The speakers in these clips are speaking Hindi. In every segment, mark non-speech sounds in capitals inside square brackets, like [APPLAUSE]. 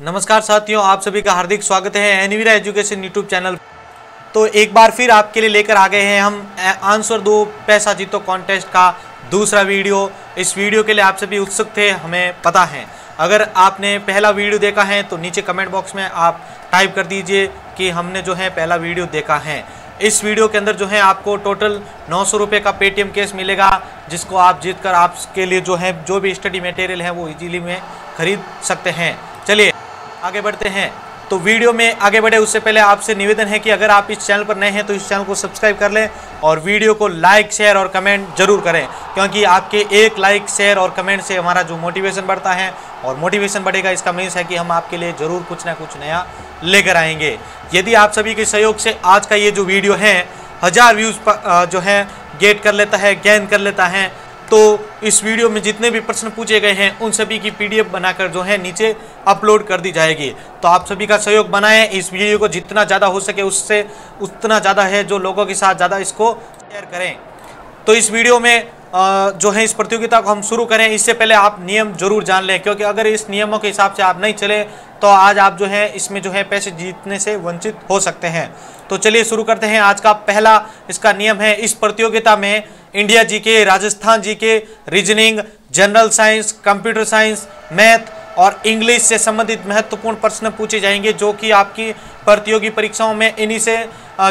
नमस्कार साथियों आप सभी का हार्दिक स्वागत है एनवीरा एजुकेशन यूट्यूब चैनल तो एक बार फिर आपके लिए लेकर आ गए हैं हम आंसर दो पैसा जीतो कॉन्टेस्ट का दूसरा वीडियो इस वीडियो के लिए आप सभी उत्सुक थे हमें पता है अगर आपने पहला वीडियो देखा है तो नीचे कमेंट बॉक्स में आप टाइप कर दीजिए कि हमने जो है पहला वीडियो देखा है इस वीडियो के अंदर जो है आपको टोटल नौ सौ रुपये का पेटीएम केस मिलेगा जिसको आप जीत कर आपके लिए जो है जो भी स्टडी मटेरियल है वो इजीली में खरीद सकते हैं चलिए आगे बढ़ते हैं तो वीडियो में आगे बढ़े उससे पहले आपसे निवेदन है कि अगर आप इस चैनल पर नए हैं तो इस चैनल को सब्सक्राइब कर लें और वीडियो को लाइक शेयर और कमेंट जरूर करें क्योंकि आपके एक लाइक शेयर और कमेंट से हमारा जो मोटिवेशन बढ़ता है और मोटिवेशन बढ़ेगा इसका मीन्स है कि हम आपके लिए ज़रूर कुछ ना कुछ नया लेकर आएंगे यदि आप सभी के सहयोग से आज का ये जो वीडियो है हज़ार व्यूज़ जो है गेट कर लेता है गेन कर लेता है तो इस वीडियो में जितने भी प्रश्न पूछे गए हैं उन सभी की पीडीएफ बनाकर जो है नीचे अपलोड कर दी जाएगी तो आप सभी का सहयोग बनाएं इस वीडियो को जितना ज़्यादा हो सके उससे उतना ज़्यादा है जो लोगों के साथ ज़्यादा इसको शेयर करें तो इस वीडियो में जो है इस प्रतियोगिता को हम शुरू करें इससे पहले आप नियम जरूर जान लें क्योंकि अगर इस नियमों के हिसाब से आप नहीं चले तो आज आप जो है इसमें जो है पैसे जीतने से वंचित हो सकते हैं तो चलिए शुरू करते हैं आज का पहला इसका नियम है इस प्रतियोगिता में इंडिया जी के राजस्थान जी के reasoning general science computer science math और इंग्लिश से संबंधित महत्वपूर्ण प्रश्न पूछे जाएंगे जो कि आपकी प्रतियोगी परीक्षाओं में इन्हीं से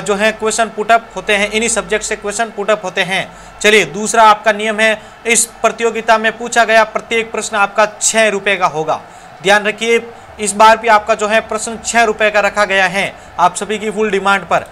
जो है क्वेश्चन पुटअप होते हैं इन्हीं सब्जेक्ट से क्वेश्चन पुटअप होते हैं चलिए दूसरा आपका नियम है इस प्रतियोगिता में पूछा गया प्रत्येक प्रश्न आपका छः रुपये का होगा ध्यान रखिए इस बार भी आपका जो है प्रश्न छः रुपये का रखा गया है आप सभी की फुल डिमांड पर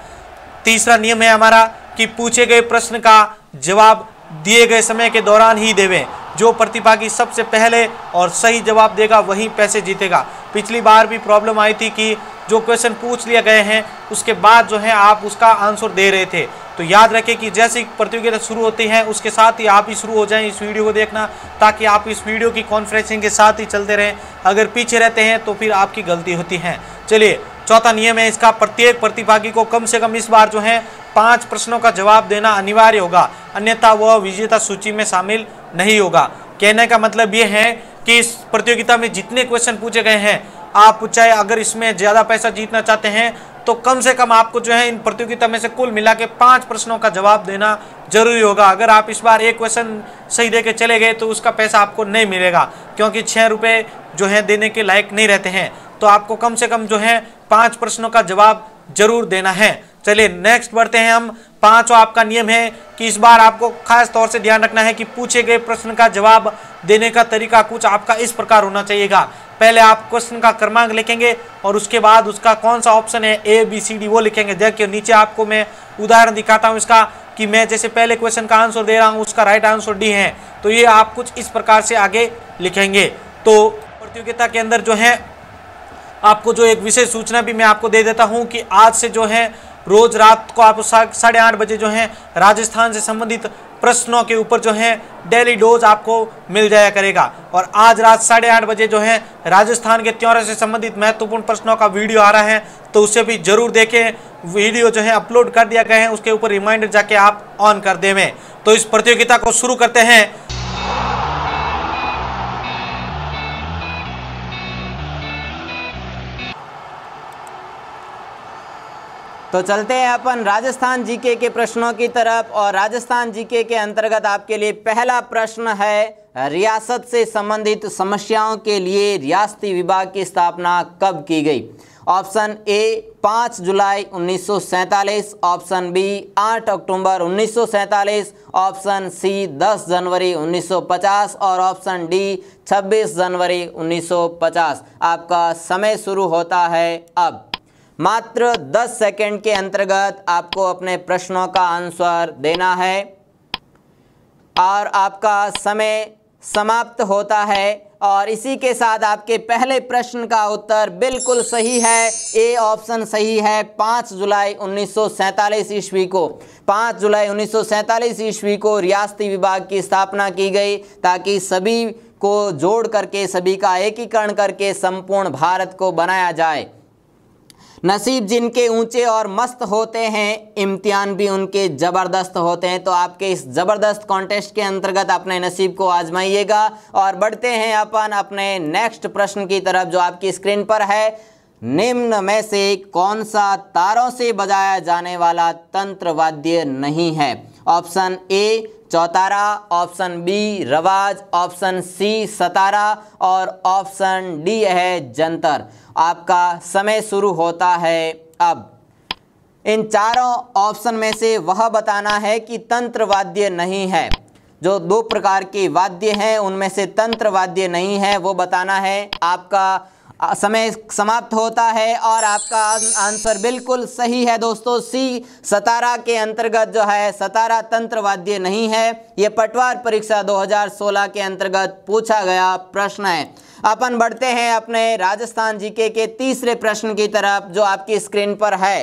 तीसरा नियम है हमारा कि पूछे गए प्रश्न का जवाब दिए गए समय के दौरान ही देवें जो प्रतिभागी सबसे पहले और सही जवाब देगा वही पैसे जीतेगा पिछली बार भी प्रॉब्लम आई थी कि जो क्वेश्चन पूछ लिए गए हैं उसके बाद जो है आप उसका आंसर दे रहे थे तो याद रखें कि जैसे प्रतियोगिता शुरू होती है उसके साथ ही आप ही शुरू हो जाएं इस वीडियो को देखना ताकि आप इस वीडियो की कॉन्फ्रेंसिंग के साथ ही चलते रहें अगर पीछे रहते हैं तो फिर आपकी गलती होती है चलिए चौथा नियम है इसका प्रत्येक प्रतिभागी को कम से कम इस बार जो है पांच प्रश्नों का जवाब देना अनिवार्य होगा अन्यथा वह विजेता सूची में शामिल नहीं होगा कहने का मतलब ये है कि इस प्रतियोगिता में जितने क्वेश्चन पूछे गए हैं आप चाहे अगर इसमें ज़्यादा पैसा जीतना चाहते हैं तो कम से कम आपको जो है इन प्रतियोगिता में से कुल मिला के पाँच प्रश्नों का जवाब देना जरूरी होगा अगर आप इस बार एक क्वेश्चन सही दे के चले गए तो उसका पैसा आपको नहीं मिलेगा क्योंकि छः रुपये जो है देने के लायक नहीं रहते हैं तो आपको कम से कम जो है पाँच प्रश्नों का जवाब जरूर देना है चलिए नेक्स्ट बढ़ते हैं हम पाँचों आपका नियम है कि इस बार आपको खास तौर से ध्यान रखना है कि पूछे गए प्रश्न का जवाब देने का तरीका कुछ आपका इस प्रकार होना चाहिएगा पहले आप क्वेश्चन का क्रमांक लिखेंगे और उसके बाद उसका कौन सा ऑप्शन है ए बी सी डी वो लिखेंगे देखिए नीचे आपको मैं उदाहरण दिखाता हूँ इसका कि मैं जैसे पहले क्वेश्चन का आंसर दे रहा हूँ उसका राइट आंसर डी है तो ये आप कुछ इस प्रकार से आगे लिखेंगे तो प्रतियोगिता के अंदर जो है आपको जो एक विशेष सूचना भी मैं आपको दे देता हूँ कि आज से जो है रोज रात को आप साढ़े आठ बजे जो है राजस्थान से संबंधित प्रश्नों के ऊपर जो है डेली डोज आपको मिल जाया करेगा और आज रात साढ़े आठ बजे जो है राजस्थान के त्यौहार से संबंधित महत्वपूर्ण प्रश्नों का वीडियो आ रहा है तो उसे भी जरूर देखें वीडियो जो है अपलोड कर दिया गया है उसके ऊपर रिमाइंडर जाके आप ऑन कर देवें तो इस प्रतियोगिता को शुरू करते हैं तो चलते हैं अपन राजस्थान जीके के प्रश्नों की तरफ और राजस्थान जीके के अंतर्गत आपके लिए पहला प्रश्न है रियासत से संबंधित समस्याओं के लिए रियासती विभाग की स्थापना कब की गई ऑप्शन ए 5 जुलाई उन्नीस ऑप्शन बी 8 अक्टूबर उन्नीस ऑप्शन सी 10 जनवरी 1950 और ऑप्शन डी 26 जनवरी 1950 आपका समय शुरू होता है अब मात्र 10 सेकंड के अंतर्गत आपको अपने प्रश्नों का आंसर देना है और आपका समय समाप्त होता है और इसी के साथ आपके पहले प्रश्न का उत्तर बिल्कुल सही है ए ऑप्शन सही है 5 जुलाई 1947 ईस्वी को 5 जुलाई 1947 ईस्वी को रियासती विभाग की स्थापना की गई ताकि सभी को जोड़ करके सभी का एकीकरण करके संपूर्ण भारत को बनाया जाए नसीब जिनके ऊंचे और मस्त होते हैं इम्तिहान भी उनके ज़बरदस्त होते हैं तो आपके इस ज़बरदस्त कॉन्टेस्ट के अंतर्गत अपने नसीब को आजमाइएगा और बढ़ते हैं अपन अपने नेक्स्ट प्रश्न की तरफ जो आपकी स्क्रीन पर है निम्न में से कौन सा तारों से बजाया जाने वाला तंत्र वाद्य नहीं है ऑप्शन ए चौतारा ऑप्शन बी रवाज ऑप्शन सी सतारा और ऑप्शन डी है जंतर आपका समय शुरू होता है अब इन चारों ऑप्शन में से वह बताना है कि तंत्र वाद्य नहीं है जो दो प्रकार के वाद्य हैं उनमें से तंत्र वाद्य नहीं है वो बताना है आपका समय समाप्त होता है और आपका आंसर बिल्कुल सही है दोस्तों सी सतारा के अंतर्गत जो है सतारा तंत्र वाद्य नहीं है ये पटवार परीक्षा 2016 के अंतर्गत पूछा गया प्रश्न है अपन बढ़ते हैं अपने राजस्थान जीके के तीसरे प्रश्न की तरफ जो आपकी स्क्रीन पर है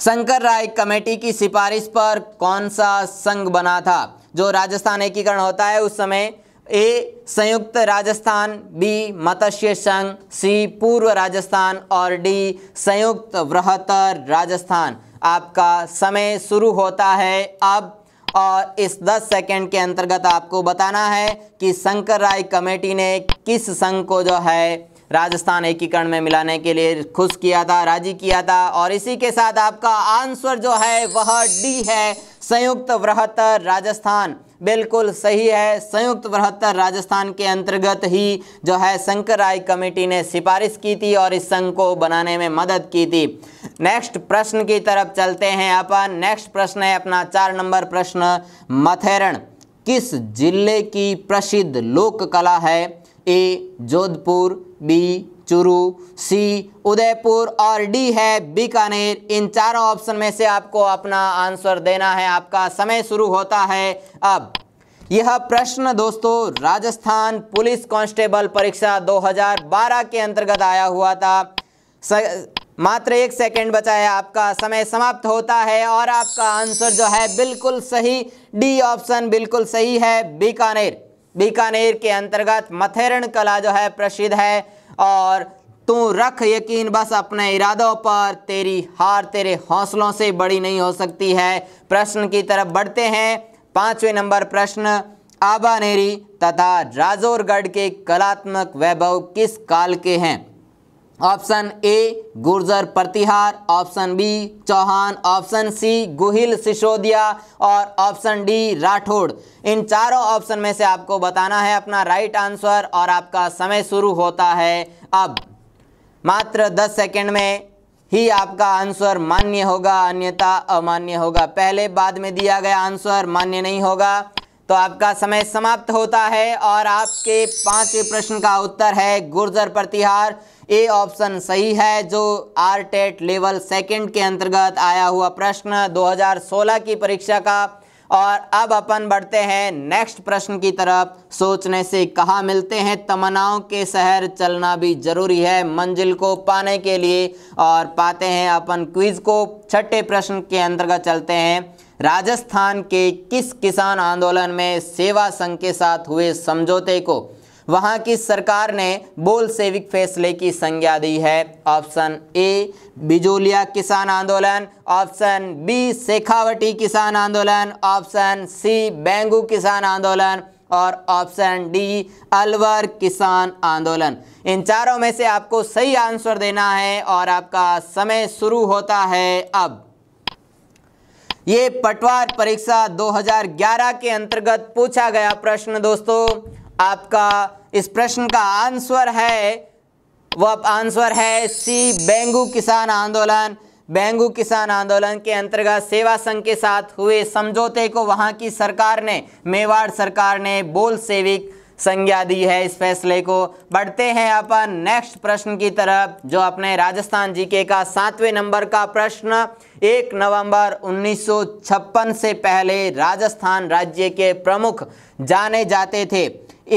शंकर राय कमेटी की सिफारिश पर कौन सा संघ बना था जो राजस्थान एकीकरण होता है उस समय ए संयुक्त राजस्थान बी मत्स्य संघ सी पूर्व राजस्थान और डी संयुक्त बृहत्तर राजस्थान आपका समय शुरू होता है अब और इस 10 सेकंड के अंतर्गत आपको बताना है कि शंकर राय कमेटी ने किस संघ को जो है राजस्थान एकीकरण में मिलाने के लिए खुश किया था राजी किया था और इसी के साथ आपका आंसर जो है वह डी है संयुक्त बृहत्तर राजस्थान बिल्कुल सही है संयुक्त बृहत्तर राजस्थान के अंतर्गत ही जो है शंकर राय कमेटी ने सिफारिश की थी और इस संघ को बनाने में मदद की थी नेक्स्ट प्रश्न की तरफ चलते हैं अपन नेक्स्ट प्रश्न है अपना चार नंबर प्रश्न मथेरण किस जिले की प्रसिद्ध लोक कला है A Jodhpur B Churu C Udaipur और डी है बीकानेर इन चारों ऑप्शन में से आपको अपना आंसर देना है आपका समय शुरू होता है अब यह प्रश्न दोस्तों राजस्थान पुलिस कांस्टेबल परीक्षा 2012 के अंतर्गत आया हुआ था स... मात्र एक सेकंड बचा है आपका समय समाप्त होता है और आपका आंसर जो है बिल्कुल सही डी ऑप्शन बिल्कुल सही है बीकानेर बीकानेर के अंतर्गत मथेरन कला जो है प्रसिद्ध है और तू रख यकीन बस अपने इरादों पर तेरी हार तेरे हौसलों से बड़ी नहीं हो सकती है प्रश्न की तरफ बढ़ते हैं पाँचवें नंबर प्रश्न आबानेरी तथा राजौरगढ़ के कलात्मक वैभव किस काल के हैं option A Gurjar Pratihar option B Chauhan option C Guhil Sisodia और ऑप्शन डी राठौड़ इन चारों ऑप्शन में से आपको बताना है अपना राइट आंसर और आपका समय शुरू होता है अब मात्र 10 सेकेंड में ही आपका आंसर मान्य होगा अन्यथा अमान्य होगा पहले बाद में दिया गया आंसर मान्य नहीं होगा तो आपका समय समाप्त होता है और आपके पांचवें प्रश्न का उत्तर है गुर्जर प्रतिहार ए ऑप्शन सही है जो आर टेट लेवल सेकंड के अंतर्गत आया हुआ प्रश्न 2016 की परीक्षा का और अब अपन बढ़ते हैं नेक्स्ट प्रश्न की तरफ सोचने से कहा मिलते हैं तमन्नाओं के शहर चलना भी जरूरी है मंजिल को पाने के लिए और पाते हैं अपन क्विज को छठे प्रश्न के अंतर्गत चलते हैं राजस्थान के किस किसान आंदोलन में सेवा संघ के साथ हुए समझौते को वहां की सरकार ने बोल सेविक फैसले की संज्ञा दी है ऑप्शन ए बिजोलिया किसान आंदोलन ऑप्शन बी शेखावटी किसान आंदोलन ऑप्शन सी बेंगू किसान आंदोलन और ऑप्शन डी अलवर किसान आंदोलन इन चारों में से आपको सही आंसर देना है और आपका समय शुरू होता है अब ये पटवार परीक्षा 2011 के अंतर्गत पूछा गया प्रश्न दोस्तों आपका इस प्रश्न का आंसर है वह आंसर है सी बेंगू किसान आंदोलन बेंगू किसान आंदोलन के अंतर्गत सेवा संघ के साथ हुए समझौते को वहां की सरकार ने मेवाड़ सरकार ने बोल सेविक संज्ञा दी है इस फैसले को बढ़ते हैं अपन नेक्स्ट प्रश्न की तरफ जो अपने राजस्थान जीके का सातवें नंबर का प्रश्न एक नवंबर 1956 से पहले राजस्थान राज्य के प्रमुख जाने जाते थे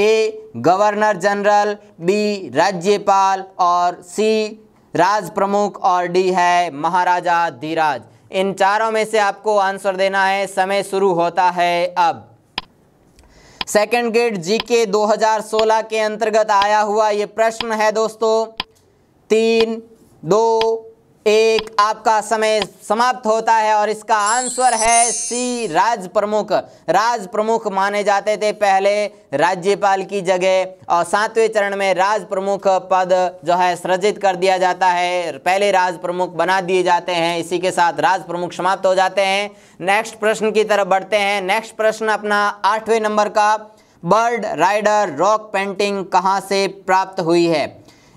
ए गवर्नर जनरल बी राज्यपाल और सी राज प्रमुख और डी है महाराजा धीराज इन चारों में से आपको आंसर देना है समय शुरू होता है अब सेकेंड ग्रेड जीके 2016 के अंतर्गत आया हुआ ये प्रश्न है दोस्तों तीन दो एक आपका समय समाप्त होता है और इसका आंसर है सी राज प्रमुख राज प्रमुख माने जाते थे पहले राज्यपाल की जगह और सातवें चरण में राज प्रमुख पद जो है सृजित कर दिया जाता है पहले राज प्रमुख बना दिए जाते हैं इसी के साथ राज प्रमुख समाप्त हो जाते हैं नेक्स्ट प्रश्न की तरफ बढ़ते हैं नेक्स्ट प्रश्न अपना आठवें नंबर का बर्ड राइडर रॉक पेंटिंग कहाँ से प्राप्त हुई है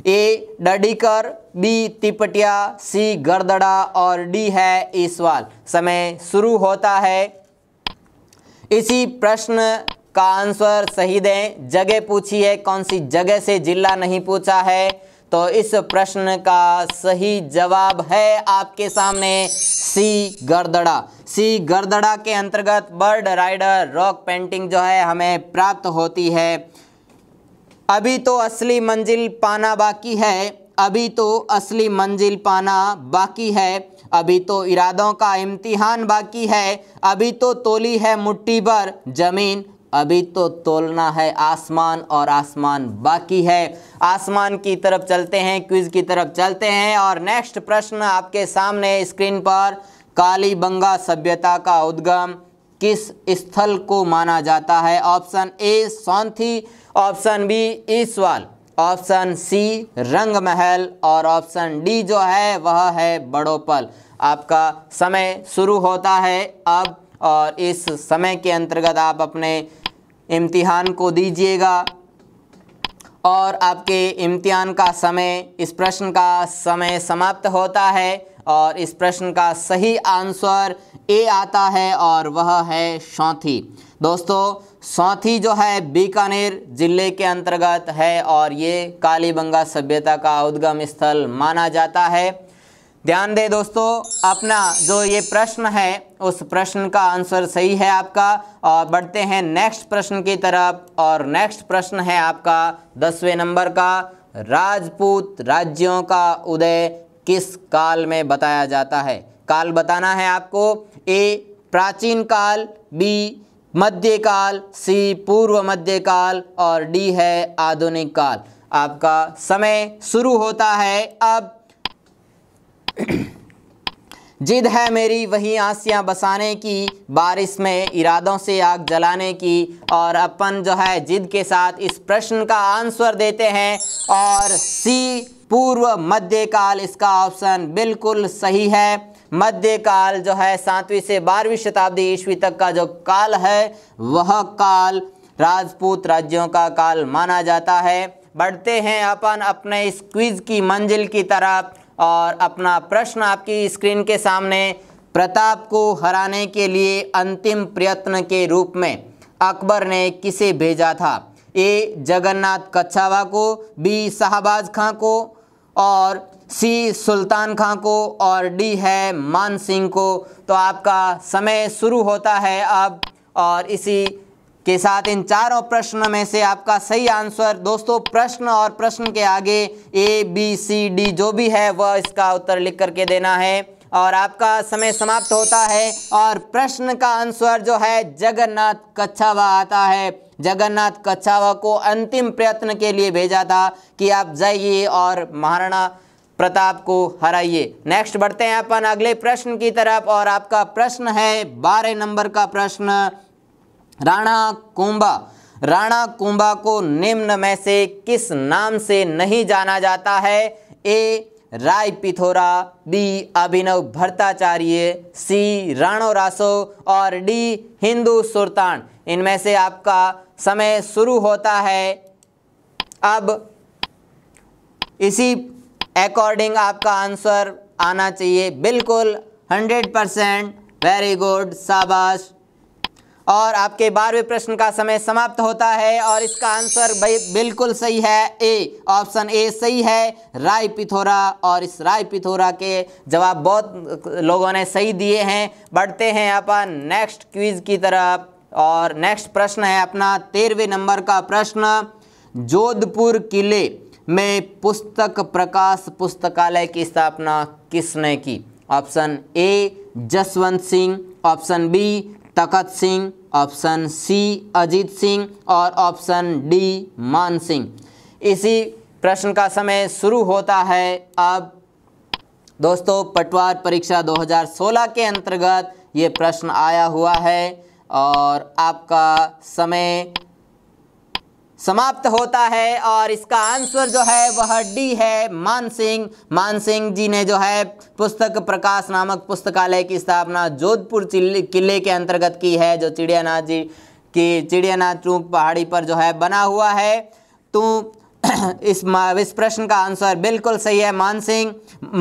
ए डडीकर बी तिपटिया सी गर्दड़ा और डी है ईसवाल समय शुरू होता है इसी प्रश्न का आंसर सही दें जगह पूछी है कौन सी जगह से जिला नहीं पूछा है तो इस प्रश्न का सही जवाब है आपके सामने सी गर्दड़ा सी गर्दड़ा के अंतर्गत बर्ड राइडर रॉक पेंटिंग जो है हमें प्राप्त होती है अभी तो असली मंजिल पाना बाकी है अभी तो असली मंजिल पाना बाकी है अभी तो इरादों का इम्तिहान बाकी है अभी तो तोली है मुट्ठी भर जमीन अभी तो तोलना है आसमान और आसमान बाकी है आसमान की तरफ चलते हैं क्विज की तरफ चलते हैं और नेक्स्ट प्रश्न आपके सामने स्क्रीन पर काली बंगा सभ्यता का उद्गम किस स्थल को माना जाता है option A Sonthi option B Iswal option C Rang Mahal और ऑप्शन डी जो है वह है बड़ोपल आपका समय शुरू होता है अब और इस समय के अंतर्गत आप अपने इम्तिहान को दीजिएगा और आपके इम्तिहान का समय इस प्रश्न का समय समाप्त होता है और इस प्रश्न का सही आंसर ए आता है और वह है सौथी दोस्तों सौथी जो है बीकानेर जिले के अंतर्गत है और ये कालीबंगा सभ्यता का उद्गम स्थल माना जाता है ध्यान दें दोस्तों अपना जो ये प्रश्न है उस प्रश्न का आंसर सही है आपका और बढ़ते हैं नेक्स्ट प्रश्न की तरफ और नेक्स्ट प्रश्न है आपका दसवें नंबर का राजपूत राज्यों का उदय किस काल में बताया जाता है काल बताना है आपको ए प्राचीन काल बी मध्यकाल सी पूर्व मध्यकाल और डी है आधुनिक काल आपका समय शुरू होता है अब [CLEARS THROAT] जिद है मेरी वही आसियाँ बसाने की बारिश में इरादों से आग जलाने की और अपन जो है जिद के साथ इस प्रश्न का आंसर देते हैं और सी पूर्व मध्यकाल इसका ऑप्शन बिल्कुल सही है मध्यकाल जो है सातवीं से बारहवीं शताब्दी ईस्वी तक का जो काल है वह काल राजपूत राज्यों का काल माना जाता है बढ़ते हैं अपन अपने इस क्विज की मंजिल की तरफ और अपना प्रश्न आपकी स्क्रीन के सामने प्रताप को हराने के लिए अंतिम प्रयत्न के रूप में अकबर ने किसे भेजा था ए जगन्नाथ कच्छावा को बी शाहबाज खां को और सी सुल्तान खां को और डी है मान सिंह को तो आपका समय शुरू होता है अब और इसी के साथ इन चारों प्रश्न में से आपका सही आंसर दोस्तों प्रश्न और प्रश्न के आगे ए बी सी डी जो भी है वह इसका उत्तर लिख करके देना है और आपका समय समाप्त होता है और प्रश्न का आंसर जो है जगन्नाथ कच्छावा आता है जगन्नाथ कच्छावा को अंतिम प्रयत्न के लिए भेजा था कि आप जाइए और महाराणा प्रताप को हराइए नेक्स्ट बढ़ते हैं अपन अगले प्रश्न की तरफ और आपका प्रश्न है बारह नंबर का प्रश्न राणा कुंभा राणा कुंभा को निम्न में से किस नाम से नहीं जाना जाता है A Rai Pithora B Abhinav Bhattacharya C Rano Raso और डी हिंदू सुल्तान इनमें से आपका समय शुरू होता है अब इसी अकॉर्डिंग आपका आंसर आना चाहिए बिल्कुल हंड्रेड परसेंट वेरी गुड शाबाश और आपके बारहवें प्रश्न का समय समाप्त होता है और इसका आंसर बिल्कुल सही है ए ऑप्शन ए सही है राय पिथोरा और इस राय पिथोरा के जवाब बहुत लोगों ने सही दिए हैं बढ़ते हैं अपन नेक्स्ट क्विज की तरफ और नेक्स्ट प्रश्न है अपना तेरहवें नंबर का प्रश्न जोधपुर किले में पुस्तक प्रकाश पुस्तकालय की स्थापना किसने की option A Jaswant Singh option B Takht Singh option C Ajit Singh और ऑप्शन डी मान सिंह इसी प्रश्न का समय शुरू होता है अब दोस्तों पटवार परीक्षा 2016 के अंतर्गत ये प्रश्न आया हुआ है और आपका समय समाप्त होता है और इसका आंसर जो है वह डी है मानसिंह मानसिंह जी ने जो है पुस्तक प्रकाश नामक पुस्तकालय की स्थापना जोधपुर किले के अंतर्गत की है जो चिड़ियानाथ जी की चिड़ियानाथ चूप पहाड़ी पर जो है बना हुआ है तो [CLEARS THROAT] इस इस प्रश्न का आंसर बिल्कुल सही है मानसिंह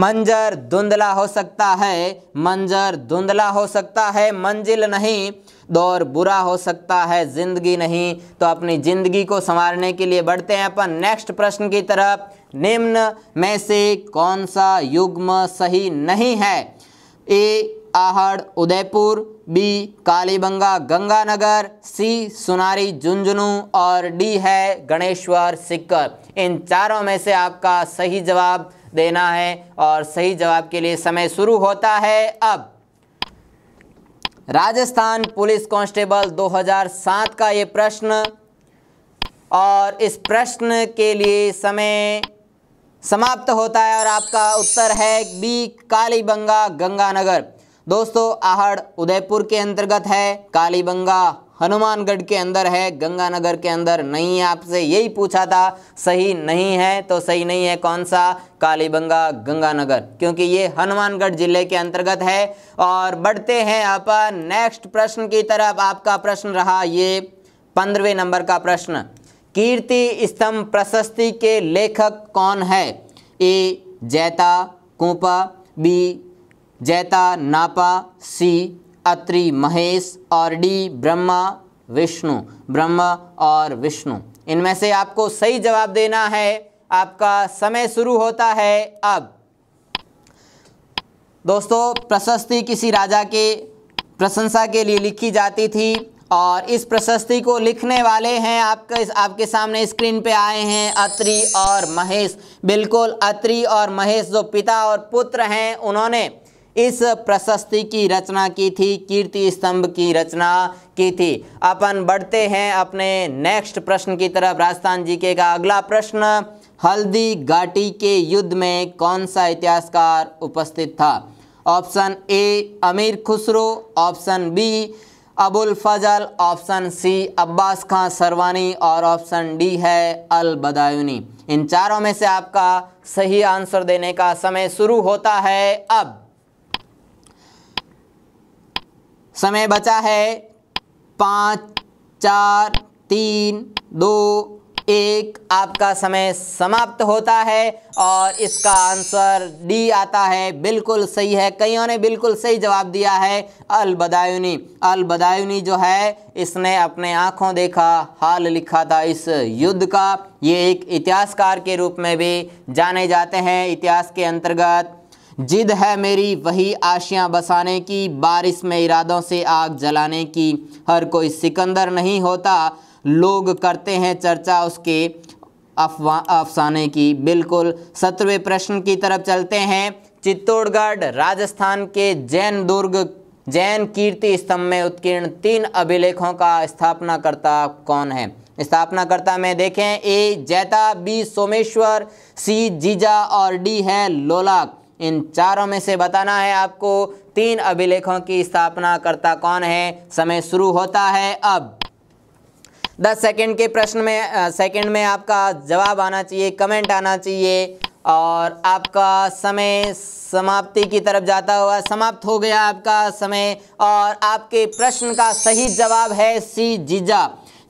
मंजर धुंधला हो सकता है मंजर धुंधला हो सकता है मंजिल नहीं दौर बुरा हो सकता है ज़िंदगी नहीं तो अपनी ज़िंदगी को संवारने के लिए बढ़ते हैं अपन नेक्स्ट प्रश्न की तरफ निम्न में से कौन सा युग्म सही नहीं है A Ahar Udaipur B Kalibanga Ganganagar C Sunari Jhunjhunu और डी है गणेश्वर सिक्कर इन चारों में से आपका सही जवाब देना है और सही जवाब के लिए समय शुरू होता है अब राजस्थान पुलिस कांस्टेबल 2007 का ये प्रश्न और इस प्रश्न के लिए समय समाप्त होता है और आपका उत्तर है बी कालीबंगा गंगानगर दोस्तों आहड़ उदयपुर के अंतर्गत है कालीबंगा हनुमानगढ़ के अंदर है गंगानगर के अंदर नहीं है आपसे यही पूछा था सही नहीं है तो सही नहीं है कौन सा कालीबंगा गंगानगर क्योंकि ये हनुमानगढ़ जिले के अंतर्गत है और बढ़ते हैं अपन नेक्स्ट प्रश्न की तरफ आपका प्रश्न रहा ये पंद्रहवें नंबर का प्रश्न कीर्ति स्तंभ प्रशस्ति के लेखक कौन है ए जैता कोपा बी जैता नापा सी अत्रि महेश और डी ब्रह्मा विष्णु ब्रह्मा और विष्णु इनमें से आपको सही जवाब देना है आपका समय शुरू होता है अब दोस्तों प्रशस्ति किसी राजा के प्रशंसा के लिए लिखी जाती थी और इस प्रशस्ति को लिखने वाले हैं आपके आपके सामने स्क्रीन पे आए हैं अत्रि और महेश बिल्कुल अत्रि और महेश जो पिता और पुत्र हैं उन्होंने इस प्रशस्ति की रचना की थी कीर्ति स्तंभ की रचना की थी अपन बढ़ते हैं अपने नेक्स्ट प्रश्न की तरफ राजस्थान जीके का अगला प्रश्न हल्दी घाटी के युद्ध में कौन सा इतिहासकार उपस्थित था option A Amir Khusro option B Abul Fazal option C Abbas Khan Sarwani और ऑप्शन डी है अल बदायूनी इन चारों में से आपका सही आंसर देने का समय शुरू होता है अब समय बचा है पाँच चार तीन दो एक आपका समय समाप्त होता है और इसका आंसर डी आता है बिल्कुल सही है कईयों ने बिल्कुल सही जवाब दिया है अल बदायूनी जो है इसने अपने आँखों देखा हाल लिखा था इस युद्ध का ये एक इतिहासकार के रूप में भी जाने जाते हैं इतिहास के अंतर्गत जिद है मेरी वही आशियाँ बसाने की बारिश में इरादों से आग जलाने की हर कोई सिकंदर नहीं होता लोग करते हैं चर्चा उसके अफवा अफसाने की बिल्कुल सत्रहवें प्रश्न की तरफ चलते हैं चित्तौड़गढ़ राजस्थान के जैन दुर्ग जैन कीर्ति स्तंभ में उत्कीर्ण तीन अभिलेखों का स्थापनाकर्ता कौन है स्थापनाकर्ता में देखें ए जैता बी सोमेश्वर सी जीजा और डी है लोलाक इन चारों में से बताना है आपको तीन अभिलेखों की स्थापना करता कौन है समय शुरू होता है अब दस सेकंड के प्रश्न में सेकंड में आपका जवाब आना चाहिए कमेंट आना चाहिए और आपका समय समाप्ति की तरफ जाता हुआ समाप्त हो गया आपका समय और आपके प्रश्न का सही जवाब है सी जीजा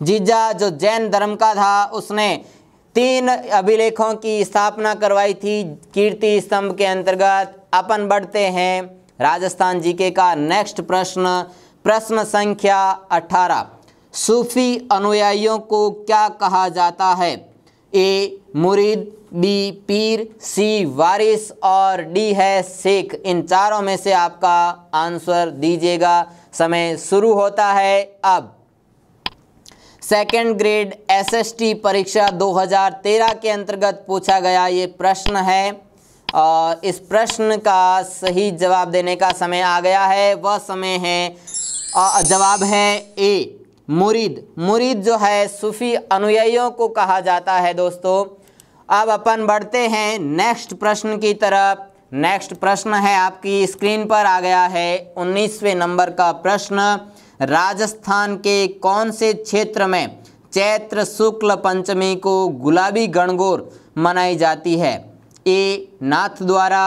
जीजा जो जैन धर्म का था उसने तीन अभिलेखों की स्थापना करवाई थी कीर्ति स्तंभ के अंतर्गत अपन बढ़ते हैं राजस्थान जीके का नेक्स्ट प्रश्न प्रश्न संख्या 18 सूफी अनुयायियों को क्या कहा जाता है ए मुरीद बी पीर सी वारिस और डी है शेख इन चारों में से आपका आंसर दीजिएगा समय शुरू होता है अब सेकेंड ग्रेड एसएसटी परीक्षा 2013 के अंतर्गत पूछा गया ये प्रश्न है और इस प्रश्न का सही जवाब देने का समय आ गया है वह समय है जवाब है ए मुरीद मुरीद जो है सूफी अनुयायियों को कहा जाता है दोस्तों अब अपन बढ़ते हैं नेक्स्ट प्रश्न की तरफ नेक्स्ट प्रश्न है आपकी स्क्रीन पर आ गया है 19वें नंबर का प्रश्न राजस्थान के कौन से क्षेत्र में चैत्र शुक्ल पंचमी को गुलाबी गणगौर मनाई जाती है ए नाथ द्वारा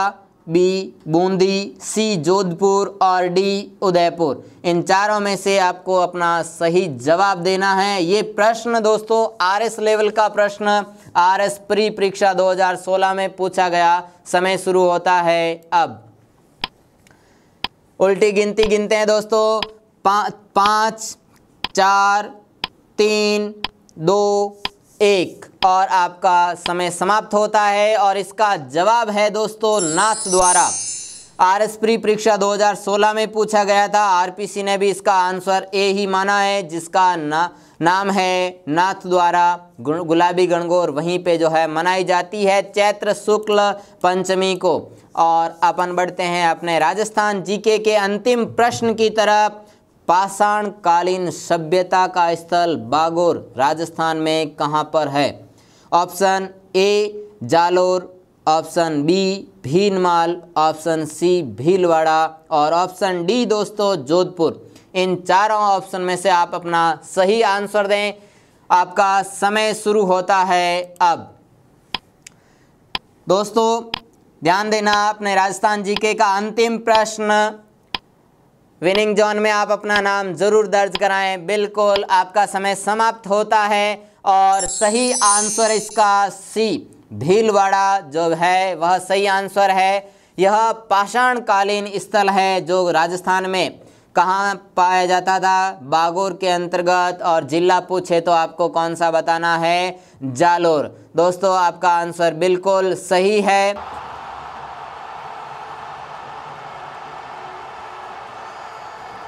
बी बूंदी सी जोधपुर और डी उदयपुर इन चारों में से आपको अपना सही जवाब देना है ये प्रश्न दोस्तों आरएस लेवल का प्रश्न आरएस प्री परीक्षा 2016 में पूछा गया समय शुरू होता है अब उल्टी गिनती गिनते हैं दोस्तों पाँच चार तीन दो एक और आपका समय समाप्त होता है और इसका जवाब है दोस्तों नाथ द्वारा आर एस प्री परीक्षा 2016 में पूछा गया था आरपीसी ने भी इसका आंसर ए ही माना है जिसका ना नाम है नाथ द्वारा गुलाबी गणगौर वहीं पे जो है मनाई जाती है चैत्र शुक्ल पंचमी को और अपन बढ़ते हैं अपने राजस्थान जीके के अंतिम प्रश्न की तरफ पाषाणकालीन सभ्यता का स्थल बागोर राजस्थान में कहाँ पर है option A Jalore option B Bhinmal option C Bhilwara और ऑप्शन डी दोस्तों जोधपुर इन चारों ऑप्शन में से आप अपना सही आंसर दें आपका समय शुरू होता है अब दोस्तों ध्यान देना आपने राजस्थान जीके का अंतिम प्रश्न विनिंग जोन में आप अपना नाम ज़रूर दर्ज कराएं बिल्कुल आपका समय समाप्त होता है और सही आंसर इसका सी भीलवाड़ा जो है वह सही आंसर है यह पाषाणकालीन स्थल है जो राजस्थान में कहाँ पाया जाता था बागोर के अंतर्गत और जिला पूछे तो आपको कौन सा बताना है जालोर दोस्तों आपका आंसर बिल्कुल सही है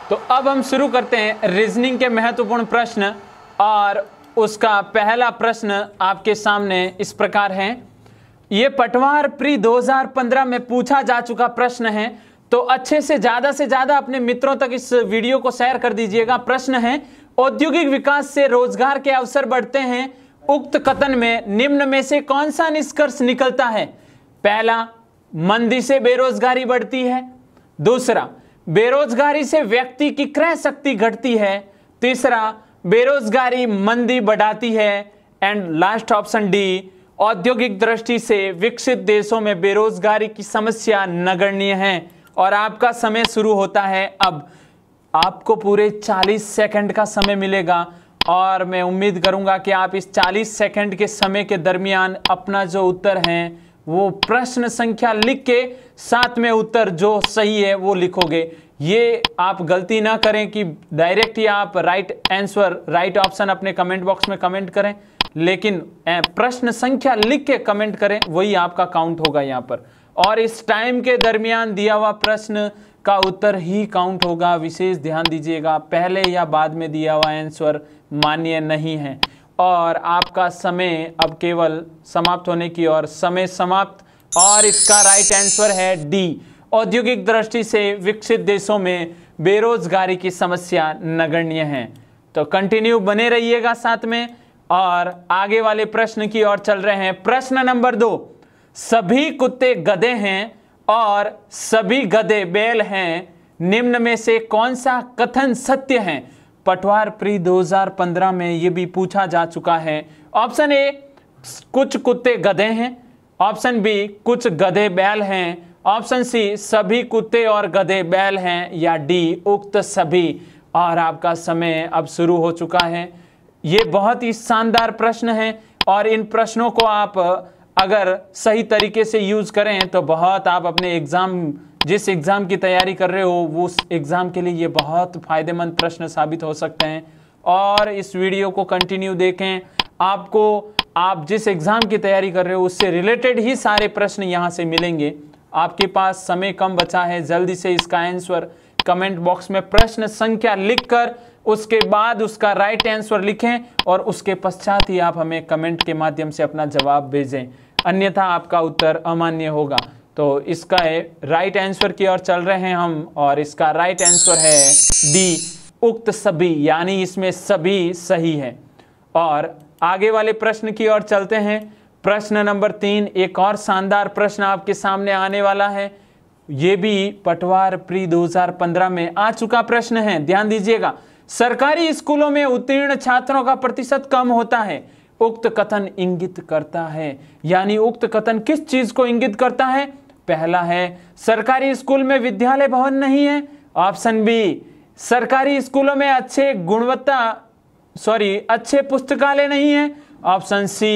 तो अब हम शुरू करते हैं रीजनिंग के महत्वपूर्ण प्रश्न और उसका पहला प्रश्न आपके सामने इस प्रकार है ये पटवार प्री 2015 में पूछा जा चुका प्रश्न है तो अच्छे से ज़्यादा से ज़्यादा अपने मित्रों तक इस वीडियो को शेयर कर दीजिएगा प्रश्न है औद्योगिक विकास से रोजगार के अवसर बढ़ते हैं उक्त कथन में निम्न में से कौन सा निष्कर्ष निकलता है पहला मंदी से बेरोजगारी बढ़ती है दूसरा बेरोजगारी से व्यक्ति की क्रय शक्ति घटती है तीसरा बेरोजगारी मंदी बढ़ाती है एंड लास्ट ऑप्शन डी औद्योगिक दृष्टि से विकसित देशों में बेरोजगारी की समस्या नगण्य है और आपका समय शुरू होता है अब आपको पूरे 40 सेकंड का समय मिलेगा और मैं उम्मीद करूंगा कि आप इस 40 सेकंड के समय के दरमियान अपना जो उत्तर हैं वो प्रश्न संख्या लिख के साथ में उत्तर जो सही है वो लिखोगे ये आप गलती ना करें कि डायरेक्ट ही आप राइट आंसर राइट ऑप्शन अपने कमेंट बॉक्स में कमेंट करें लेकिन प्रश्न संख्या लिख के कमेंट करें वही आपका काउंट होगा यहाँ पर और इस टाइम के दरमियान दिया हुआ प्रश्न का उत्तर ही काउंट होगा विशेष ध्यान दीजिएगा पहले या बाद में दिया हुआ आंसर मान्य नहीं है और आपका समय अब केवल समाप्त होने की और समय समाप्त और इसका राइट आंसर है डी औद्योगिक दृष्टि से विकसित देशों में बेरोजगारी की समस्या नगण्य है तो कंटिन्यू बने रहिएगा साथ में और आगे वाले प्रश्न की ओर चल रहे हैं प्रश्न नंबर दो सभी कुत्ते गधे हैं और सभी गधे बैल हैं निम्न में से कौन सा कथन सत्य है पटवार प्री 2015 में ये भी पूछा जा चुका है ऑप्शन ए कुछ कुत्ते गधे हैं ऑप्शन बी कुछ गधे बैल हैं ऑप्शन सी सभी कुत्ते और गधे बैल हैं या डी उक्त सभी और आपका समय अब शुरू हो चुका है ये बहुत ही शानदार प्रश्न है और इन प्रश्नों को आप अगर सही तरीके से यूज़ करें तो बहुत आप अपने एग्ज़ाम जिस एग्ज़ाम की तैयारी कर रहे हो उस एग्ज़ाम के लिए ये बहुत फ़ायदेमंद प्रश्न साबित हो सकते हैं और इस वीडियो को कंटिन्यू देखें आपको आप जिस एग्ज़ाम की तैयारी कर रहे हो उससे रिलेटेड ही सारे प्रश्न यहाँ से मिलेंगे आपके पास समय कम बचा है जल्दी से इसका आंसर कमेंट बॉक्स में प्रश्न संख्या लिखकर उसके बाद उसका राइट आंसर लिखें और उसके पश्चात ही आप हमें कमेंट के माध्यम से अपना जवाब भेजें अन्यथा आपका उत्तर अमान्य होगा तो इसका राइट आंसर की ओर चल रहे हैं हम और इसका राइट आंसर है डी उक्त सभी यानी इसमें सभी सही है और आगे वाले प्रश्न की ओर चलते हैं प्रश्न नंबर तीन एक और शानदार प्रश्न आपके सामने आने वाला है ये भी पटवार प्री 2015 में आ चुका प्रश्न है ध्यान दीजिएगा सरकारी स्कूलों में उत्तीर्ण छात्रों का प्रतिशत कम होता है उक्त कथन इंगित करता है यानी उक्त कथन किस चीज को इंगित करता है पहला है सरकारी स्कूल में विद्यालय भवन नहीं है ऑप्शन बी सरकारी स्कूलों में अच्छे गुणवत्ता सॉरी अच्छे पुस्तकालय नहीं है ऑप्शन सी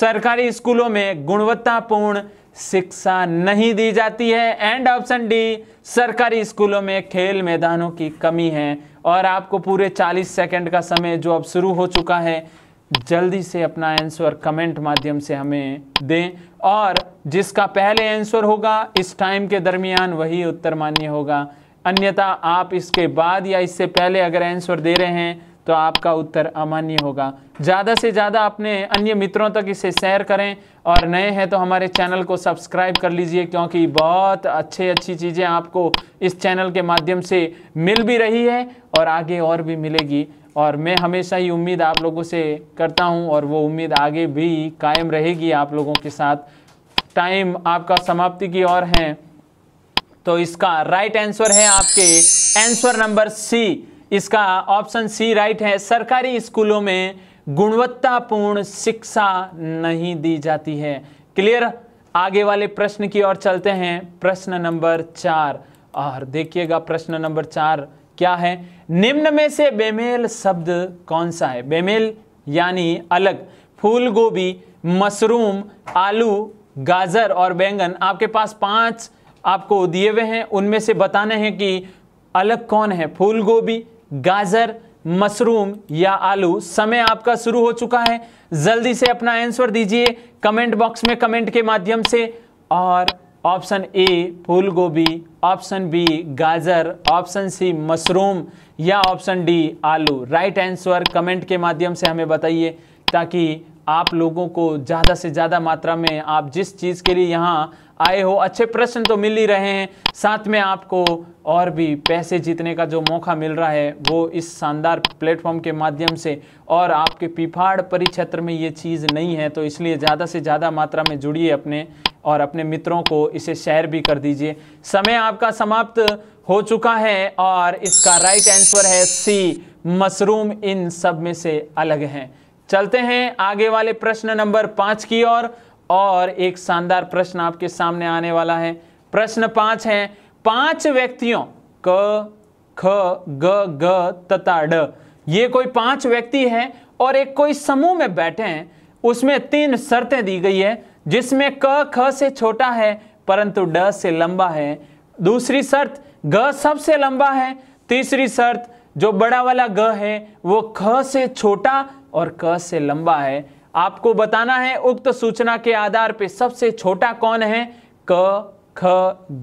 सरकारी स्कूलों में गुणवत्तापूर्ण शिक्षा नहीं दी जाती है एंड ऑप्शन डी सरकारी स्कूलों में खेल मैदानों की कमी है और आपको पूरे 40 सेकंड का समय जो अब शुरू हो चुका है जल्दी से अपना आंसर कमेंट माध्यम से हमें दें और जिसका पहले आंसर होगा इस टाइम के दरमियान वही उत्तर मान्य होगा अन्यथा आप इसके बाद या इससे पहले अगर आंसर दे रहे हैं तो आपका उत्तर अमान्य होगा ज़्यादा से ज़्यादा अपने अन्य मित्रों तक इसे शेयर करें और नए हैं तो हमारे चैनल को सब्सक्राइब कर लीजिए क्योंकि बहुत अच्छे अच्छी चीज़ें आपको इस चैनल के माध्यम से मिल भी रही है और आगे और भी मिलेगी और मैं हमेशा ही उम्मीद आप लोगों से करता हूं और वो उम्मीद आगे भी कायम रहेगी आप लोगों के साथ टाइम आपका समाप्ति की ओर है तो इसका राइट आंसर है आपके आंसर नंबर सी इसका ऑप्शन सी राइट है सरकारी स्कूलों में गुणवत्तापूर्ण शिक्षा नहीं दी जाती है क्लियर आगे वाले प्रश्न की ओर चलते हैं प्रश्न नंबर चार और देखिएगा प्रश्न नंबर चार क्या है निम्न में से बेमेल शब्द कौन सा है बेमेल यानी अलग फूल गोभी मशरूम आलू गाजर और बैंगन आपके पास पांच आपको दिए हुए हैं उनमें से बताने हैं कि अलग कौन है फूल गोभी गाजर मशरूम या आलू समय आपका शुरू हो चुका है जल्दी से अपना आंसर दीजिए कमेंट बॉक्स में कमेंट के माध्यम से और ऑप्शन ए फूल गोभी ऑप्शन बी गाजर ऑप्शन सी मशरूम या ऑप्शन डी आलू राइट आंसर कमेंट के माध्यम से हमें बताइए ताकि आप लोगों को ज़्यादा से ज़्यादा मात्रा में आप जिस चीज़ के लिए यहाँ आए हो अच्छे प्रश्न तो मिल ही रहे हैं साथ में आपको और भी पैसे जीतने का जो मौका मिल रहा है वो इस शानदार प्लेटफॉर्म के माध्यम से और आपके पिफाड़ परिक्षेत्र में ये चीज़ नहीं है तो इसलिए ज़्यादा से ज़्यादा मात्रा में जुड़िए अपने और अपने मित्रों को इसे शेयर भी कर दीजिए समय आपका समाप्त हो चुका है और इसका राइट आंसर है सी मशरूम इन सब में से अलग हैं चलते हैं आगे वाले प्रश्न नंबर पांच की ओर और, और एक शानदार प्रश्न आपके सामने आने वाला है प्रश्न पांच है पांच व्यक्तियों क ख ग ग तथा ड ये कोई पांच व्यक्ति है और एक कोई समूह में बैठे हैं उसमें तीन शर्तें दी गई है जिसमें क ख से छोटा है परंतु ड से लंबा है दूसरी शर्त ग सबसे लंबा है तीसरी शर्त जो बड़ा वाला ग है वो ख से छोटा और क से लंबा है आपको बताना है उक्त सूचना के आधार पर सबसे छोटा कौन है क ख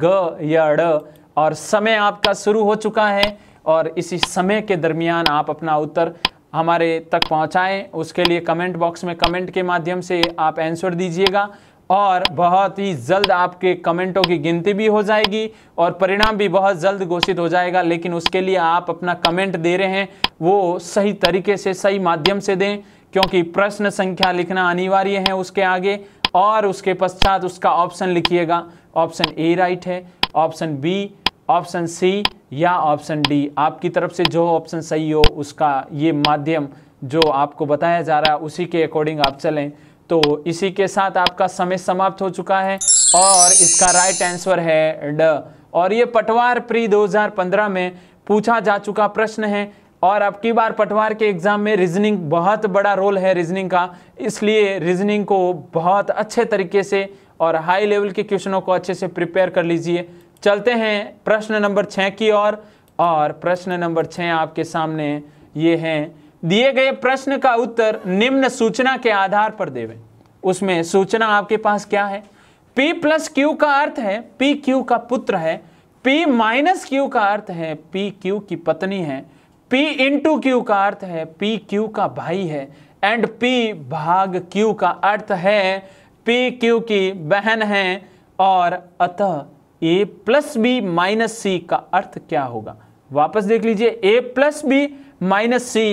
ग या ड और समय आपका शुरू हो चुका है और इसी समय के दरमियान आप अपना उत्तर हमारे तक पहुंचाएं उसके लिए कमेंट बॉक्स में कमेंट के माध्यम से आप आंसर दीजिएगा और बहुत ही जल्द आपके कमेंटों की गिनती भी हो जाएगी और परिणाम भी बहुत जल्द घोषित हो जाएगा लेकिन उसके लिए आप अपना कमेंट दे रहे हैं वो सही तरीके से सही माध्यम से दें क्योंकि प्रश्न संख्या लिखना अनिवार्य है उसके आगे और उसके पश्चात उसका ऑप्शन लिखिएगा ऑप्शन ए राइट है ऑप्शन बी ऑप्शन सी या ऑप्शन डी आपकी तरफ से जो ऑप्शन सही हो उसका ये माध्यम जो आपको बताया जा रहा है उसी के अकॉर्डिंग आप चलें तो इसी के साथ आपका समय समाप्त हो चुका है और इसका राइट आंसर है ड और ये पटवार प्री 2015 में पूछा जा चुका प्रश्न है और अब की बार पटवार के एग्ज़ाम में रीजनिंग बहुत बड़ा रोल है रीजनिंग का इसलिए रीजनिंग को बहुत अच्छे तरीके से और हाई लेवल के क्वेश्चनों को अच्छे से प्रिपेयर कर लीजिए चलते हैं प्रश्न नंबर छः की ओर और, और प्रश्न नंबर छः आपके सामने ये हैं दिए गए प्रश्न का उत्तर निम्न सूचना के आधार पर देवे उसमें सूचना आपके पास क्या है P प्लस क्यू का अर्थ है पी क्यू का पुत्र है P माइनस क्यू का अर्थ है पी क्यू की पत्नी है P इंटू क्यू का अर्थ है पी क्यू का भाई है एंड P भाग क्यू का अर्थ है पी क्यू की बहन है और अतः A plus B minus C का अर्थ क्या होगा वापस देख लीजिए A plus B minus C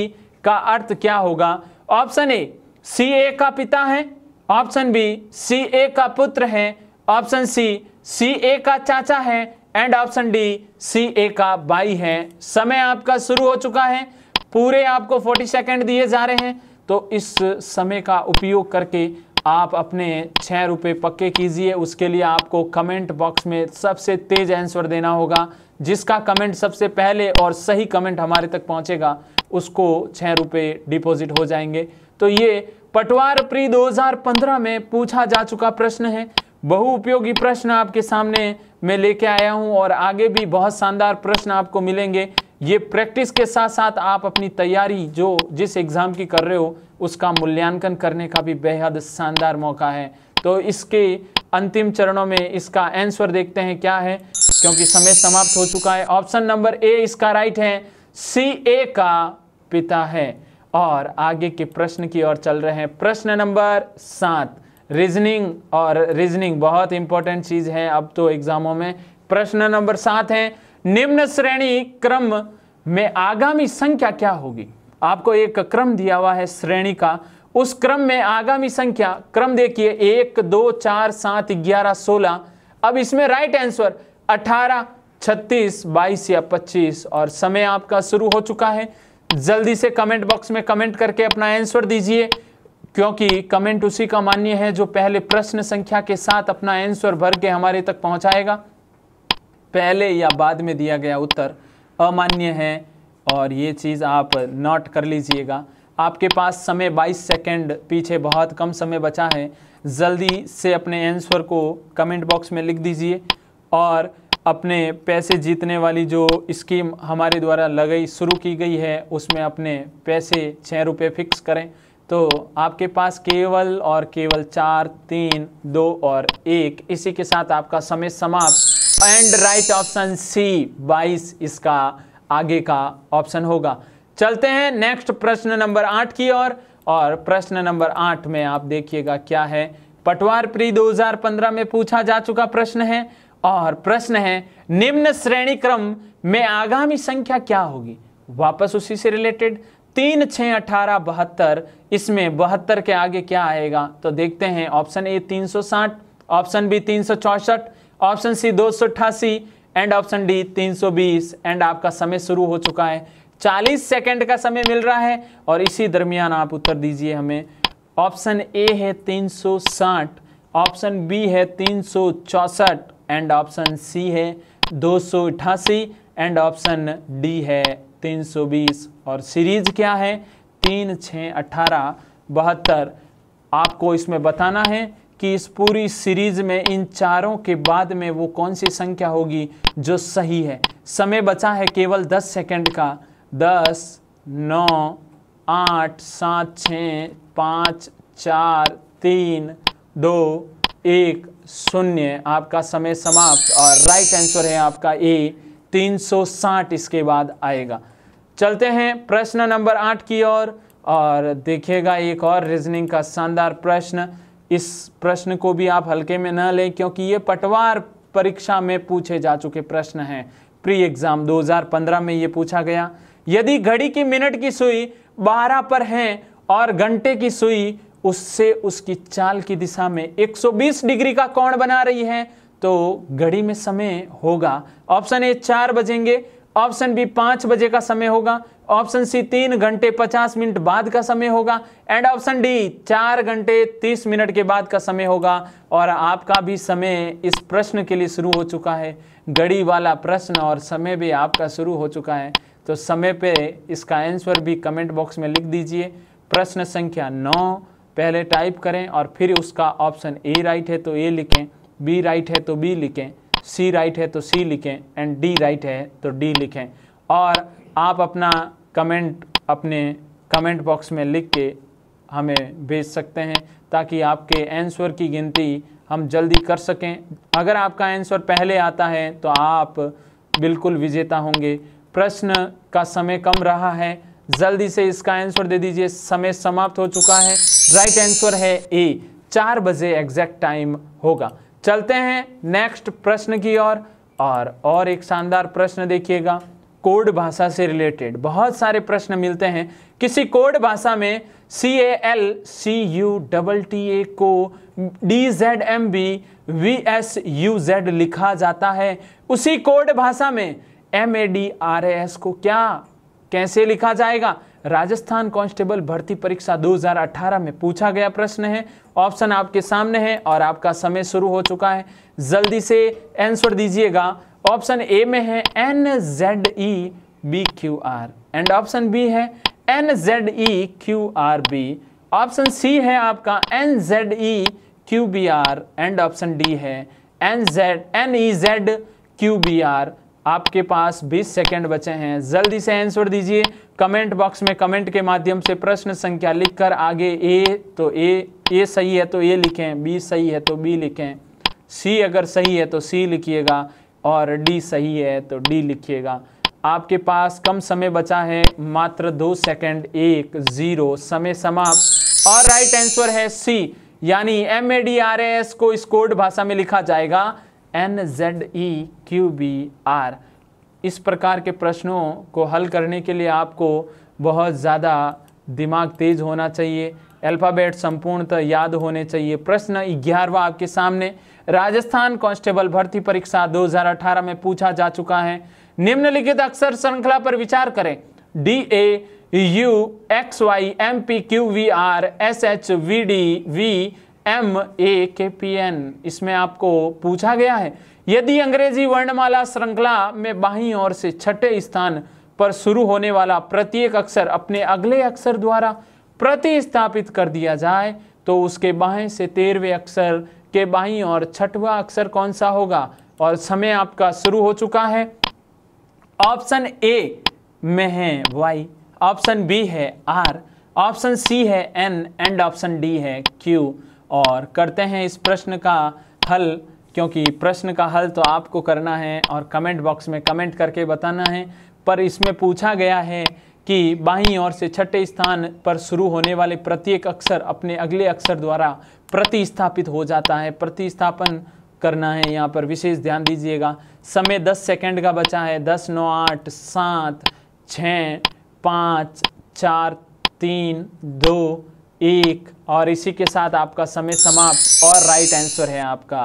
का अर्थ क्या होगा ऑप्शन ए सी ए का पिता है ऑप्शन बी सी ए का पुत्र है ऑप्शन सी सी ए का चाचा है and option D C A का बाई है समय आपका शुरू हो चुका है पूरे आपको 40 सेकंड दिए जा रहे हैं तो इस समय का उपयोग करके आप अपने छः रुपये पक्के कीजिए उसके लिए आपको कमेंट बॉक्स में सबसे तेज आंसर देना होगा जिसका कमेंट सबसे पहले और सही कमेंट हमारे तक पहुंचेगा उसको छः रुपये डिपॉजिट हो जाएंगे तो ये पटवार प्री 2015 में पूछा जा चुका प्रश्न है बहु उपयोगी प्रश्न आपके सामने मैं लेके आया हूँ और आगे भी बहुत शानदार प्रश्न आपको मिलेंगे ये प्रैक्टिस के साथ साथ आप अपनी तैयारी जो जिस एग्ज़ाम की कर रहे हो उसका मूल्यांकन करने का भी बेहद शानदार मौका है तो इसके अंतिम चरणों में इसका आंसर देखते हैं क्या है क्योंकि समय समाप्त हो चुका है ऑप्शन नंबर ए इसका राइट है सी ए का पिता है और आगे के प्रश्न की ओर चल रहे हैं प्रश्न नंबर सात रीजनिंग और रीजनिंग बहुत इंपॉर्टेंट चीज़ है अब तो एग्ज़ामों में प्रश्न नंबर सात है निम्न श्रेणी क्रम में आगामी संख्या क्या होगी आपको एक क्रम दिया हुआ है श्रेणी का उस क्रम में आगामी संख्या क्रम देखिए एक दो चार सात ग्यारह सोलह अब इसमें राइट आंसर अठारह छत्तीस बाईस या पच्चीस और समय आपका शुरू हो चुका है जल्दी से कमेंट बॉक्स में कमेंट करके अपना आंसर दीजिए क्योंकि कमेंट उसी का मान्य है जो पहले प्रश्न संख्या के साथ अपना आंसर भर के हमारे तक पहुंचाएगा पहले या बाद में दिया गया उत्तर अमान्य है और ये चीज़ आप नोट कर लीजिएगा आपके पास समय 22 सेकंड पीछे बहुत कम समय बचा है जल्दी से अपने आंसर को कमेंट बॉक्स में लिख दीजिए और अपने पैसे जीतने वाली जो स्कीम हमारे द्वारा लगाई शुरू की गई है उसमें अपने पैसे छः रुपये फिक्स करें तो आपके पास केवल और केवल चार तीन दो और एक इसी के साथ आपका समय समाप्त एंड राइट ऑप्शन सी बाईस इसका आगे का ऑप्शन होगा चलते हैं नेक्स्ट प्रश्न नंबर आठ की ओर और, प्रश्न नंबर आठ में आप देखिएगा क्या है पटवार प्री 2015 में पूछा जा चुका प्रश्न है और प्रश्न है निम्न श्रेणी क्रम में आगामी संख्या क्या होगी वापस उसी से रिलेटेड तीन छः अठारह बहत्तर इसमें बहत्तर के आगे क्या आएगा तो देखते हैं ऑप्शन ए तीन सौ साठ ऑप्शन बी तीन सौ चौसठ ऑप्शन सी दो सौ अठासी एंड ऑप्शन डी तीन सौ बीस एंड आपका समय शुरू हो चुका है चालीस सेकेंड का समय मिल रहा है और इसी दरमियान आप उत्तर दीजिए हमें ऑप्शन ए है तीन सौ साठ ऑप्शन बी है तीन सौ चौसठ एंड ऑप्शन सी है दो एंड ऑप्शन डी है 320 और सीरीज क्या है तीन छः अट्ठारह बहत्तर आपको इसमें बताना है कि इस पूरी सीरीज में इन चारों के बाद में वो कौन सी संख्या होगी जो सही है समय बचा है केवल 10 सेकंड का 10, 9, 8, सात छः पाँच चार तीन दो एक शून्य आपका समय समाप्त और राइट आंसर है आपका ए 360 इसके बाद आएगा चलते हैं प्रश्न नंबर आठ की ओर और, और देखिएगा एक और रीजनिंग का शानदार प्रश्न इस प्रश्न को भी आप हल्के में न लें क्योंकि ये पटवार परीक्षा में पूछे जा चुके प्रश्न हैं प्री एग्जाम 2015 में ये पूछा गया यदि घड़ी की मिनट की सुई बारह पर है और घंटे की सुई उससे उसकी चाल की दिशा में 120 डिग्री का कोण बना रही है तो घड़ी में समय होगा ऑप्शन ए चार बजेंगे ऑप्शन बी पाँच बजे का समय होगा ऑप्शन सी तीन घंटे पचास मिनट बाद का समय होगा एंड ऑप्शन डी चार घंटे तीस मिनट के बाद का समय होगा और आपका भी समय इस प्रश्न के लिए शुरू हो चुका है घड़ी वाला प्रश्न और समय भी आपका शुरू हो चुका है तो समय पे इसका आंसर भी कमेंट बॉक्स में लिख दीजिए प्रश्न संख्या नौ पहले टाइप करें और फिर उसका ऑप्शन ए राइट है तो ए लिखें बी राइट है तो बी लिखें सी राइट है तो सी लिखें एंड डी राइट है तो डी लिखें और आप अपना कमेंट अपने कमेंट बॉक्स में लिख के हमें भेज सकते हैं ताकि आपके आंसर की गिनती हम जल्दी कर सकें अगर आपका आंसर पहले आता है तो आप बिल्कुल विजेता होंगे प्रश्न का समय कम रहा है जल्दी से इसका आंसर दे दीजिए समय समाप्त हो चुका है राइट आंसर है ए चार बजे एग्जैक्ट टाइम होगा चलते हैं नेक्स्ट प्रश्न की ओर और, और और एक शानदार प्रश्न देखिएगा कोड भाषा से रिलेटेड बहुत सारे प्रश्न मिलते हैं किसी कोड भाषा में C A L C U double T A को D Z M B V S U Z लिखा जाता है उसी कोड भाषा में M A D R A S को क्या कैसे लिखा जाएगा राजस्थान कांस्टेबल भर्ती परीक्षा 2018 में पूछा गया प्रश्न है ऑप्शन आपके सामने है और आपका समय शुरू हो चुका है जल्दी से आंसर दीजिएगा ऑप्शन ए में है N Z E B Q R and option B है N Z E Q R B option C है आपका N Z E Q B R and option D है N Z N E Z Q B R आपके पास 20 सेकंड बचे हैं जल्दी से आंसर दीजिए कमेंट बॉक्स में कमेंट के माध्यम से प्रश्न संख्या लिखकर आगे ए तो ए ए सही है तो ए लिखें बी सही है तो बी लिखें सी अगर सही है तो सी लिखिएगा और डी सही है तो डी लिखिएगा आपके पास कम समय बचा है मात्र दो सेकंड एक जीरो समय समाप्त और राइट आंसर है सी यानी M A D R S को इस कोड भाषा में लिखा जाएगा N Z E Q B R इस प्रकार के प्रश्नों को हल करने के लिए आपको बहुत ज़्यादा दिमाग तेज होना चाहिए अल्फ़ाबेट संपूर्णतः याद होने चाहिए प्रश्न ग्यारहवा आपके सामने राजस्थान कांस्टेबल भर्ती परीक्षा 2018 में पूछा जा चुका है निम्नलिखित अक्षर श्रृंखला पर विचार करें D A U X Y M P Q V R S H V D V M A के पी एन इसमें आपको पूछा गया है यदि अंग्रेजी वर्णमाला श्रृंखला में बाहीं ओर से छठे स्थान पर शुरू होने वाला प्रत्येक अक्षर अपने अगले अक्षर द्वारा प्रतिस्थापित कर दिया जाए तो उसके बाहें से तेरहवें अक्षर के बाहीं और छठवा अक्षर कौन सा होगा और समय आपका शुरू हो चुका है ऑप्शन ए में है वाई ऑप्शन बी है आर ऑप्शन सी है एन एंड ऑप्शन डी है क्यू और करते हैं इस प्रश्न का हल क्योंकि प्रश्न का हल तो आपको करना है और कमेंट बॉक्स में कमेंट करके बताना है पर इसमें पूछा गया है कि बाहीं ओर से छठे स्थान पर शुरू होने वाले प्रत्येक अक्षर अपने अगले अक्षर द्वारा प्रतिस्थापित हो जाता है प्रतिस्थापन करना है यहाँ पर विशेष ध्यान दीजिएगा समय 10 सेकंड का बचा है 10 नौ आठ सात छः पाँच चार तीन दो एक और इसी के साथ आपका समय समाप्त और राइट आंसर है आपका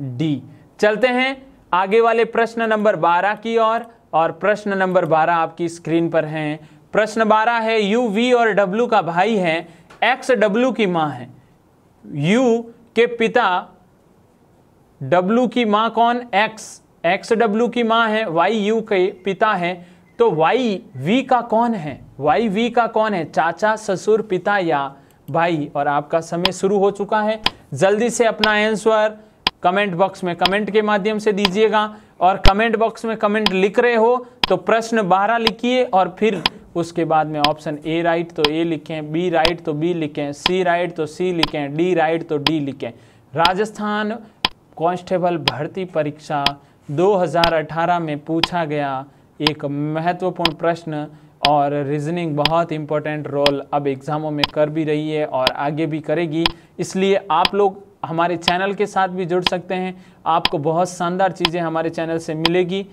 डी चलते हैं आगे वाले प्रश्न नंबर 12 की ओर और, और प्रश्न नंबर 12 आपकी स्क्रीन पर है प्रश्न 12 है यू वी और डब्ल्यू का भाई है एक्स डब्ल्यू की माँ है यू के पिता डब्ल्यू की माँ कौन एक्स एक्स डब्ल्यू की माँ है वाई यू के पिता है तो वाई वी का कौन है वाई वी का कौन है चाचा ससुर पिता या भाई और आपका समय शुरू हो चुका है जल्दी से अपना आंसर कमेंट बॉक्स में कमेंट के माध्यम से दीजिएगा और कमेंट बॉक्स में कमेंट लिख रहे हो तो प्रश्न बारह लिखिए और फिर उसके बाद में ऑप्शन ए राइट तो ए लिखें बी राइट तो बी लिखें सी राइट तो सी लिखें डी राइट तो डी लिखें राजस्थान कांस्टेबल भर्ती परीक्षा 2018 में पूछा गया एक महत्वपूर्ण प्रश्न और रीजनिंग बहुत इंपॉर्टेंट रोल अब एग्ज़ामों में कर भी रही है और आगे भी करेगी इसलिए आप लोग हमारे चैनल के साथ भी जुड़ सकते हैं आपको बहुत शानदार चीज़ें हमारे चैनल से मिलेगी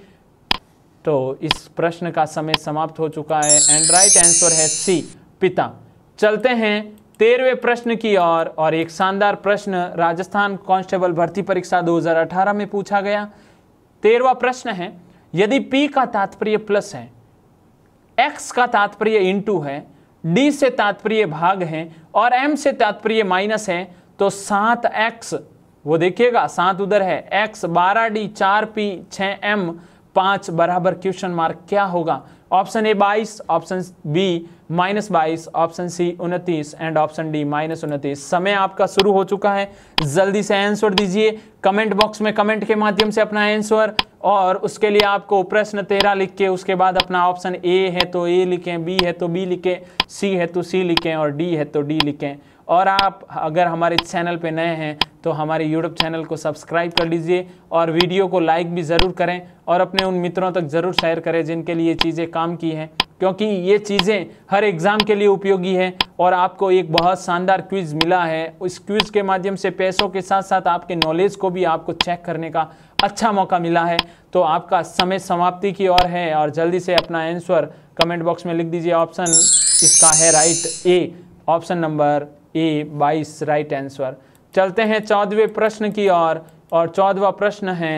तो इस प्रश्न का समय समाप्त हो चुका है एंड राइट आंसर है सी पिता चलते हैं तेरहवें प्रश्न की ओर और, और एक शानदार प्रश्न राजस्थान कांस्टेबल भर्ती परीक्षा 2018 में पूछा गया तेरहवा प्रश्न है यदि पी का तात्पर्य प्लस है एक्स का तात्पर्य इंटू है डी से तात्पर्य भाग है और एम से तात्पर्य माइनस है तो सात एक्स वो देखिएगा सात उधर है एक्स बारह डी चार पी छ एम पांच बराबर क्वेश्चन मार्क क्या होगा ऑप्शन ए बाईस ऑप्शन बी माइनस बाईस ऑप्शन सी उनतीस एंड ऑप्शन डी माइनस उनतीस समय आपका शुरू हो चुका है जल्दी से आंसर दीजिए कमेंट बॉक्स में कमेंट के माध्यम से अपना आंसर और उसके लिए आपको प्रश्न तेरह लिख के उसके बाद अपना ऑप्शन ए है तो ए लिखें बी है तो बी लिखें सी है तो सी लिखें और डी है तो डी लिखें और आप अगर हमारे चैनल पर नए हैं तो हमारे यूट्यूब चैनल को सब्सक्राइब कर लीजिए और वीडियो को लाइक भी ज़रूर करें और अपने उन मित्रों तक ज़रूर शेयर करें जिनके लिए चीज़ें काम की हैं क्योंकि ये चीज़ें हर एग्ज़ाम के लिए उपयोगी है और आपको एक बहुत शानदार क्विज़ मिला है उस क्विज़ के माध्यम से पैसों के साथ साथ आपके नॉलेज को भी आपको चेक करने का अच्छा मौका मिला है तो आपका समय समाप्ति की ओर है और जल्दी से अपना आंसर कमेंट बॉक्स में लिख दीजिए ऑप्शन इसका है right A option number A बाईस राइट आंसर चलते हैं चौदहवें प्रश्न की ओर और, और चौदवा प्रश्न है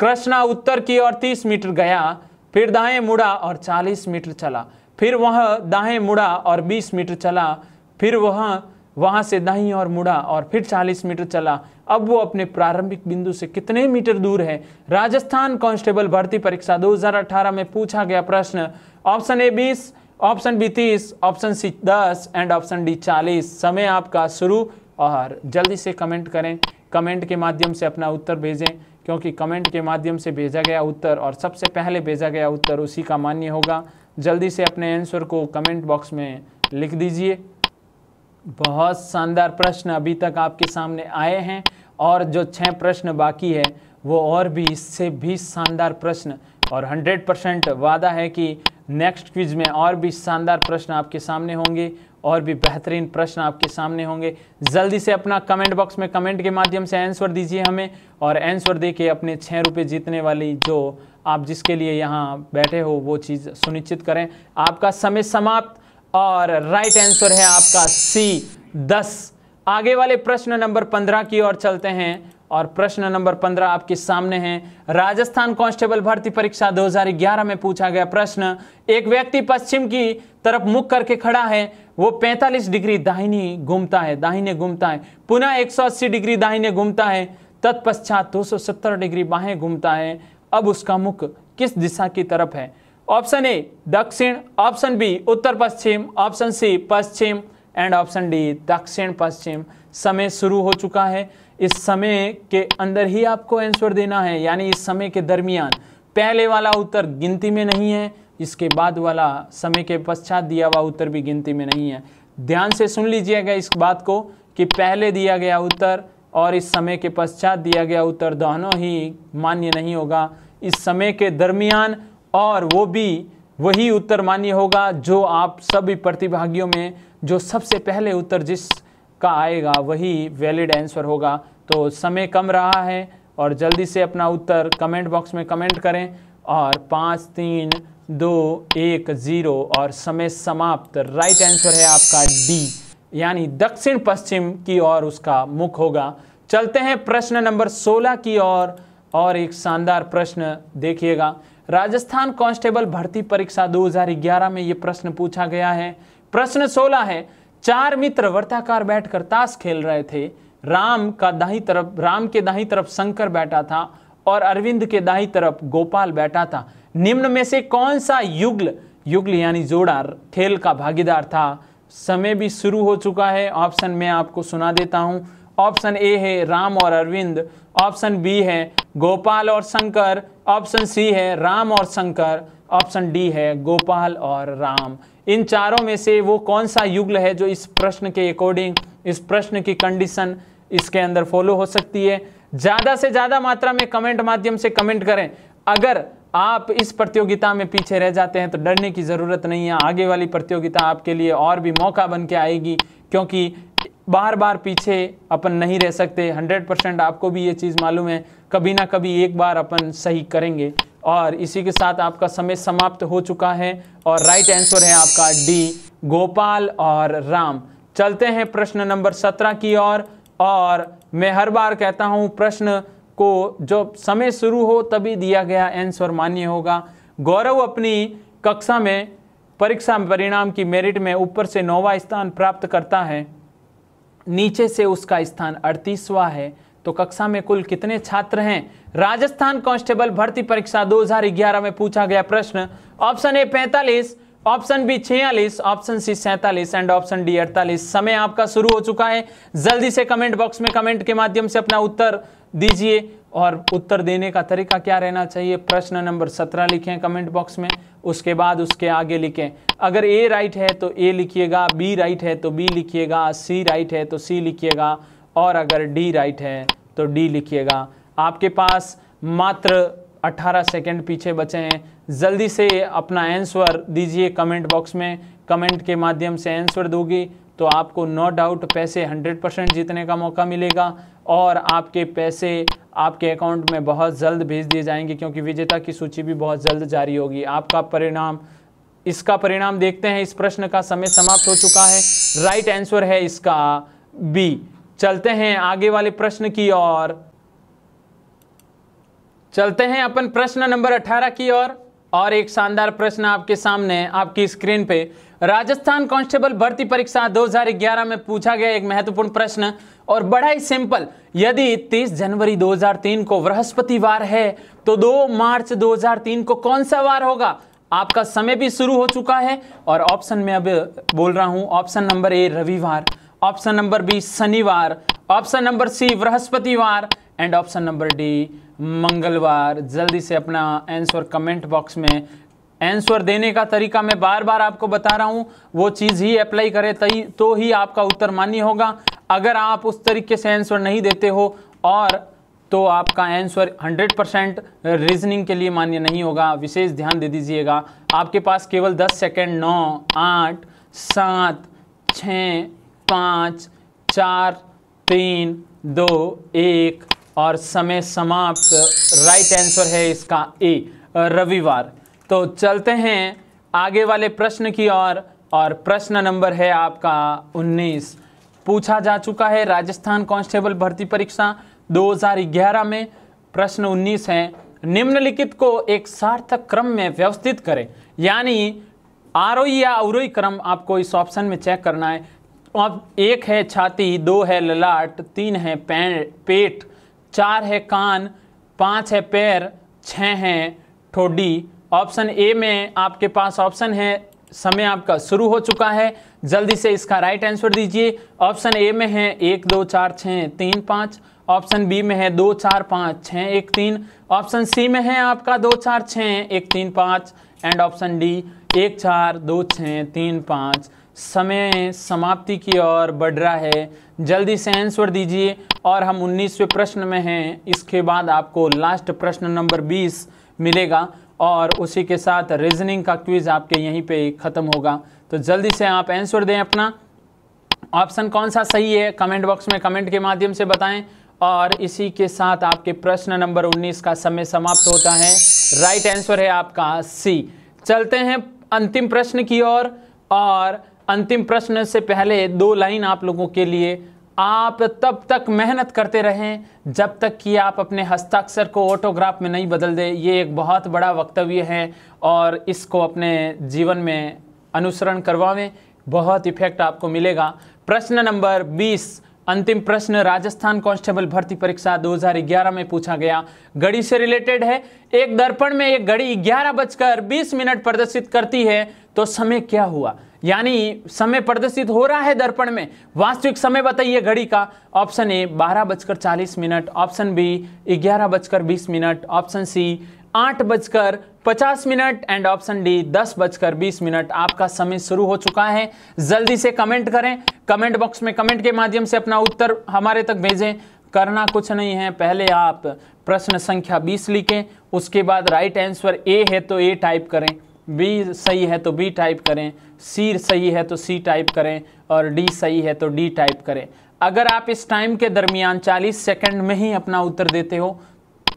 कृष्णा उत्तर की ओर तीस मीटर गया फिर दाएं मुड़ा और 40 मीटर चला फिर वह दाएं मुड़ा और 20 मीटर चला फिर वह वहाँ से दाहीं और मुड़ा और फिर 40 मीटर चला अब वो अपने प्रारंभिक बिंदु से कितने मीटर दूर है राजस्थान कांस्टेबल भर्ती परीक्षा 2018 में पूछा गया प्रश्न ऑप्शन ए बीस ऑप्शन बी तीस ऑप्शन सी दस एंड ऑप्शन डी चालीस समय आपका शुरू और जल्दी से कमेंट करें कमेंट के माध्यम से अपना उत्तर भेजें क्योंकि कमेंट के माध्यम से भेजा गया उत्तर और सबसे पहले भेजा गया उत्तर उसी का मान्य होगा जल्दी से अपने आंसर को कमेंट बॉक्स में लिख दीजिए बहुत शानदार प्रश्न अभी तक आपके सामने आए हैं और जो छः प्रश्न बाकी है वो और भी इससे भी शानदार प्रश्न और 100 परसेंट वादा है कि नेक्स्ट क्विज में और भी शानदार प्रश्न आपके सामने होंगे और भी बेहतरीन प्रश्न आपके सामने होंगे जल्दी से अपना कमेंट बॉक्स में कमेंट के माध्यम से आंसर दीजिए हमें और आंसर दे के अपने छः रुपये जीतने वाली जो आप जिसके लिए यहाँ बैठे हो वो चीज़ सुनिश्चित करें आपका समय समाप्त और राइट आंसर है आपका सी दस आगे वाले प्रश्न नंबर पंद्रह की ओर चलते हैं और प्रश्न नंबर 15 आपके सामने है राजस्थान कांस्टेबल भर्ती परीक्षा 2011 में पूछा गया प्रश्न एक व्यक्ति पश्चिम की तरफ मुख करके खड़ा है वो 45 डिग्री दाहिनी घूमता है दाहिने घूमता है पुनः 180 डिग्री दाहिने घूमता है तत्पश्चात 270 डिग्री बाहें घूमता है अब उसका मुख किस दिशा की तरफ है ऑप्शन ए दक्षिण ऑप्शन बी उत्तर पश्चिम ऑप्शन सी पश्चिम एंड ऑप्शन डी दक्षिण पश्चिम समय शुरू हो चुका है इस समय के अंदर ही आपको आंसर देना है यानी इस समय के दरमियान पहले वाला उत्तर गिनती में नहीं है इसके बाद वाला समय के पश्चात दिया हुआ उत्तर भी गिनती में नहीं है ध्यान से सुन लीजिएगा इस बात को कि पहले दिया गया उत्तर और इस समय के पश्चात दिया गया उत्तर दोनों ही मान्य नहीं होगा इस समय के दरमियान और वो भी वही उत्तर मान्य होगा जो आप सभी प्रतिभागियों में जो सबसे पहले उत्तर जिस का आएगा वही वैलिड आंसर होगा तो समय कम रहा है और जल्दी से अपना उत्तर कमेंट बॉक्स में कमेंट करें और पाँच तीन दो एक ज़ीरो और समय समाप्त राइट आंसर है आपका डी यानी दक्षिण पश्चिम की ओर उसका मुख होगा चलते हैं प्रश्न नंबर 16 की ओर और, और एक शानदार प्रश्न देखिएगा राजस्थान कांस्टेबल भर्ती परीक्षा 2011 में ये प्रश्न पूछा गया है प्रश्न 16 है चार मित्र वर्ताकार बैठकर ताश खेल रहे थे राम का दाही तरफ राम के दाही तरफ शंकर बैठा था और अरविंद के दाही तरफ गोपाल बैठा था निम्न में से कौन सा युगल युगल यानी जोड़ा खेल का भागीदार था समय भी शुरू हो चुका है ऑप्शन में आपको सुना देता हूं ऑप्शन ए है राम और अरविंद ऑप्शन बी है गोपाल और शंकर ऑप्शन सी है राम और शंकर ऑप्शन डी है गोपाल और राम इन चारों में से वो कौन सा युगल है जो इस प्रश्न के अकॉर्डिंग इस प्रश्न की कंडीशन इसके अंदर फॉलो हो सकती है ज़्यादा से ज़्यादा मात्रा में कमेंट माध्यम से कमेंट करें अगर आप इस प्रतियोगिता में पीछे रह जाते हैं तो डरने की ज़रूरत नहीं है आगे वाली प्रतियोगिता आपके लिए और भी मौका बन के आएगी क्योंकि बार बार पीछे अपन नहीं रह सकते 100 परसेंट आपको भी ये चीज़ मालूम है कभी ना कभी एक बार अपन सही करेंगे और इसी के साथ आपका समय समाप्त हो चुका है और राइट आंसर है आपका डी गोपाल और राम चलते हैं प्रश्न नंबर सत्रह की ओर और, और मैं हर बार कहता हूँ प्रश्न को जब समय शुरू हो तभी दिया गया आंसर मान्य होगा गौरव अपनी कक्षा में परीक्षा परिणाम की मेरिट में ऊपर से नौवा स्थान प्राप्त करता है नीचे से उसका स्थान अड़तीसवा है तो कक्षा में कुल कितने छात्र हैं राजस्थान कांस्टेबल भर्ती परीक्षा 2011 में पूछा गया प्रश्न option A 45, option B 46, option C 47 and option D 48 समय आपका शुरू हो चुका है जल्दी से कमेंट बॉक्स में कमेंट के माध्यम से अपना उत्तर दीजिए और उत्तर देने का तरीका क्या रहना चाहिए प्रश्न नंबर सत्रह लिखें कमेंट बॉक्स में उसके बाद उसके आगे लिखें अगर ए राइट है तो ए लिखिएगा बी राइट है तो बी लिखिएगा सी राइट है तो सी लिखिएगा और अगर डी राइट है तो डी लिखिएगा आपके पास मात्र 18 सेकंड पीछे बचे हैं जल्दी से अपना आंसर दीजिए कमेंट बॉक्स में कमेंट के माध्यम से आंसर दोगी तो आपको नो डाउट पैसे 100 परसेंट जीतने का मौका मिलेगा और आपके पैसे आपके अकाउंट में बहुत जल्द भेज दिए जाएंगे क्योंकि विजेता की सूची भी बहुत जल्द जारी होगी आपका परिणाम इसका परिणाम देखते हैं इस प्रश्न का समय समाप्त हो चुका है राइट आंसर है इसका बी चलते हैं आगे वाले प्रश्न की ओर चलते हैं अपन प्रश्न नंबर 18 की ओर और, और एक शानदार प्रश्न आपके सामने आपकी स्क्रीन पे राजस्थान कांस्टेबल भर्ती परीक्षा 2011 में पूछा गया एक महत्वपूर्ण प्रश्न और बड़ा ही सिंपल यदि 30 जनवरी 2003 को बृहस्पतिवार है तो 2 मार्च 2003 को कौन सा वार होगा आपका समय भी शुरू हो चुका है और ऑप्शन में अब बोल रहा हूं ऑप्शन नंबर ए रविवार ऑप्शन नंबर बी शनिवार ऑप्शन नंबर सी बृहस्पतिवार एंड ऑप्शन नंबर डी मंगलवार जल्दी से अपना आंसर कमेंट बॉक्स में आंसर देने का तरीका मैं बार बार आपको बता रहा हूँ वो चीज़ ही अप्लाई करे तई तो ही आपका उत्तर मान्य होगा अगर आप उस तरीके से आंसर नहीं देते हो और तो आपका आंसर 100 परसेंट रीजनिंग के लिए मान्य नहीं होगा विशेष ध्यान दे दीजिएगा आपके पास केवल 10 सेकंड नौ आठ सात छः पाँच चार तीन दो एक और समय समाप्त राइट आंसर है इसका ए रविवार तो चलते हैं आगे वाले प्रश्न की ओर और, और प्रश्न नंबर है आपका 19 पूछा जा चुका है राजस्थान कांस्टेबल भर्ती परीक्षा 2011 में प्रश्न 19 है निम्नलिखित को एक सार्थक क्रम में व्यवस्थित करें यानी आरोही या अवरोही क्रम आपको इस ऑप्शन में चेक करना है आप एक है छाती दो है ललाट तीन है पेट चार है कान पाँच है पैर छः है ठोडी ऑप्शन ए में आपके पास ऑप्शन है समय आपका शुरू हो चुका है जल्दी से इसका राइट आंसर दीजिए ऑप्शन ए में है एक दो चार छः तीन पाँच ऑप्शन बी में है दो चार पाँच छः एक तीन ऑप्शन सी में है आपका दो चार छः एक तीन पाँच एंड ऑप्शन डी एक चार दो छः तीन पाँच समय समाप्ति की ओर बढ़ रहा है जल्दी से आंसर दीजिए और हम 19वें प्रश्न में हैं इसके बाद आपको लास्ट प्रश्न नंबर 20 मिलेगा और उसी के साथ रीजनिंग का क्विज आपके यहीं पे ख़त्म होगा तो जल्दी से आप आंसर दें अपना ऑप्शन कौन सा सही है कमेंट बॉक्स में कमेंट के माध्यम से बताएं और इसी के साथ आपके प्रश्न नंबर 19 का समय समाप्त होता है राइट आंसर है आपका सी चलते हैं अंतिम प्रश्न की ओर और, और अंतिम प्रश्न से पहले दो लाइन आप लोगों के लिए आप तब तक मेहनत करते रहें जब तक कि आप अपने हस्ताक्षर को ऑटोग्राफ में नहीं बदल दें ये एक बहुत बड़ा वक्तव्य है और इसको अपने जीवन में अनुसरण करवावें बहुत इफेक्ट आपको मिलेगा प्रश्न नंबर 20 अंतिम प्रश्न राजस्थान कांस्टेबल भर्ती परीक्षा 2011 में पूछा गया घड़ी से रिलेटेड है एक दर्पण में एक घड़ी ग्यारह बजकर बीस मिनट प्रदर्शित करती है तो समय क्या हुआ यानी समय प्रदर्शित हो रहा है दर्पण में वास्तविक समय बताइए घड़ी का ऑप्शन ए बारह बजकर चालीस मिनट ऑप्शन बी ग्यारह बजकर बीस मिनट ऑप्शन सी आठ बजकर पचास मिनट एंड ऑप्शन डी दस बजकर बीस मिनट आपका समय शुरू हो चुका है जल्दी से कमेंट करें कमेंट बॉक्स में कमेंट के माध्यम से अपना उत्तर हमारे तक भेजें करना कुछ नहीं है पहले आप प्रश्न संख्या बीस लिखें उसके बाद राइट आंसर ए है तो ए टाइप करें बी सही है तो बी टाइप करें सी सही है तो सी टाइप करें और डी सही है तो डी टाइप करें अगर आप इस टाइम के दरमियान 40 सेकंड में ही अपना उत्तर देते हो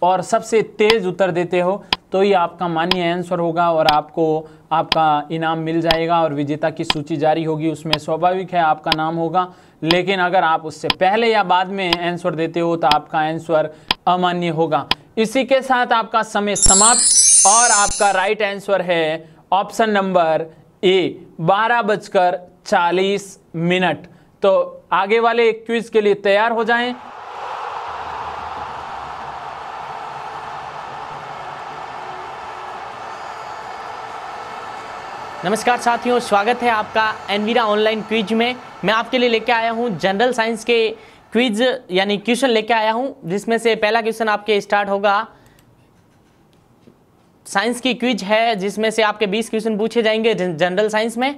और सबसे तेज़ उत्तर देते हो तो ही आपका मान्य आंसर होगा और आपको आपका इनाम मिल जाएगा और विजेता की सूची जारी होगी उसमें स्वाभाविक है आपका नाम होगा लेकिन अगर आप उससे पहले या बाद में आंसर देते हो तो आपका आंसर अमान्य होगा इसी के साथ आपका समय समाप्त और आपका राइट आंसर है ऑप्शन नंबर ए बारह बजकर चालीस मिनट तो आगे वाले क्विज के लिए तैयार हो जाएं नमस्कार साथियों स्वागत है आपका एनवीरा ऑनलाइन क्विज में मैं आपके लिए लेके आया हूं जनरल साइंस के क्विज यानी क्वेश्चन लेके आया हूं जिसमें से पहला क्वेश्चन आपके स्टार्ट होगा साइंस की क्विज है जिसमें से आपके 20 क्वेश्चन पूछे जाएंगे जनरल साइंस में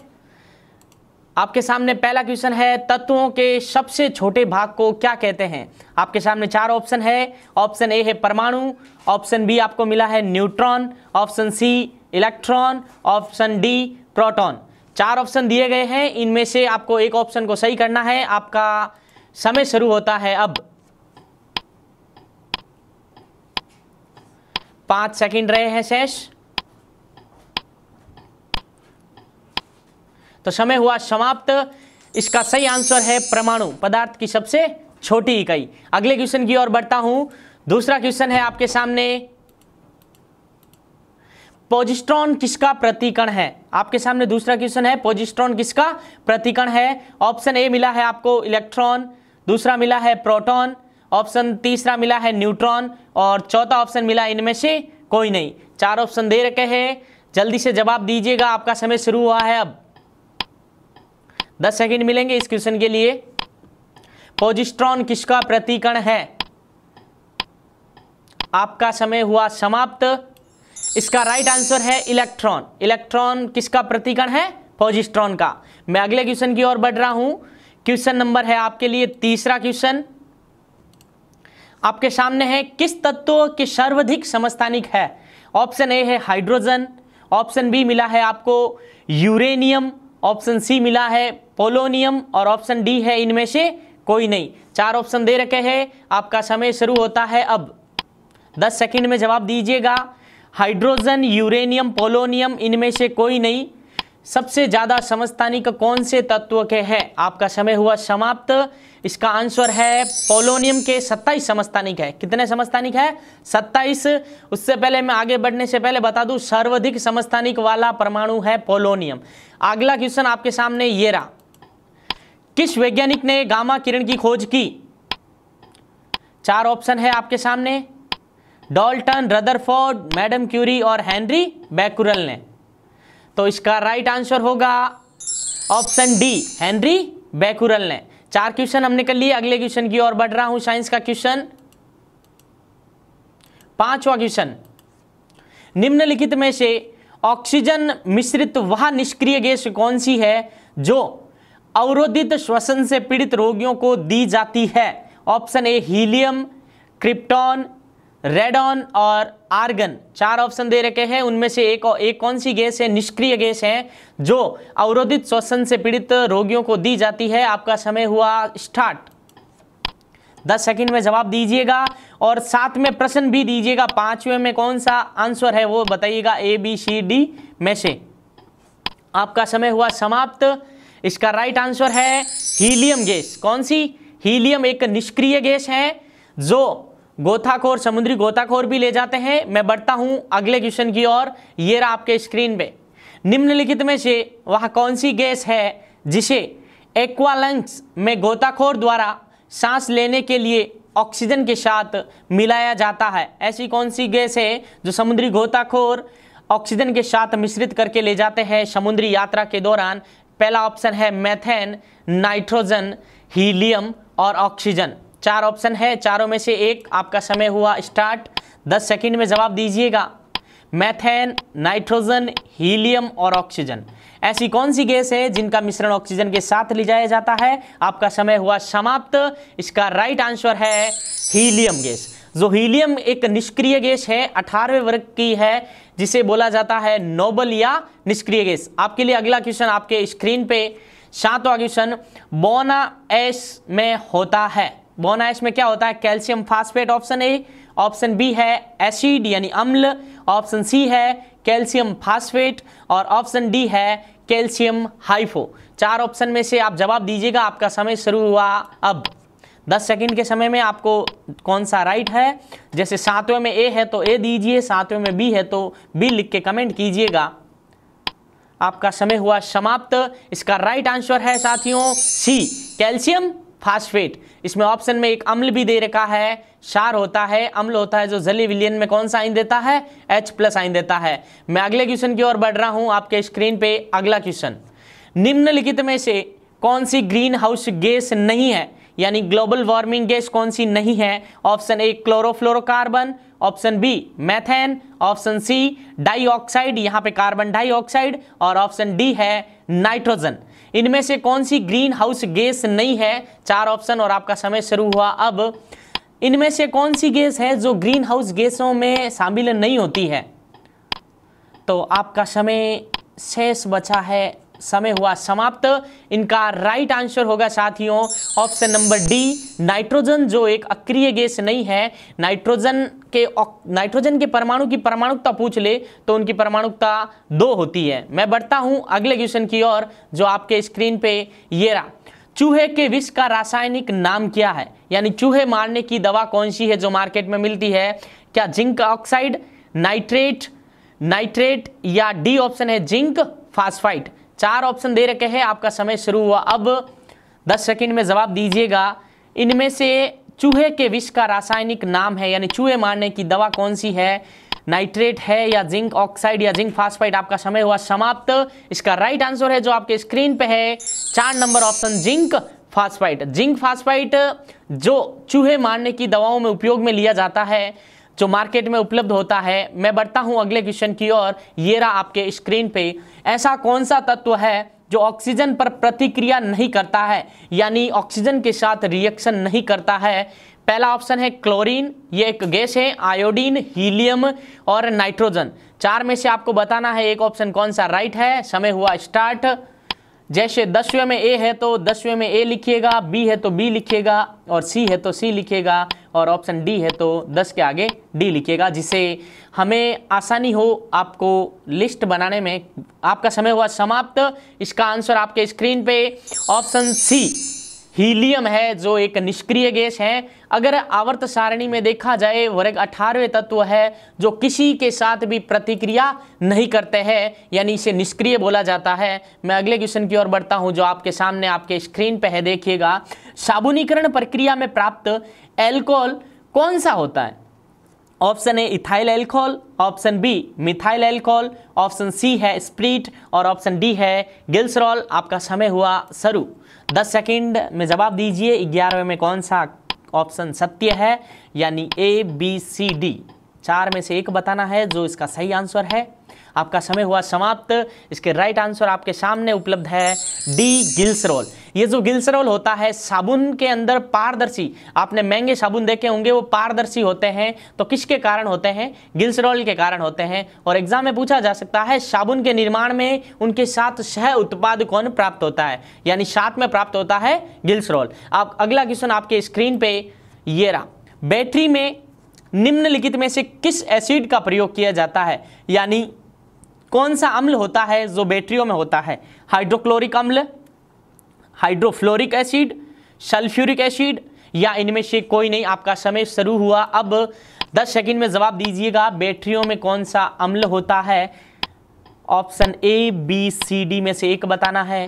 आपके सामने पहला क्वेश्चन है तत्वों के सबसे छोटे भाग को क्या कहते हैं आपके सामने चार ऑप्शन है ऑप्शन ए है परमाणु ऑप्शन बी आपको मिला है neutron option C electron option D proton चार ऑप्शन दिए गए हैं इनमें से आपको एक ऑप्शन को सही करना है आपका समय शुरू होता है अब पांच सेकंड रहे हैं शेष तो समय हुआ समाप्त इसका सही आंसर है परमाणु पदार्थ की सबसे छोटी इकाई अगले क्वेश्चन की ओर बढ़ता हूं दूसरा क्वेश्चन है आपके सामने पोजिस्ट्रॉन किसका प्रतिकण है आपके सामने दूसरा क्वेश्चन है पोजिस्ट्रॉन किसका प्रतिकण है ऑप्शन ए मिला है आपको इलेक्ट्रॉन दूसरा मिला है प्रोटॉन ऑप्शन तीसरा मिला है न्यूट्रॉन और चौथा ऑप्शन मिला इनमें से कोई नहीं चार ऑप्शन दे रखे हैं जल्दी से जवाब दीजिएगा आपका समय शुरू हुआ है अब दस सेकंड मिलेंगे इस क्वेश्चन के लिए पोजिस्ट्रॉन किसका प्रतिकरण है आपका समय हुआ समाप्त इसका राइट आंसर है इलेक्ट्रॉन इलेक्ट्रॉन किसका प्रतिकरण है पोजिस्ट्रॉन का मैं अगले क्वेश्चन की ओर बढ़ रहा हूं क्वेश्चन नंबर है आपके लिए तीसरा क्वेश्चन आपके सामने है किस तत्व के सर्वाधिक समस्थानिक है ऑप्शन ए है हाइड्रोजन ऑप्शन बी मिला है आपको यूरेनियम ऑप्शन सी मिला है पोलोनियम और ऑप्शन डी है इनमें से कोई नहीं चार ऑप्शन दे रखे हैं आपका समय शुरू होता है अब दस सेकंड में जवाब दीजिएगा हाइड्रोजन यूरेनियम पोलोनियम इनमें से कोई नहीं सबसे ज्यादा समस्थानिक कौन से तत्व के है आपका समय हुआ समाप्त इसका आंसर है पोलोनियम के 27 समस्तानिक है कितने समस्तानिक है 27 उससे पहले मैं आगे बढ़ने से पहले बता दूं सर्वाधिक समस्तानिक वाला परमाणु है पोलोनियम अगला क्वेश्चन आपके सामने ये रहा किस वैज्ञानिक ने गामा किरण की खोज की चार ऑप्शन है आपके सामने डॉल्टन रदरफोर्ड मैडम क्यूरी और हेनरी बैकुरल ने तो इसका राइट आंसर होगा ऑप्शन डी हेनरी बैकुरल ने चार क्वेश्चन हमने कर लिए अगले क्वेश्चन की ओर बढ़ रहा हूं साइंस का क्वेश्चन पांचवा क्वेश्चन निम्नलिखित में से ऑक्सीजन मिश्रित वह निष्क्रिय गैस कौन सी है जो अवरोधित श्वसन से पीड़ित रोगियों को दी जाती है option A helium krypton radon और आर्गन चार ऑप्शन दे रखे हैं उनमें से एक और एक कौन सी गैस है निष्क्रिय गैस है जो अवरोधित श्वसन से पीड़ित रोगियों को दी जाती है आपका समय हुआ स्टार्ट दस सेकंड में जवाब दीजिएगा और साथ में प्रश्न भी दीजिएगा पांचवें में कौन सा आंसर है वो बताइएगा ए बी सी डी में से आपका समय हुआ समाप्त इसका राइट आंसर है हीलियम गैस कौन सी हीलियम एक निष्क्रिय गैस है जो गोताखोर समुद्री गोताखोर भी ले जाते हैं मैं बढ़ता हूं अगले क्वेश्चन की ओर ये रहा आपके स्क्रीन पे निम्नलिखित में से वह कौन सी गैस है जिसे एक्वालंक्स में गोताखोर द्वारा सांस लेने के लिए ऑक्सीजन के साथ मिलाया जाता है ऐसी कौन सी गैस है जो समुद्री गोताखोर ऑक्सीजन के साथ मिश्रित करके ले जाते हैं समुद्री यात्रा के दौरान पहला ऑप्शन है मैथेन नाइट्रोजन हीलियम और ऑक्सीजन चार ऑप्शन है चारों में से एक आपका समय हुआ स्टार्ट दस सेकेंड में जवाब दीजिएगा मैथेन नाइट्रोजन हीलियम और ऑक्सीजन ऐसी कौन सी गैस है जिनका मिश्रण ऑक्सीजन के साथ ले जाया जाता है आपका समय हुआ समाप्त इसका राइट आंसर है हीलियम गैस जो हीलियम एक निष्क्रिय गैस है अठारहवें वर्ग की है जिसे बोला जाता है नोबल या निष्क्रिय गैस आपके लिए अगला क्वेश्चन आपके स्क्रीन पे सातवा क्वेश्चन बोना एस में होता है बोन आयस में क्या होता है calcium phosphate option A option B है एसिड यानी अम्ल ऑप्शन सी है कैल्शियम फास्फेट और ऑप्शन डी है कैल्शियम हाइफो चार ऑप्शन में से आप जवाब दीजिएगा आपका समय शुरू हुआ अब दस सेकंड के समय में आपको कौन सा राइट है जैसे सातवें में ए है तो ए दीजिए सातवें में बी है तो बी लिख के कमेंट कीजिएगा आपका समय हुआ समाप्त इसका राइट आंसर है साथियों सी कैल्शियम फास्फेट इसमें ऑप्शन में एक अम्ल भी दे रखा है शार होता है अम्ल होता है जो जली विलियन में कौन सा आइन देता है एच प्लस आइन देता है मैं अगले क्वेश्चन की ओर बढ़ रहा हूँ आपके स्क्रीन पे अगला क्वेश्चन निम्नलिखित में से कौन सी ग्रीन हाउस गैस नहीं है यानी ग्लोबल वार्मिंग गैस कौन सी नहीं है option A chlorofluorocarbon option B methane option C dioxide यहाँ पे कार्बन डाइऑक्साइड और ऑप्शन डी है नाइट्रोजन इनमें से कौन सी ग्रीन हाउस गैस नहीं है चार ऑप्शन और आपका समय शुरू हुआ अब इनमें से कौन सी गैस है जो ग्रीन हाउस गैसों में शामिल नहीं होती है तो आपका समय शेष बचा है समय हुआ समाप्त इनका राइट आंसर होगा साथियों ऑप्शन नंबर डी नाइट्रोजन जो एक अक्रिय गैस नहीं है नाइट्रोजन के नाइट्रोजन के परमाणु की परमाणुकता पूछ ले तो उनकी परमाणुकता दो होती है मैं बढ़ता हूं अगले क्वेश्चन की ओर जो आपके स्क्रीन पे ये रहा चूहे के विष का रासायनिक नाम क्या है यानी चूहे मारने की दवा कौन सी है जो मार्केट में मिलती है क्या जिंक ऑक्साइड नाइट्रेट नाइट्रेट या डी ऑप्शन है जिंक फास्फाइट चार ऑप्शन दे रखे हैं आपका समय शुरू हुआ अब दस सेकेंड में जवाब दीजिएगा इनमें से चूहे के विष का रासायनिक नाम है यानी चूहे मारने की दवा कौन सी है नाइट्रेट है या जिंक ऑक्साइड या जिंक फास्फाइड आपका समय हुआ समाप्त इसका राइट आंसर है जो आपके स्क्रीन पे है चार number option zinc phosphide zinc phosphide जो चूहे मारने की दवाओं में उपयोग में लिया जाता है जो मार्केट में उपलब्ध होता है मैं बढ़ता हूं अगले क्वेश्चन की ओर ये रहा आपके स्क्रीन पे ऐसा कौन सा तत्व है जो ऑक्सीजन पर प्रतिक्रिया नहीं करता है यानी ऑक्सीजन के साथ रिएक्शन नहीं करता है पहला ऑप्शन है क्लोरीन ये एक गैस है आयोडीन हीलियम और नाइट्रोजन चार में से आपको बताना है एक ऑप्शन कौन सा राइट है समय हुआ स्टार्ट जैसे दसवें में ए है तो दसवें में ए लिखिएगा बी है तो बी लिखिएगा और सी है तो सी लिखिएगा और ऑप्शन डी है तो दस के आगे डी लिखिएगा जिससे हमें आसानी हो आपको लिस्ट बनाने में आपका समय हुआ समाप्त इसका आंसर आपके स्क्रीन पे ऑप्शन सी हीलियम है जो एक निष्क्रिय गैस है अगर आवर्त सारणी में देखा जाए वर्ग अठारहवें तत्व है जो किसी के साथ भी प्रतिक्रिया नहीं करते हैं यानी इसे निष्क्रिय बोला जाता है मैं अगले क्वेश्चन की ओर बढ़ता हूं जो आपके सामने आपके स्क्रीन पर है देखिएगा साबुनीकरण प्रक्रिया में प्राप्त एल्कोहल कौन सा होता है option A ethyl alcohol option B methyl alcohol option C है स्प्रीट और ऑप्शन डी है गिल्सरॉल आपका समय हुआ शुरू दस सेकेंड में जवाब दीजिए ग्यारहवें में कौन सा ऑप्शन सत्य है यानी ए बी सी डी चार में से एक बताना है जो इसका सही आंसर है आपका समय हुआ समाप्त इसके राइट आंसर आपके सामने उपलब्ध है डी गिल्सरोल ये जो गिल्सरोल होता है साबुन के अंदर पारदर्शी आपने महंगे साबुन देखे होंगे वो पारदर्शी होते हैं तो किसके कारण होते हैं गिल्सरोल के कारण होते हैं और एग्जाम में पूछा जा सकता है साबुन के निर्माण में उनके साथ सह उत्पाद कौन प्राप्त होता है यानी साथ में प्राप्त होता है गिल्सरोल आप अगला क्वेश्चन आपके स्क्रीन पे ये रहा बैटरी में निम्नलिखित में से किस एसिड का प्रयोग किया जाता है यानी कौन सा अम्ल होता है जो बैटरियों में होता है हाइड्रोक्लोरिक अम्ल हाइड्रोफ्लोरिक एसिड सल्फ्यूरिक एसिड या इनमें से कोई नहीं आपका समय शुरू हुआ अब 10 सेकंड में जवाब दीजिएगा बैटरियों में कौन सा अम्ल होता है option A B C D में से एक बताना है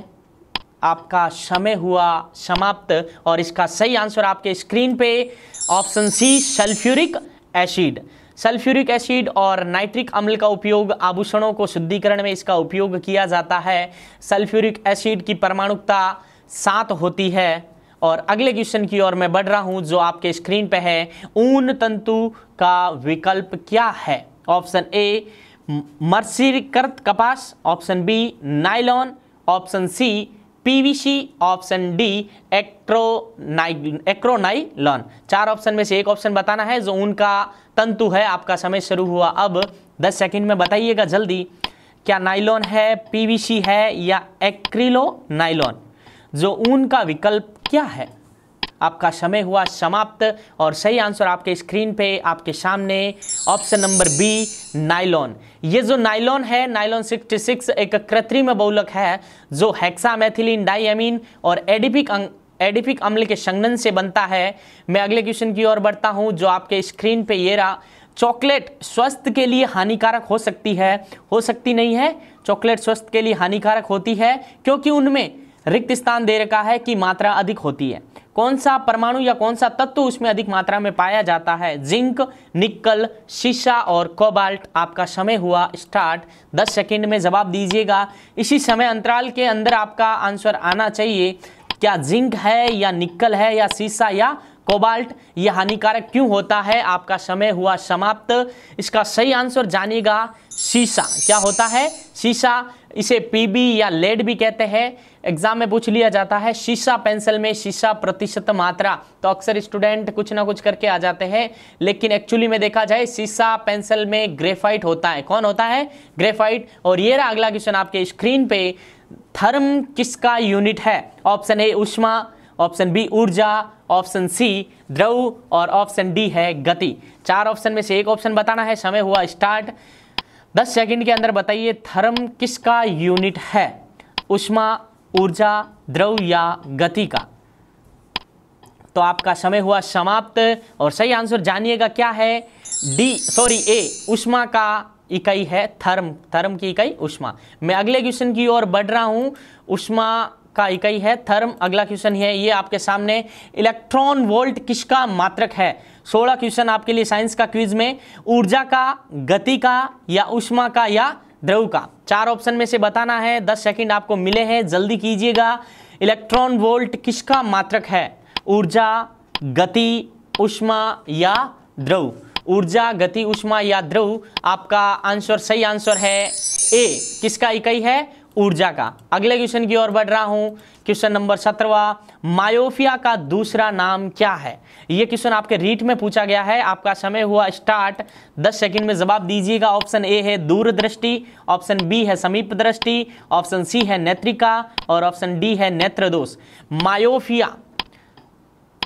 आपका समय हुआ समाप्त और इसका सही आंसर आपके स्क्रीन पे option C sulphuric acid sulphuric acid और नाइट्रिक अम्ल का उपयोग आभूषणों को शुद्धिकरण में इसका उपयोग किया जाता है सल्फ्यूरिक एसिड की परमाणुकता सात होती है और अगले क्वेश्चन की ओर मैं बढ़ रहा हूं जो आपके स्क्रीन पे है ऊन तंतु का विकल्प क्या है ऑप्शन ए मर्सीकृत कपास option B nylon option C PVC option D एक्ट्रोनाइ एक्रोनाइलॉन चार ऑप्शन में से एक ऑप्शन बताना है जो उनका तंतु है आपका समय शुरू हुआ अब दस सेकेंड में बताइएगा जल्दी क्या नाइलॉन है पीवीसी है या एक्रिलो नाइलॉन जो ऊन का विकल्प क्या है आपका समय हुआ समाप्त और सही आंसर आपके स्क्रीन पे आपके सामने ऑप्शन नंबर बी नाइलॉन ये जो नाइलॉन है नाइलॉन 66 एक कृत्रिम बहुलक है जो हेक्सामेथिलीन डाइएमीन और एडिपिक एडिफिक अम्ल के संगन से बनता है मैं अगले क्वेश्चन की ओर बढ़ता हूँ जो आपके स्क्रीन पे ये रहा चॉकलेट स्वस्थ के लिए हानिकारक हो सकती है हो सकती नहीं है चॉकलेट स्वस्थ के लिए हानिकारक होती है क्योंकि उनमें रिक्त स्थान दे रखा है कि मात्रा अधिक होती है कौन सा परमाणु या कौन सा तत्व उसमें अधिक मात्रा में पाया जाता है जिंक निकल शीशा और कोबाल्ट आपका समय हुआ स्टार्ट 10 सेकंड में जवाब दीजिएगा इसी समय अंतराल के अंदर आपका आंसर आना चाहिए क्या जिंक है या निकल है या सीसा या कोबाल्ट यह हानिकारक क्यों होता है आपका समय हुआ समाप्त इसका सही आंसर जानेगा शीशा क्या होता है शीशा इसे पीबी या लेड भी कहते हैं एग्जाम में पूछ लिया जाता है शीशा पेंसिल में शीशा प्रतिशत मात्रा तो अक्सर स्टूडेंट कुछ ना कुछ करके आ जाते हैं लेकिन एक्चुअली में देखा जाए शीशा पेंसिल में ग्रेफाइट होता है कौन होता है ग्रेफाइट और ये रहा अगला क्वेश्चन आपके स्क्रीन पे थर्म किसका यूनिट है ऑप्शन ए उष्मा ऑप्शन बी ऊर्जा ऑप्शन सी द्रव और ऑप्शन डी है गति चार ऑप्शन में से एक ऑप्शन बताना है समय हुआ स्टार्ट दस सेकंड के अंदर बताइए थर्म किसका यूनिट है उष्मा ऊर्जा द्रव या गति का तो आपका समय हुआ समाप्त और सही आंसर जानिएगा क्या है डी सॉरी ए उष्मा का इकाई है थर्म थर्म की इकाई उष्मा मैं अगले क्वेश्चन की ओर बढ़ रहा हूं उष्मा का इकाई है थर्म अगला क्वेश्चन है ये आपके सामने इलेक्ट्रॉन वोल्ट किसका मात्रक है सोलह क्वेश्चन आपके लिए साइंस का क्विज में ऊर्जा का गति का या उष्मा का या द्रव का चार ऑप्शन में से बताना है दस सेकंड आपको मिले हैं जल्दी कीजिएगा इलेक्ट्रॉन वोल्ट किसका मात्रक है ऊर्जा गति उष्मा या द्रव ऊर्जा गति उष्मा या द्रव आपका आंसर सही आंसर है ए किसका इकाई है ऊर्जा का अगले क्वेश्चन की ओर बढ़ रहा हूं क्वेश्चन नंबर सत्रवा मायोफिया का दूसरा नाम क्या है यह क्वेश्चन आपके रीट में पूछा गया है आपका समय हुआ स्टार्ट 10 सेकंड में जवाब दीजिएगा ऑप्शन ए है दूरदृष्टि ऑप्शन बी है समीप दृष्टि ऑप्शन सी है नेत्रिका और ऑप्शन डी है नेत्र दोष मायोफिया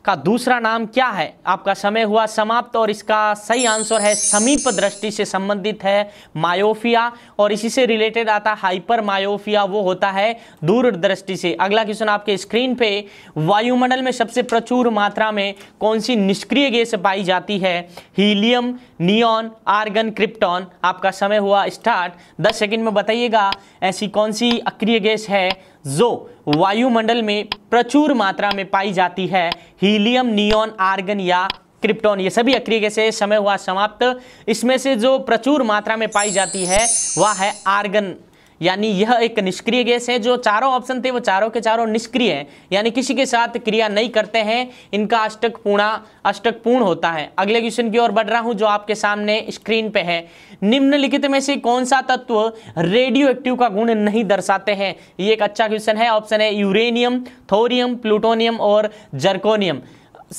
का दूसरा नाम क्या है आपका समय हुआ समाप्त और इसका सही आंसर है समीप दृष्टि से संबंधित है मायोफिया और इसी से रिलेटेड आता हाइपर मायोफिया वो होता है दूर दृष्टि से अगला क्वेश्चन आपके स्क्रीन पे वायुमंडल में सबसे प्रचुर मात्रा में कौन सी निष्क्रिय गैस पाई जाती है हीलियम नियॉन आर्गन क्रिप्टॉन आपका समय हुआ स्टार्ट दस सेकेंड में बताइएगा ऐसी कौन सी अक्रिय गैस है जो वायुमंडल में प्रचुर मात्रा में पाई जाती है हीलियम नियोन आर्गन या क्रिप्टॉन ये सभी अक्रिय गैसें समय हुआ समाप्त इसमें से जो प्रचुर मात्रा में पाई जाती है वह है आर्गन यानी यह एक निष्क्रिय गैस है जो चारों ऑप्शन थे वो चारों के चारों निष्क्रिय है यानी किसी के साथ क्रिया नहीं करते हैं इनका अष्टक पूर्णा अष्टक पूर्ण होता है अगले क्वेश्चन की ओर बढ़ रहा हूं जो आपके सामने स्क्रीन पे है निम्नलिखित में से कौन सा तत्व रेडियो एक्टिव का गुण नहीं दर्शाते हैं ये एक अच्छा क्वेश्चन है ऑप्शन है यूरेनियम थोरियम प्लूटोनियम और जर्कोनियम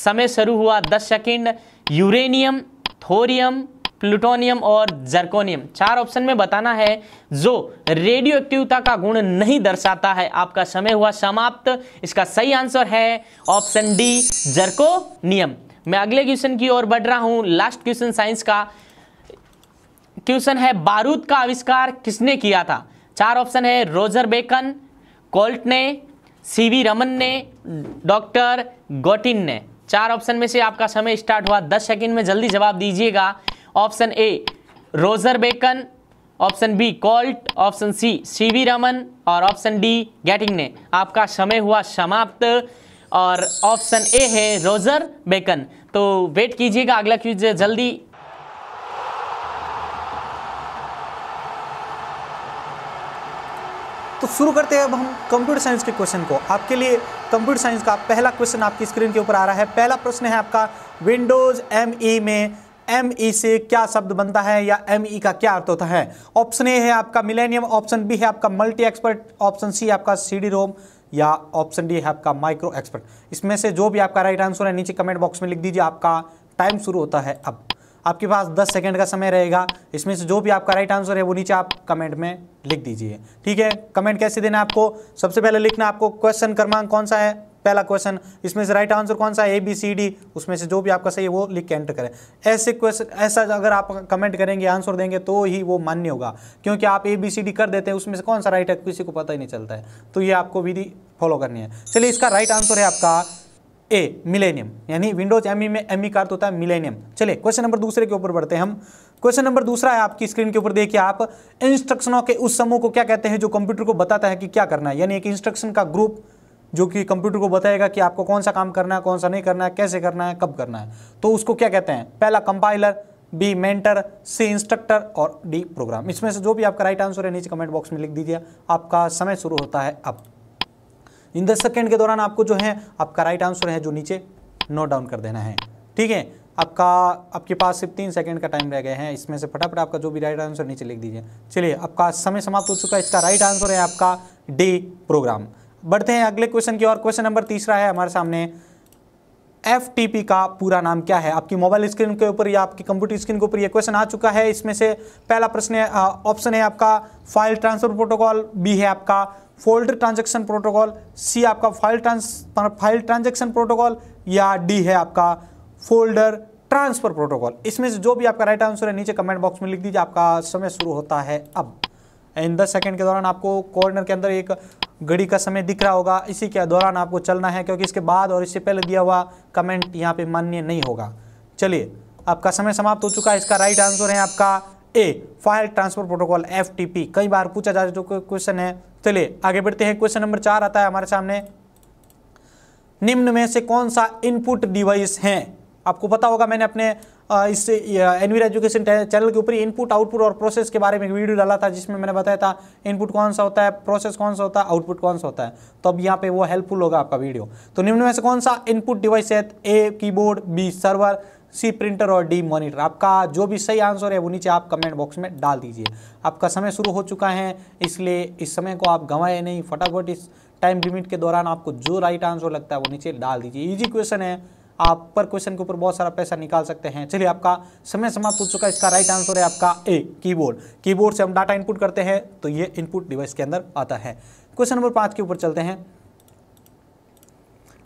समय शुरू हुआ दस सेकेंड यूरेनियम थोरियम प्लूटोनियम और जर्कोनियम चार ऑप्शन में बताना है जो रेडियो एक्टिवता का गुण नहीं दर्शाता है आपका समय हुआ समाप्त इसका सही आंसर है ऑप्शन डी जर्कोनियम मैं अगले क्वेश्चन की ओर बढ़ रहा हूं लास्ट क्वेश्चन साइंस का क्वेश्चन है बारूद का आविष्कार किसने किया था चार ऑप्शन है रोजर बेकन कोल्ट ने सी रमन ने डॉक्टर गोटिन ने चार ऑप्शन में से आपका समय स्टार्ट हुआ दस सेकंड में जल्दी जवाब दीजिएगा option A Roger Bacon option B Colt option C C V Raman और ऑप्शन डी गैटिंग ने आपका समय हुआ समाप्त और ऑप्शन ए है रोजर बेकन तो वेट कीजिएगा अगला क्यूज जल्दी तो शुरू करते हैं अब हम कंप्यूटर साइंस के क्वेश्चन को आपके लिए कंप्यूटर साइंस का पहला क्वेश्चन आपकी स्क्रीन के ऊपर आ रहा है पहला प्रश्न है आपका विंडोज़ एम e में एम ई e से क्या शब्द बनता है या एम ई e का क्या अर्थ होता है ऑप्शन ए है आपका मिलेनियम ऑप्शन बी है आपका मल्टी एक्सपर्ट ऑप्शन सी आपका सी डी रोम या ऑप्शन डी है आपका माइक्रो एक्सपर्ट इसमें से जो भी आपका राइट आंसर है नीचे कमेंट बॉक्स में लिख दीजिए आपका टाइम शुरू होता है अब आपके पास 10 सेकंड का समय रहेगा इसमें से जो भी आपका राइट आंसर है वो नीचे आप कमेंट में लिख दीजिए ठीक है कमेंट कैसे देना आपको सबसे पहले लिखना आपको क्वेश्चन क्रमांक कौन सा है पहला क्वेश्चन इसमें से राइट आंसर कौन सा ए बी सी डी उसमें से जो भी आपका सही है वो लिख के एंटर करें ऐसे क्वेश्चन ऐसा अगर आप कमेंट करेंगे आंसर देंगे तो ही वो मान्य होगा क्योंकि आप ए बी सी डी कर देते हैं उसमें से कौन सा राइट है किसी को पता ही नहीं चलता है तो ये आपको विधि फॉलो करनी है चलिए इसका राइट आंसर है आपका ए मिलेनियम यानी विंडोज एम e में एम e का अर्थ होता है मिलेनियम चलिए क्वेश्चन नंबर दूसरे के ऊपर बढ़ते हैं हम क्वेश्चन नंबर दूसरा है आपकी स्क्रीन के ऊपर देखिए आप इंस्ट्रक्शनों के उस समूह को क्या कहते हैं जो कंप्यूटर को बताता है कि क्या करना है यानी एक इंस्ट्रक्शन का ग्रुप जो कि कंप्यूटर को बताएगा कि आपको कौन सा काम करना है कौन सा नहीं करना है कैसे करना है कब करना है तो उसको क्या कहते हैं पहला compiler B mentor C instructor और डी प्रोग्राम इसमें से जो भी आपका राइट आंसर है नीचे कमेंट बॉक्स में लिख दीजिए आपका समय शुरू होता है अब इन दस सेकेंड के दौरान आपको जो है आपका राइट आंसर है जो नीचे नोट डाउन कर देना है ठीक है आपका आपके पास सिर्फ तीन सेकेंड का टाइम रह गए हैं इसमें से फटाफट आपका जो भी राइट आंसर नीचे लिख दीजिए चलिए आपका समय समाप्त हो चुका है इसका राइट आंसर है आपका डी प्रोग्राम बढ़ते हैं अगले क्वेश्चन की ओर क्वेश्चन नंबर तीसरा है हमारे सामने एफ का पूरा नाम क्या है आपकी मोबाइल स्क्रीन के ऊपर या आपकी कंप्यूटर स्क्रीन के ऊपर ये क्वेश्चन आ चुका है इसमें से पहला प्रश्न ऑप्शन है आपका फाइल ट्रांसफर प्रोटोकॉल बी है आपका फोल्डर ट्रांजेक्शन प्रोटोकॉल सी आपका file trans file transaction protocol या डी है आपका फोल्डर ट्रांसफर प्रोटोकॉल इसमें से जो भी आपका राइट आंसर है नीचे कमेंट बॉक्स में लिख दीजिए आपका समय शुरू होता है अब इन दस सेकेंड के दौरान आपको कॉर्नर के अंदर एक घड़ी का समय दिख रहा होगा इसी के दौरान आपको चलना है क्योंकि इसके बाद और इससे पहले दिया हुआ कमेंट यहाँ पे मान्य नहीं होगा चलिए आपका समय समाप्त हो चुका है इसका राइट आंसर है आपका A file transfer protocol F कई बार पूछा जा चुका क्वेश्चन है चलिए आगे बढ़ते हैं क्वेश्चन नंबर चार आता है हमारे सामने निम्न में से कौन सा इनपुट डिवाइस है आपको पता होगा मैंने अपने इस एनवीर एजुकेशन चैनल के ऊपर इनपुट आउटपुट और प्रोसेस के बारे में एक वीडियो डाला था जिसमें मैंने बताया था इनपुट कौन सा होता है प्रोसेस कौन सा होता है आउटपुट कौन सा होता है तो अब यहाँ पे वो हेल्पफुल होगा आपका वीडियो तो निम्न में से कौन सा इनपुट डिवाइस है A keyboard B server C printer और डी मॉनिटर आपका जो भी सही आंसर है वो नीचे आप कमेंट बॉक्स में डाल दीजिए आपका समय शुरू हो चुका है इसलिए इस समय को आप गंवाए नहीं फटाफट इस टाइम लिमिट के दौरान आपको जो राइट आंसर लगता है वो नीचे डाल दीजिए ईजी क्वेश्चन है आप पर क्वेश्चन के ऊपर बहुत सारा पैसा निकाल सकते हैं चलिए आपका समय समाप्त हो चुका है इसका राइट आंसर है आपका ए कीबोर्ड कीबोर्ड से हम डाटा इनपुट करते हैं तो ये इनपुट डिवाइस के अंदर आता है क्वेश्चन नंबर पांच के ऊपर चलते हैं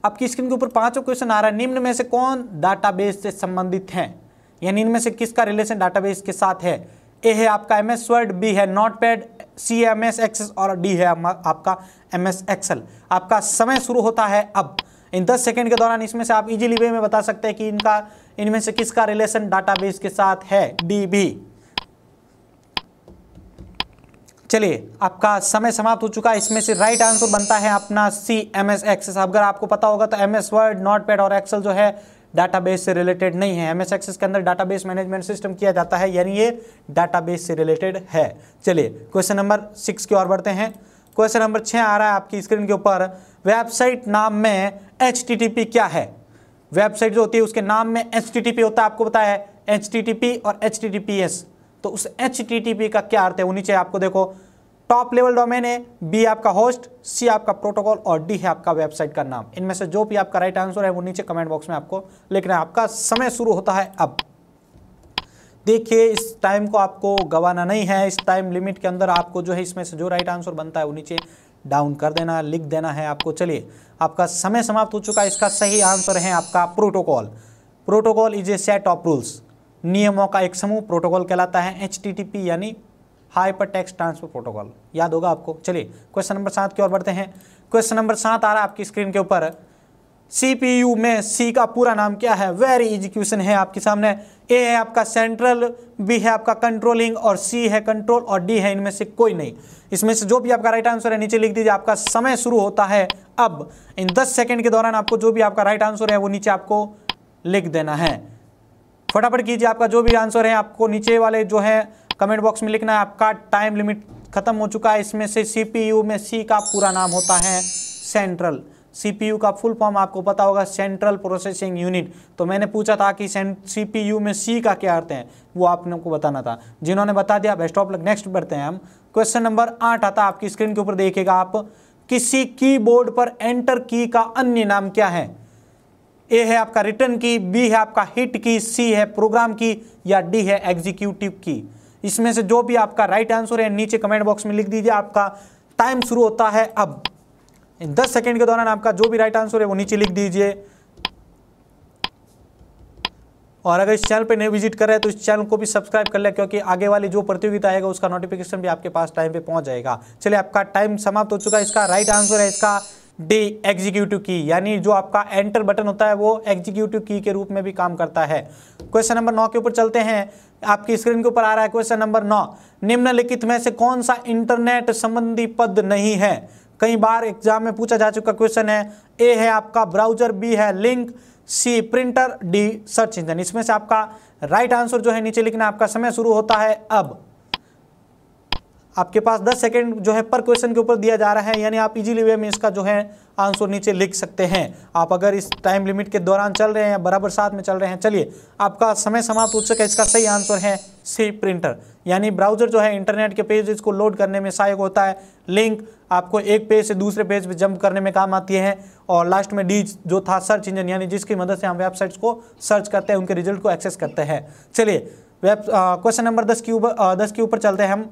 आपकी स्क्रीन के ऊपर पांचों क्वेश्चन आ रहा है निम्न में से कौन डाटा से संबंधित है यानी इनमें से किसका रिलेशन डाटा के साथ है ए है आपका एम एस वर्ड बी है Notepad C M S Access और डी है आपका एम एस एक्सल आपका समय शुरू होता है अब इन 10 सेकंड के दौरान इसमें से आप इजीली वे में बता सकते हैं कि इनका इनमें से किसका रिलेशन डाटाबेस के साथ है डी चलिए आपका समय समाप्त हो चुका है इसमें से राइट आंसर बनता है अपना सी एम एस एक्सेस अगर आपको पता होगा तो M S Word Notepad और एक्सेल जो है डाटाबेस से रिलेटेड नहीं है एम एस एक्सेस के अंदर डाटाबेस मैनेजमेंट सिस्टम किया जाता है यानी ये डाटाबेस से रिलेटेड है चलिए क्वेश्चन नंबर सिक्स की ओर बढ़ते हैं क्वेश्चन नंबर छः आ रहा है आपकी स्क्रीन के ऊपर वेबसाइट नाम में एच क्या है वेबसाइट जो होती है उसके नाम में एच होता है आपको बताया है एच और एच तो उस एच का क्या अर्थ है वो नीचे आपको देखो टॉप लेवल डोमेन है बी आपका होस्ट सी आपका प्रोटोकॉल और डी है आपका वेबसाइट का नाम इनमें से जो भी आपका राइट आंसर है वो नीचे कमेंट बॉक्स में आपको लिखना है आपका समय शुरू होता है अब देखिए इस टाइम को आपको गवाना नहीं है इस टाइम लिमिट के अंदर आपको जो है इसमें से जो राइट आंसर बनता है वो नीचे डाउन कर देना लिख देना है आपको चलिए आपका समय समाप्त हो चुका है इसका सही आंसर है आपका protocol protocol is a set of rules नियमों का एक समूह प्रोटोकॉल कहलाता है एच यानी हाइपर टेक्स्ट ट्रांसफर प्रोटोकॉल याद होगा आपको चलिए क्वेश्चन नंबर सात की ओर बढ़ते हैं क्वेश्चन नंबर सात आ रहा है आपकी स्क्रीन के ऊपर सीपीयू में सी का पूरा नाम क्या है वेरी इजी क्वेश्चन है आपके सामने ए है आपका सेंट्रल बी है आपका कंट्रोलिंग और सी है कंट्रोल और डी है इनमें से कोई नहीं इसमें से जो भी आपका राइट आंसर है नीचे लिख दीजिए आपका समय शुरू होता है अब इन 10 सेकंड के दौरान आपको जो भी आपका राइट आंसर है वो नीचे आपको लिख देना है फटाफट कीजिए आपका जो भी आंसर है आपको नीचे वाले जो है कमेंट बॉक्स में लिखना है आपका टाइम लिमिट खत्म हो चुका है इसमें से सी में सी का पूरा नाम होता है सेंट्रल सीपीयू का फुल फॉर्म आपको पता होगा सेंट्रल प्रोसेसिंग यूनिट तो मैंने पूछा था कि सीपीयू में सी का क्या अर्थ है वो आपने को बताना था जिन्होंने बता दिया बेस्ट ऑफ लग नेक्स्ट बढ़ते हैं हम क्वेश्चन नंबर आठ आता आपकी स्क्रीन के ऊपर देखिएगा आप किसी बोर्ड पर एंटर की का अन्य नाम क्या है ए है आपका रिटर्न की बी है आपका हिट की सी है प्रोग्राम की या डी है एग्जीक्यूटिव की इसमें से जो भी आपका राइट आंसर है नीचे कमेंट बॉक्स में लिख दीजिए आपका टाइम शुरू होता है अब इन 10 सेकंड के दौरान आपका जो भी राइट आंसर है वो नीचे लिख दीजिए और अगर इस चैनल पर नहीं विजिट कर रहे हैं तो इस चैनल को भी सब्सक्राइब कर ले क्योंकि आगे वाली जो प्रतियोगिता आएगा उसका नोटिफिकेशन भी आपके पास टाइम पे पहुंच जाएगा चलिए आपका टाइम समाप्त हो चुका है इसका राइट आंसर है इसका डी एग्जीक्यूटिव की यानी जो आपका एंटर बटन होता है वो एग्जीक्यूटिव की के रूप में भी काम करता है क्वेश्चन नंबर नौ के ऊपर चलते हैं आपकी स्क्रीन के ऊपर आ रहा है क्वेश्चन नंबर नौ निम्नलिखित में से कौन सा इंटरनेट संबंधी पद नहीं है कई बार एग्जाम में पूछा जा चुका क्वेश्चन है ए है आपका ब्राउजर बी है link C printer D search engine इसमें से आपका राइट आंसर जो है नीचे लिखना आपका समय शुरू होता है अब आपके पास 10 सेकेंड जो है पर क्वेश्चन के ऊपर दिया जा रहा है यानी आप इजीली वे में इसका जो है आंसर नीचे लिख सकते हैं आप अगर इस टाइम लिमिट के दौरान चल रहे हैं बराबर साथ में चल रहे हैं चलिए आपका समय समाप्त हो चुका इसका सही आंसर है सी प्रिंटर यानी ब्राउजर जो है इंटरनेट के पेजेस को लोड करने में सहायक होता है लिंक आपको एक पेज से दूसरे पेज पर जंप करने में काम आती है और लास्ट में डीज जो था सर्च इंजन यानी जिसकी मदद से हम वेबसाइट्स को सर्च करते हैं उनके रिजल्ट को एक्सेस करते हैं चलिए वेब क्वेश्चन नंबर दस के ऊपर दस के ऊपर चलते हैं हम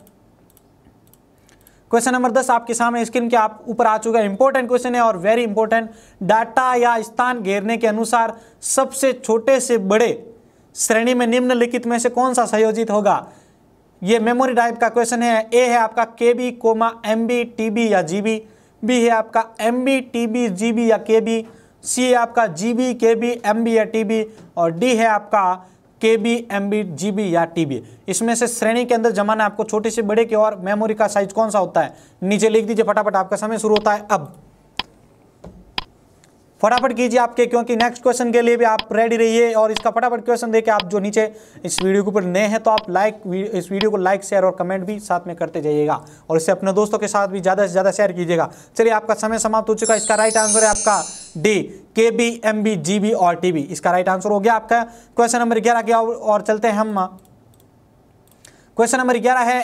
क्वेश्चन नंबर दस आपके सामने स्क्रीन के आप ऊपर आ चुका है इंपॉर्टेंट क्वेश्चन है और वेरी इंपॉर्टेंट डाटा या स्थान घेरने के अनुसार सबसे छोटे से बड़े श्रेणी में निम्नलिखित में से कौन सा संयोजित होगा ये मेमोरी टाइप का क्वेश्चन है ए है आपका K B comma M B T B या जी बी बी है आपका M B T B G B या के बी सी है आपका G B K B M B या टी बी और डी है आपका K B M B G B या टी बी इसमें से श्रेणी के अंदर जमाना आपको छोटे से बड़े की और मेमोरी का साइज कौन सा होता है नीचे लिख दीजिए फटाफट आपका समय शुरू होता है अब फटाफट कीजिए आपके क्योंकि नेक्स्ट क्वेश्चन के लिए भी आप रेडी रहिए और इसका फटाफट क्वेश्चन देके आप जो नीचे इस वीडियो के ऊपर नए हैं तो आप लाइक इस वीडियो को लाइक शेयर और कमेंट भी साथ में करते जाइएगा और इसे अपने दोस्तों के साथ भी ज़्यादा से ज़्यादा शेयर कीजिएगा चलिए आपका समय समाप्त हो चुका इसका राइट आंसर है आपका D K B M B G B और टी बी इसका राइट आंसर हो गया आपका क्वेश्चन नंबर ग्यारह क्या और चलते हैं हम क्वेश्चन नंबर ग्यारह है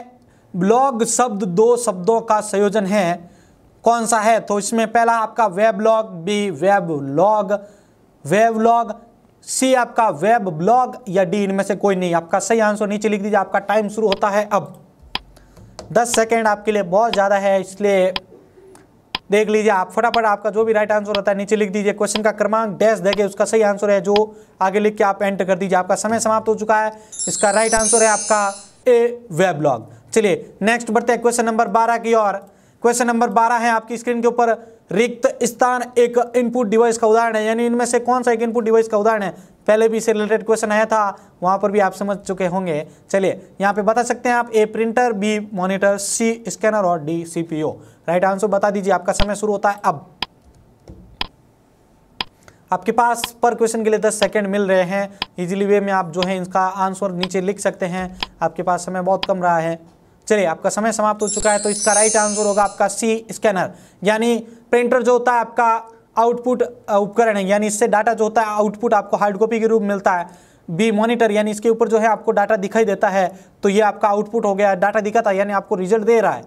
ब्लॉग शब्द दो शब्दों का संयोजन है कौन सा है तो इसमें पहला आपका web log B web log web log C आपका वेब ब्लॉग या डी इनमें से कोई नहीं आपका सही आंसर नीचे लिख दीजिए आपका टाइम शुरू होता है अब 10 सेकेंड आपके लिए बहुत ज़्यादा है इसलिए देख लीजिए आप फटाफट आपका जो भी राइट आंसर होता है नीचे लिख दीजिए क्वेश्चन का क्रमांक डैश देखिए उसका सही आंसर है जो आगे लिख के आप एंटर कर दीजिए आपका समय समाप्त हो चुका है इसका राइट आंसर है आपका ए वेब लॉग चलिए नेक्स्ट बढ़ते हैं क्वेश्चन नंबर बारह की ओर क्वेश्चन नंबर बारह है आपकी स्क्रीन के ऊपर रिक्त स्थान एक इनपुट डिवाइस का उदाहरण है यानी इनमें से कौन सा एक इनपुट डिवाइस का उदाहरण है पहले भी इसे रिलेटेड क्वेश्चन आया था वहां पर भी आप समझ चुके होंगे चलिए यहाँ पे बता सकते हैं आप A printer B monitor C scanner और डी सी राइट आंसर बता दीजिए आपका समय शुरू होता है अब आपके पास पर क्वेश्चन के लिए 10 सेकंड मिल रहे हैं इजीली वे में आप जो है इसका आंसर नीचे लिख सकते हैं आपके पास समय बहुत कम रहा है चलिए आपका समय समाप्त हो चुका है तो इसका राइट आंसर होगा आपका सी स्कैनर यानी प्रिंटर जो होता है आपका आउटपुट उपकरण है यानी इससे डाटा जो होता है आउटपुट आपको हार्ड कॉपी के रूप मिलता है बी मॉनिटर यानी इसके ऊपर जो है आपको डाटा दिखाई देता है तो ये आपका आउटपुट हो गया डाटा दिखाता है यानी आपको रिजल्ट दे रहा है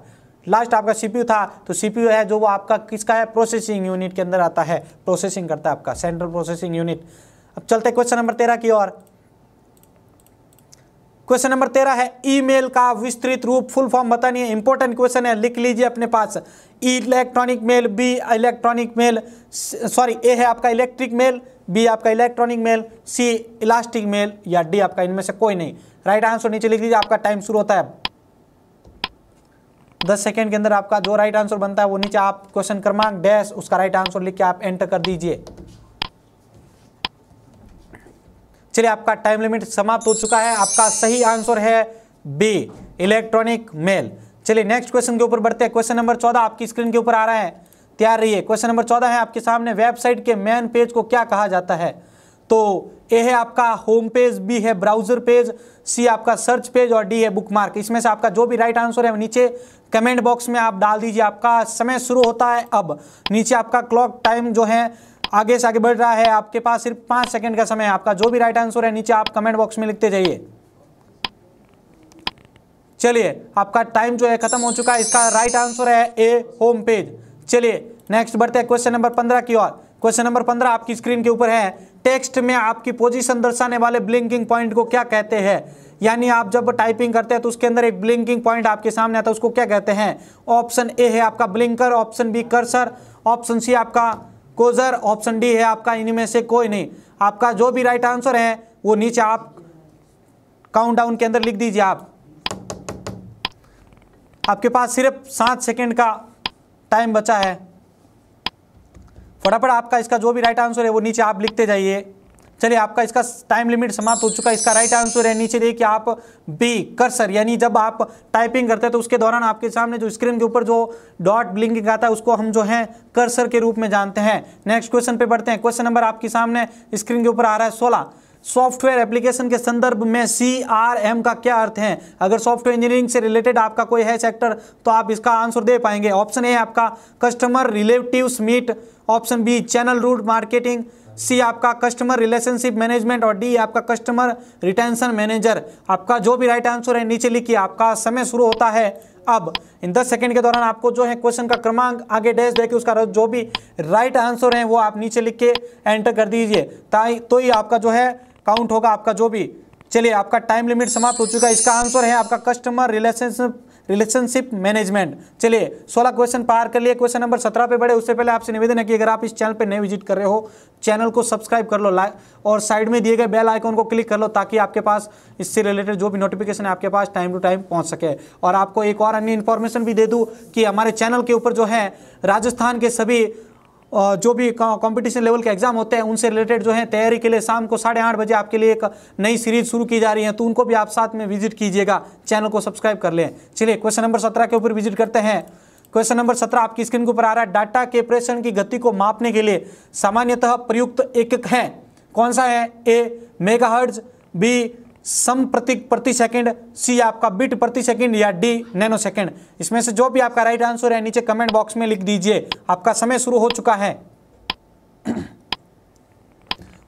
लास्ट आपका सीपीयू था तो सीपीयू है जो वो आपका किसका है प्रोसेसिंग यूनिट के अंदर आता है प्रोसेसिंग करता है आपका सेंट्रल प्रोसेसिंग यूनिट अब चलते क्वेश्चन नंबर तेरह की ओर क्वेश्चन नंबर तेरह है ईमेल का विस्तृत रूप फुल फॉर्म बतानी है इंपॉर्टेंट क्वेश्चन है लिख लीजिए अपने पास E electronic mail B electronic mail sorry A है आपका इलेक्ट्रिक मेल बी आपका electronic mail C elastic mail या डी आपका इनमें से कोई नहीं राइट आंसर नीचे लिख लीजिए आपका टाइम शुरू होता है दस सेकेंड के अंदर आपका जो राइट आंसर बनता है वो नीचे आप क्वेश्चन क्रमांक डैश उसका राइट आंसर लिख के आप एंटर कर दीजिए चलिए आपका टाइम लिमिट समाप्त हो चुका है आपका सही आंसर है बी इलेक्ट्रॉनिक मेल चलिए नेक्स्ट क्वेश्चन के ऊपर बढ़ते हैं क्वेश्चन नंबर चौदह आपकी स्क्रीन के ऊपर आ रहा है तैयार रहिए क्वेश्चन नंबर चौदह है आपके सामने वेबसाइट के मेन पेज को क्या कहा जाता है तो ए है आपका होम पेज बी है ब्राउजर पेज सी आपका सर्च पेज और डी है बुकमार्क इसमें से आपका जो भी राइट आंसर है नीचे कमेंट बॉक्स में आप डाल दीजिए आपका समय शुरू होता है अब नीचे आपका क्लॉक टाइम जो है आगे से आगे बढ़ रहा है आपके पास सिर्फ पांच सेकंड का समय है आपका जो भी राइट आंसर है नीचे आप कमेंट बॉक्स में लिखते जाइए चलिए आपका टाइम जो है खत्म हो चुका है इसका राइट आंसर है ए होम पेज चलिए नेक्स्ट बढ़ते हैं क्वेश्चन नंबर पंद्रह की ओर क्वेश्चन नंबर पंद्रह आपकी स्क्रीन के ऊपर है टेक्स्ट में आपकी पोजीशन दर्शाने वाले ब्लिंकिंग पॉइंट को क्या कहते हैं यानी आप जब टाइपिंग करते हैं तो उसके अंदर एक ब्लिंकिंग पॉइंट आपके सामने आता है उसको क्या कहते हैं ऑप्शन ए है आपका blinker option B cursor option C आपका कोजर ऑप्शन डी है आपका इनमें से कोई नहीं आपका जो भी राइट आंसर है वो नीचे आप काउंटडाउन के अंदर लिख दीजिए आप आपके पास सिर्फ सात सेकेंड का टाइम बचा है फटाफट आपका इसका जो भी राइट आंसर है वो नीचे आप लिखते जाइए चलिए आपका इसका टाइम लिमिट समाप्त हो चुका है इसका राइट आंसर है नीचे देखिए आप बी कर्सर यानी जब आप टाइपिंग करते हैं तो उसके दौरान आपके सामने जो स्क्रीन के ऊपर जो डॉट ब्लिंकिंग आता है उसको हम जो है कर्सर के रूप में जानते हैं नेक्स्ट क्वेश्चन पे बढ़ते हैं क्वेश्चन नंबर आपके सामने स्क्रीन के ऊपर आ रहा है सोलह सॉफ्टवेयर एप्लीकेशन के संदर्भ में सी आर एम का क्या अर्थ है अगर सॉफ्टवेयर इंजीनियरिंग से रिलेटेड आपका कोई है सेक्टर तो आप इसका आंसर दे पाएंगे ऑप्शन ए आपका customer relative meet option B channel route marketing C आपका कस्टमर रिलेशनशिप मैनेजमेंट और डी आपका कस्टमर रिटेंशन मैनेजर आपका जो भी राइट आंसर है नीचे लिखिए आपका समय शुरू होता है अब इन 10 सेकंड के दौरान आपको जो है क्वेश्चन का क्रमांक आगे डैश देके उसका जो भी राइट आंसर है वो आप नीचे लिख के एंटर कर दीजिए तो ही आपका जो है काउंट होगा आपका जो भी चलिए आपका टाइम लिमिट समाप्त हो चुका है इसका आंसर है आपका कस्टमर रिलेशनशिप रिलेशनशिप मैनेजमेंट चलिए सोलह क्वेश्चन पार कर लिए क्वेश्चन नंबर सत्रह पे बढ़े उससे पहले आपसे निवेदन है कि अगर आप इस चैनल पर नए विजिट कर रहे हो चैनल को सब्सक्राइब कर लो लाइक और साइड में दिए गए बेल आइकन को क्लिक कर लो ताकि आपके पास इससे रिलेटेड जो भी नोटिफिकेशन है आपके पास टाइम टू टाइम पहुँच सके और आपको एक और अन्य इन्फॉर्मेशन भी दे दूँ कि हमारे चैनल के ऊपर जो है राजस्थान के सभी जो भी कंपटीशन लेवल के एग्जाम होते हैं उनसे रिलेटेड जो है तैयारी के लिए शाम को साढ़े आठ बजे आपके लिए एक नई सीरीज शुरू की जा रही है तो उनको भी आप साथ में विजिट कीजिएगा चैनल को सब्सक्राइब कर लें चलिए क्वेश्चन नंबर सत्रह के ऊपर विजिट करते हैं क्वेश्चन नंबर सत्रह आपकी स्क्रीन के ऊपर आ रहा है डाटा के प्रेषण की गति को मापने के लिए सामान्यतः प्रयुक्त एक हैं कौन सा है ए मेगाहर्ट्ज बी सम प्रति प्रति सेकंड सी आपका बिट प्रति सेकंड या डी नैनो सेकंड इसमें से जो भी आपका राइट आंसर है नीचे कमेंट बॉक्स में लिख दीजिए आपका समय शुरू हो चुका है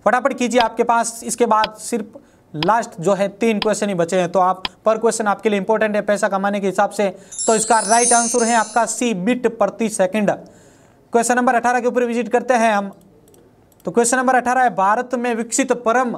फटाफट कीजिए आपके पास इसके बाद सिर्फ लास्ट जो है तीन क्वेश्चन ही बचे हैं तो आप पर क्वेश्चन आपके लिए इंपॉर्टेंट है पैसा कमाने के हिसाब से तो इसका राइट आंसर है आपका सी बिट प्रति सेकंड क्वेश्चन नंबर अठारह के ऊपर विजिट करते हैं हम तो क्वेश्चन नंबर अठारह है भारत में विकसित परम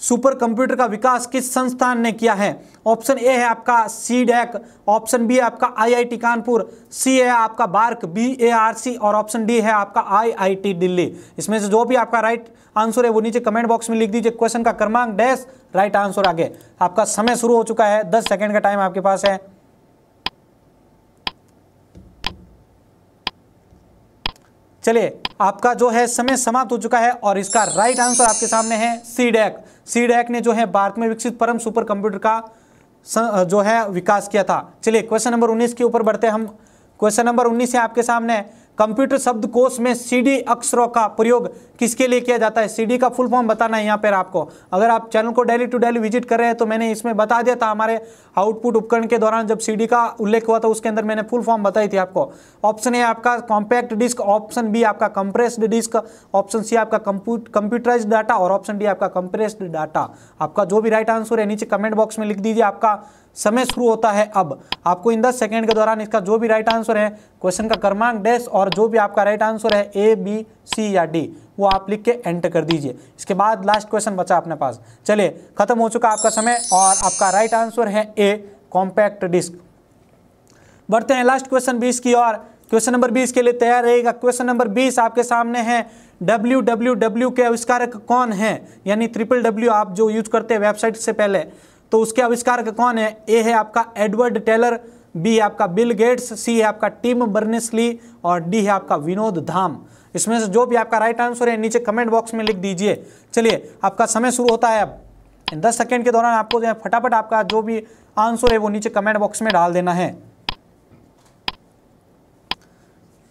सुपर कंप्यूटर का विकास किस संस्थान ने किया है ऑप्शन ए है आपका सी डैक ऑप्शन बी है आपका आईआईटी कानपुर सी है आपका BARC B A R C और ऑप्शन डी है आपका आईआईटी दिल्ली इसमें से जो भी आपका राइट आंसर है वो नीचे कमेंट बॉक्स में लिख दीजिए क्वेश्चन का क्रमांक डैश राइट आंसर आगे आपका समय शुरू हो चुका है दस सेकेंड का टाइम आपके पास है चलिए आपका जो है समय समाप्त हो चुका है और इसका राइट आंसर आपके सामने है सी डैक सीडैक ने जो है भारत में विकसित परम सुपर कंप्यूटर का जो है विकास किया था चलिए क्वेश्चन नंबर उन्नीस के ऊपर बढ़ते हम क्वेश्चन नंबर उन्नीस है आपके सामने कंप्यूटर शब्द कोश में सीडी अक्षरों का प्रयोग किसके लिए किया जाता है सीडी का फुल फॉर्म बताना है यहाँ पर आपको अगर आप चैनल को डेली टू डेली विजिट कर रहे हैं तो मैंने इसमें बता दिया था हमारे आउटपुट उपकरण के दौरान जब सीडी का उल्लेख हुआ था तो उसके अंदर मैंने फुल फॉर्म बताई थी आपको ऑप्शन ए आपका कॉम्पैक्ट डिस्क ऑप्शन बी आपका कंप्रेस्ड डिस्क ऑप्शन सी आपका कंप्यूटराइज डाटा और ऑप्शन डी आपका कंप्रेस्ड डाटा आपका जो भी राइट आंसर है नीचे कमेंट बॉक्स में लिख दीजिए आपका समय शुरू होता है अब आपको इन दस सेकेंड के दौरान इसका जो भी राइट आंसर है क्वेश्चन का क्रमांक डैश और जो भी आपका राइट आंसर है ए बी सी या डी वो आप लिख के एंटर कर दीजिए इसके बाद लास्ट क्वेश्चन बचा अपने पास चलिए खत्म हो चुका आपका समय और आपका राइट आंसर है ए कॉम्पैक्ट डिस्क बढ़ते हैं लास्ट क्वेश्चन बीस की और क्वेश्चन नंबर बीस के लिए तैयार रहेगा क्वेश्चन नंबर बीस आपके सामने है डब्ल्यू डब्ल्यू डब्ल्यू के आविष्कारक कौन है यानी ट्रिपल डब्ल्यू आप जो यूज करते हैं वेबसाइट से पहले तो उसके आविष्कारक कौन है ए है आपका एडवर्ड टेलर बी है आपका बिल गेट्स सी है आपका टीम बर्नेसली और डी है आपका विनोद धाम इसमें से जो भी आपका राइट आंसर है नीचे कमेंट बॉक्स में लिख दीजिए चलिए आपका समय शुरू होता है अब दस सेकेंड के दौरान आपको जो है फटाफट आपका जो भी आंसर है वो नीचे कमेंट बॉक्स में डाल देना है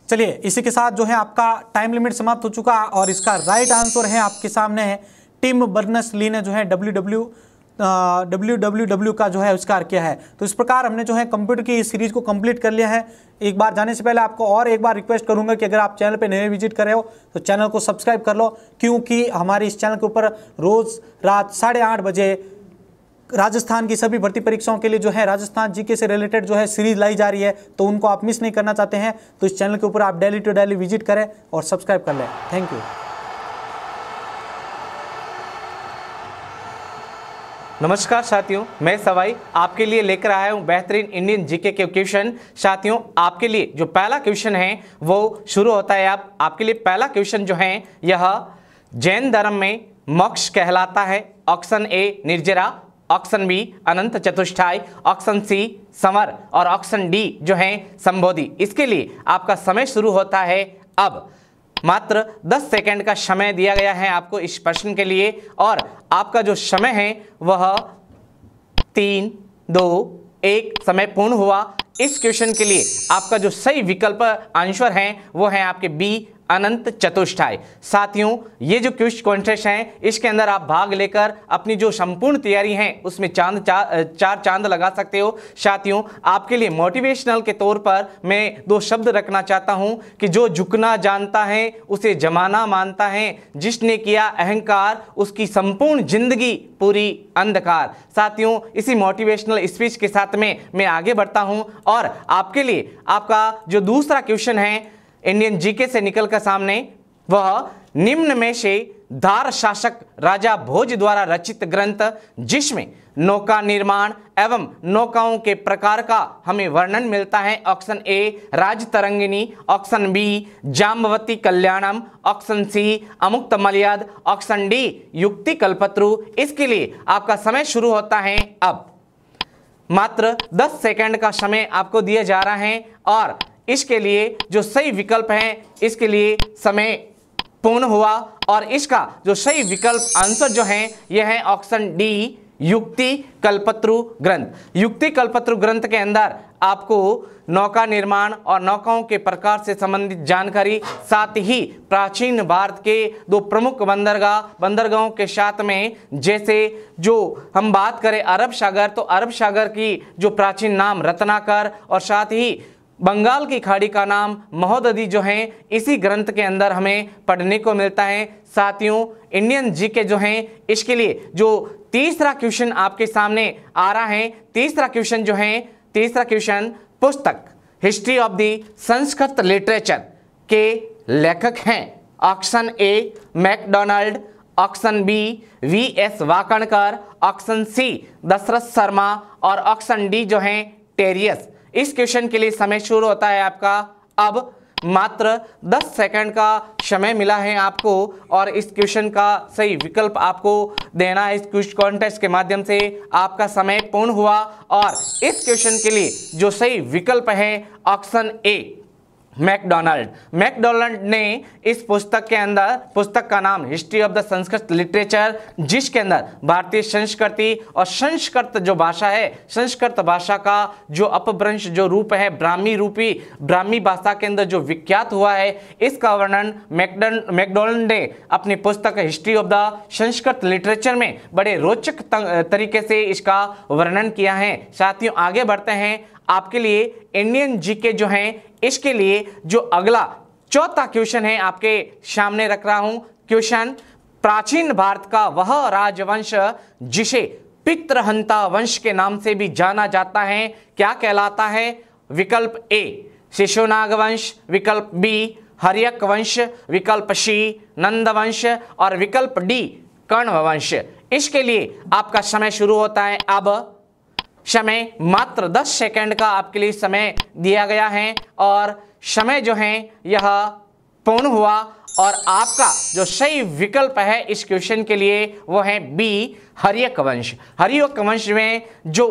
चलिए इसी के साथ जो है आपका टाइम लिमिट समाप्त हो चुका और इसका राइट आंसर है आपके सामने है टिम बर्नस ली ने जो है W W W W W का जो है आविष्कार किया है तो इस प्रकार हमने जो है कंप्यूटर की सीरीज को कंप्लीट कर लिया है एक बार जाने से पहले आपको और एक बार रिक्वेस्ट करूंगा कि अगर आप चैनल पर नए विजिट कर रहे हो तो चैनल को सब्सक्राइब कर लो क्योंकि हमारे इस चैनल के ऊपर रोज़ रात साढ़े आठ बजे राजस्थान की सभी भर्ती परीक्षाओं के लिए जो है राजस्थान जीके से रिलेटेड जो है सीरीज लाई जा रही है तो उनको आप मिस नहीं करना चाहते हैं तो इस चैनल के ऊपर आप डेली टू डेली विजिट करें और सब्सक्राइब कर लें थैंक यू नमस्कार साथियों मैं सवाई आपके लिए लेकर आया हूं बेहतरीन इंडियन जीके के क्वेश्चन साथियों आपके लिए जो पहला क्वेश्चन है वो शुरू होता है आप आपके लिए पहला क्वेश्चन जो है यह जैन धर्म में मोक्ष कहलाता है ऑप्शन ए निर्जरा ऑप्शन बी अनंत चतुष्ठाई ऑप्शन सी समर और ऑप्शन डी जो है संबोधि इसके लिए आपका समय शुरू होता है अब मात्र 10 सेकंड का समय दिया गया है आपको इस प्रश्न के लिए और आपका जो समय है वह तीन दो एक समय पूर्ण हुआ इस क्वेश्चन के लिए आपका जो सही विकल्प आंसर है वो है आपके बी अनंत चतुष्ठाय साथियों ये जो क्विज कॉन्टेस्ट हैं इसके अंदर आप भाग लेकर अपनी जो संपूर्ण तैयारी है उसमें चांद चा, चार चांद लगा सकते हो साथियों आपके लिए मोटिवेशनल के तौर पर मैं दो शब्द रखना चाहता हूं कि जो झुकना जानता है उसे जमाना मानता है जिसने किया अहंकार उसकी संपूर्ण जिंदगी पूरी अंधकार साथियों इसी मोटिवेशनल स्पीच के साथ में मैं आगे बढ़ता हूँ और आपके लिए आपका जो दूसरा क्वेश्चन है इंडियन जीके से निकलकर सामने वह निम्न में से धार शासक राजा भोज द्वारा रचित ग्रंथ जिसमें नौका निर्माण एवं नौकाओं के प्रकार का हमें वर्णन मिलता है option A Rajatarangini option B Jambavati Kalyanam option C Amuktamalyada option D Yuktikalpataru इसके लिए आपका समय शुरू होता है अब मात्र 10 सेकंड का समय आपको दिया जा रहा है और इसके लिए जो सही विकल्प है इसके लिए समय पूर्ण हुआ और इसका जो सही विकल्प आंसर जो है यह है ऑप्शन डी युक्ति कल्पत्रु ग्रंथ युक्ति कल्पत्रु ग्रंथ के अंदर आपको नौका निर्माण और नौकाओं के प्रकार से संबंधित जानकारी साथ ही प्राचीन भारत के दो प्रमुख बंदरगाह बंदरगाहों के साथ में जैसे जो हम बात करें अरब सागर तो अरब सागर की जो प्राचीन नाम रत्नाकर और साथ ही बंगाल की खाड़ी का नाम महोदधि जो है इसी ग्रंथ के अंदर हमें पढ़ने को मिलता है साथियों इंडियन जी के जो हैं इसके लिए जो तीसरा क्वेश्चन आपके सामने आ रहा है तीसरा क्वेश्चन जो है तीसरा क्वेश्चन पुस्तक history of the Sanskrit literature के लेखक हैं option A Macdonald option B V S Wakankar option C Dasharath Sharma और ऑप्शन डी जो हैं टेरियस इस क्वेश्चन के लिए समय शुरू होता है आपका अब मात्र 10 सेकंड का समय मिला है आपको और इस क्वेश्चन का सही विकल्प आपको देना है इस क्वेश्चन कॉन्टेस्ट के माध्यम से आपका समय पूर्ण हुआ और इस क्वेश्चन के लिए जो सही विकल्प है ऑप्शन ए मैकडोनल्ड मैकडोनल्ड ने इस पुस्तक के अंदर पुस्तक का नाम history of the Sanskrit literature जिसके अंदर भारतीय संस्कृति और संस्कृत जो भाषा है संस्कृत भाषा का जो अपभ्रंश जो रूप है ब्राह्मी रूपी ब्राह्मी भाषा के अंदर जो विख्यात हुआ है इसका वर्णन मैकडन मैकडोनल्ड ने अपनी पुस्तक history of the Sanskrit literature में बड़े रोचक तरीके से इसका वर्णन किया है साथियों आगे बढ़ते हैं आपके लिए इंडियन जीके जो हैं इसके लिए जो अगला चौथा क्वेश्चन है आपके सामने रख रहा हूं क्वेश्चन प्राचीन भारत का वह राजवंश जिसे पित्रहंता वंश के नाम से भी जाना जाता है क्या कहलाता है विकल्प ए शिशुनाग वंश विकल्प बी हरियक वंश विकल्प सी नंद वंश और विकल्प डी कर्ण वंश इसके लिए आपका समय शुरू होता है अब समय मात्र 10 सेकंड का आपके लिए समय दिया गया है और समय जो है यह पूर्ण हुआ और आपका जो सही विकल्प है इस क्वेश्चन के लिए वो है बी हरियक वंश हरियक वंश में जो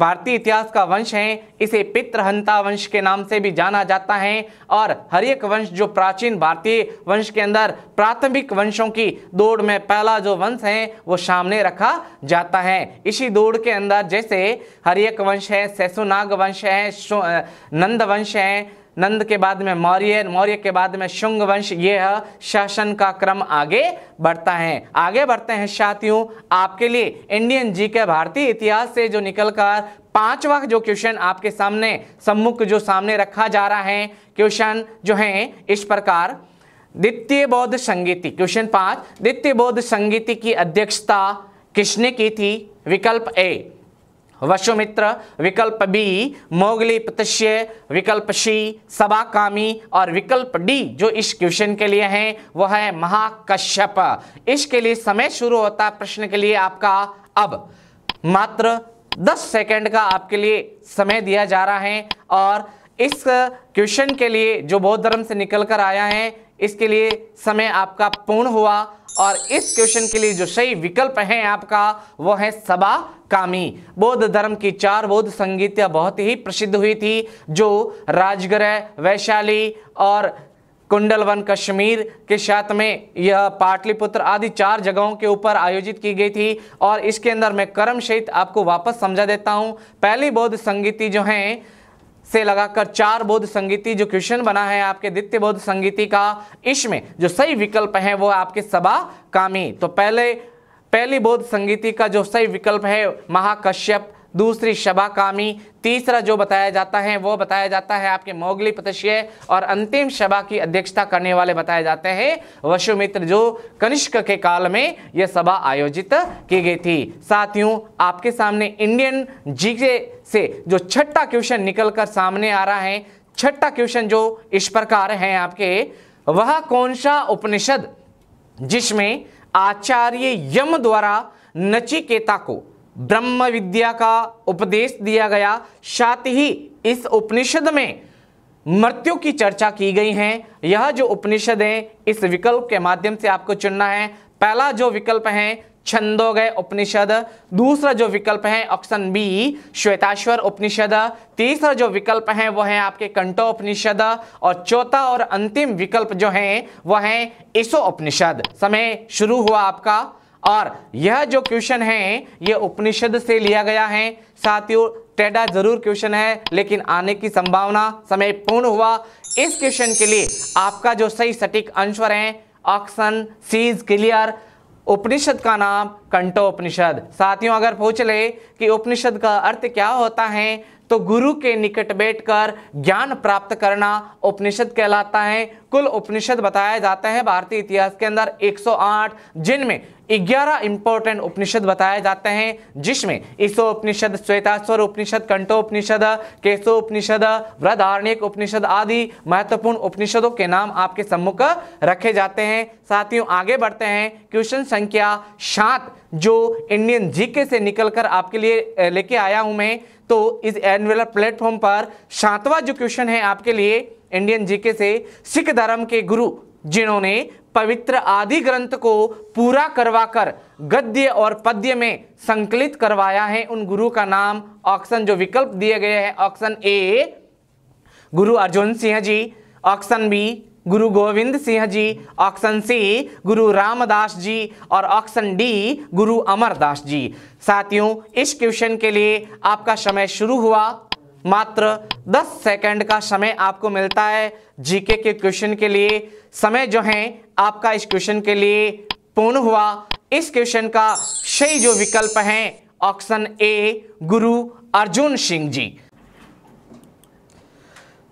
भारतीय इतिहास का वंश है इसे पितृहंता वंश के नाम से भी जाना जाता है और हरियक वंश जो प्राचीन भारतीय वंश के अंदर प्राथमिक वंशों की दौड़ में पहला जो वंश है वो सामने रखा जाता है इसी दौड़ के अंदर जैसे हरियक वंश है सैसुनाग वंश है नंद वंश है नंद के बाद में मौर्य मौर्य के बाद में शुंग वंश यह शासन का क्रम आगे बढ़ता है आगे बढ़ते हैं साथियों आपके लिए इंडियन जी के भारतीय इतिहास से जो निकलकर पांचवा जो क्वेश्चन आपके सामने सम्मुख जो सामने रखा जा रहा है क्वेश्चन जो है इस प्रकार द्वितीय बौद्ध संगीति क्वेश्चन पांच द्वितीय बौद्ध संगीति की अध्यक्षता किसने की थी विकल्प ए वशुमित्र विकल्प बी मोगली पतश्य विकल्प सी सबाकामी और विकल्प डी जो इस क्वेश्चन के लिए हैं वह है महाकश्यप इसके लिए समय शुरू होता है प्रश्न के लिए आपका अब मात्र 10 सेकंड का आपके लिए समय दिया जा रहा है और इस क्वेश्चन के लिए जो बौद्ध धर्म से निकल कर आया है इसके लिए समय आपका पूर्ण हुआ और इस क्वेश्चन के लिए जो सही विकल्प है आपका वो है सबा कामी बौद्ध धर्म की चार बौद्ध संगीत बहुत ही प्रसिद्ध हुई थी जो राजगृह वैशाली और कुंडलवन कश्मीर के साथ में यह पाटलिपुत्र आदि चार जगहों के ऊपर आयोजित की गई थी और इसके अंदर मैं कर्म सहित आपको वापस समझा देता हूँ पहली बौद्ध संगीति जो हैं से लगाकर चार बौद्ध संगीति जो क्वेश्चन बना है आपके द्वितीय बौद्ध संगीति का इसमें जो सही विकल्प है वो आपके सभा कामी तो पहले पहली बौद्ध संगीति का जो सही विकल्प है महाकश्यप दूसरी कामी तीसरा जो बताया जाता है वो बताया जाता है आपके मोगली पतश्य और अंतिम सभा की अध्यक्षता करने वाले बताए जाते हैं वशुमित्र जो कनिष्क के काल में यह सभा आयोजित की गई थी साथियों आपके सामने इंडियन जीके से जो छठा क्वेश्चन निकलकर सामने आ रहा है छठा क्वेश्चन जो इस प्रकार है आपके वह कौन सा उपनिषद जिसमें आचार्य यम द्वारा नचिकेता को ब्रह्म विद्या का उपदेश दिया गया साथ ही इस उपनिषद में मृत्यु की चर्चा की गई है यह जो उपनिषद है इस विकल्प के माध्यम से आपको चुनना है पहला जो विकल्प है छंदोग उपनिषद दूसरा जो विकल्प है ऑप्शन बी श्वेताश्वर उपनिषद तीसरा जो विकल्प है वह है आपके कंटो उपनिषद और चौथा और अंतिम विकल्प जो है वह है ईसो उपनिषद समय शुरू हुआ आपका और यह जो क्वेश्चन है यह उपनिषद से लिया गया है साथियों टेडा जरूर क्वेश्चन है लेकिन आने की संभावना समय पूर्ण हुआ इस क्वेश्चन के लिए आपका जो सही सटीक आंसर है option C is clear Upanishad का नाम कंटो उपनिषद साथियों अगर पूछ ले कि उपनिषद का अर्थ क्या होता है तो गुरु के निकट बैठकर ज्ञान प्राप्त करना उपनिषद कहलाता है कुल उपनिषद बताया जाता है भारतीय इतिहास के अंदर 108 जिनमें ग्यारह इंपॉर्टेंट उपनिषद बताए जाते हैं जिसमें ईसो उपनिषद श्वेताश्वर उपनिषद कंटो उपनिषद केशो उपनिषद वृदारण्यक उपनिषद आदि महत्वपूर्ण उपनिषदों के नाम आपके सम्मुख रखे जाते हैं साथियों आगे बढ़ते हैं क्वेश्चन संख्या सात जो इंडियन जीके से निकलकर आपके लिए लेके आया हूं मैं तो इस एनवेलर प्लेटफॉर्म पर सातवा जो क्वेश्चन है आपके लिए इंडियन जीके से सिख धर्म के गुरु जिन्होंने पवित्र आदि ग्रंथ को पूरा करवाकर गद्य और पद्य में संकलित करवाया है उन गुरु का नाम ऑप्शन जो विकल्प दिए गए हैं option A Guru Arjun Singh ji option B Guru Gobind Singh ji option C Guru Ramdas जी और ऑप्शन डी गुरु अमरदास जी साथियों इस क्वेश्चन के लिए आपका समय शुरू हुआ मात्र 10 सेकंड का समय आपको मिलता है जीके के क्वेश्चन के लिए समय जो है आपका इस क्वेश्चन के लिए पूर्ण हुआ इस क्वेश्चन का सही जो विकल्प है ऑप्शन ए गुरु अर्जुन सिंह जी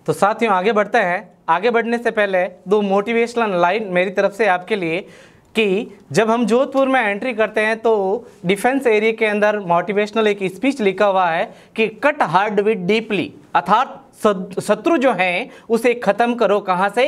तो साथियों आगे बढ़ते हैं आगे बढ़ने से पहले दो मोटिवेशनल लाइन मेरी तरफ से आपके लिए कि जब हम जोधपुर में एंट्री करते हैं तो डिफेंस एरिया के अंदर मोटिवेशनल एक स्पीच लिखा हुआ है कि कट हार्ड विद डीपली अर्थात शत्रु जो हैं उसे ख़त्म करो कहाँ से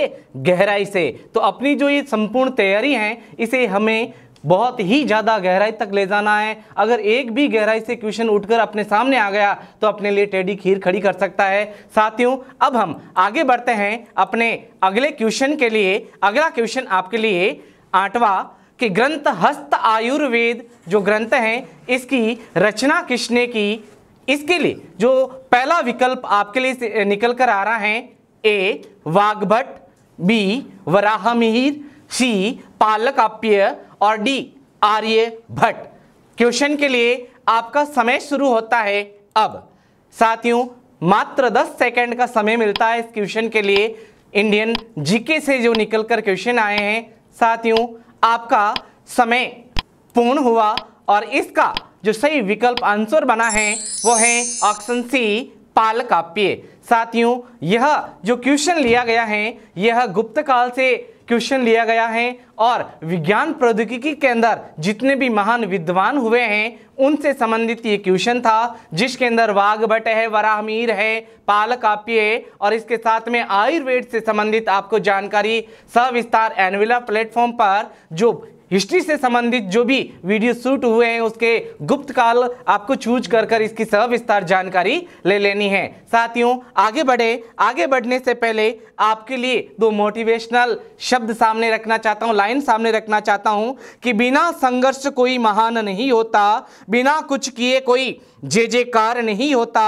गहराई से तो अपनी जो ये संपूर्ण तैयारी है इसे हमें बहुत ही ज़्यादा गहराई तक ले जाना है अगर एक भी गहराई से क्वेश्चन उठकर अपने सामने आ गया तो अपने लिए टेडी खीर खड़ी कर सकता है साथियों अब हम आगे बढ़ते हैं अपने अगले क्वेश्चन के लिए अगला क्वेश्चन आपके लिए आठवा कि ग्रंथ हस्त आयुर्वेद जो ग्रंथ है इसकी रचना किसने की इसके लिए जो पहला विकल्प आपके लिए निकल कर आ रहा है ए वाघभट बी वराहमिहिर सी पालकाप्य और डी आर्य भट्ट क्वेश्चन के लिए आपका समय शुरू होता है अब साथियों मात्र 10 सेकंड का समय मिलता है इस क्वेश्चन के लिए इंडियन जीके से जो निकल कर क्वेश्चन आए हैं साथियों आपका समय पूर्ण हुआ और इसका जो सही विकल्प आंसर बना है वो है ऑप्शन सी पाल काव्य साथियों यह जो क्वेश्चन लिया गया है यह गुप्त काल से क्वेश्चन लिया गया है और विज्ञान प्रौद्योगिकी के अंदर जितने भी महान विद्वान हुए हैं उनसे संबंधित ये क्वेश्चन था जिसके अंदर वाघ भट्ट है वराहमीर है पाल काप्य है और इसके साथ में आयुर्वेद से संबंधित आपको जानकारी सविस्तार एनविला प्लेटफॉर्म पर जो हिस्ट्री से संबंधित जो भी वीडियो शूट हुए हैं उसके गुप्त काल आपको चूज कर कर इसकी सविस्तार जानकारी ले लेनी है साथियों आगे बढ़े आगे बढ़ने से पहले आपके लिए दो मोटिवेशनल शब्द सामने रखना चाहता हूँ लाइन सामने रखना चाहता हूँ कि बिना संघर्ष कोई महान नहीं होता बिना कुछ किए कोई जे जेकार नहीं होता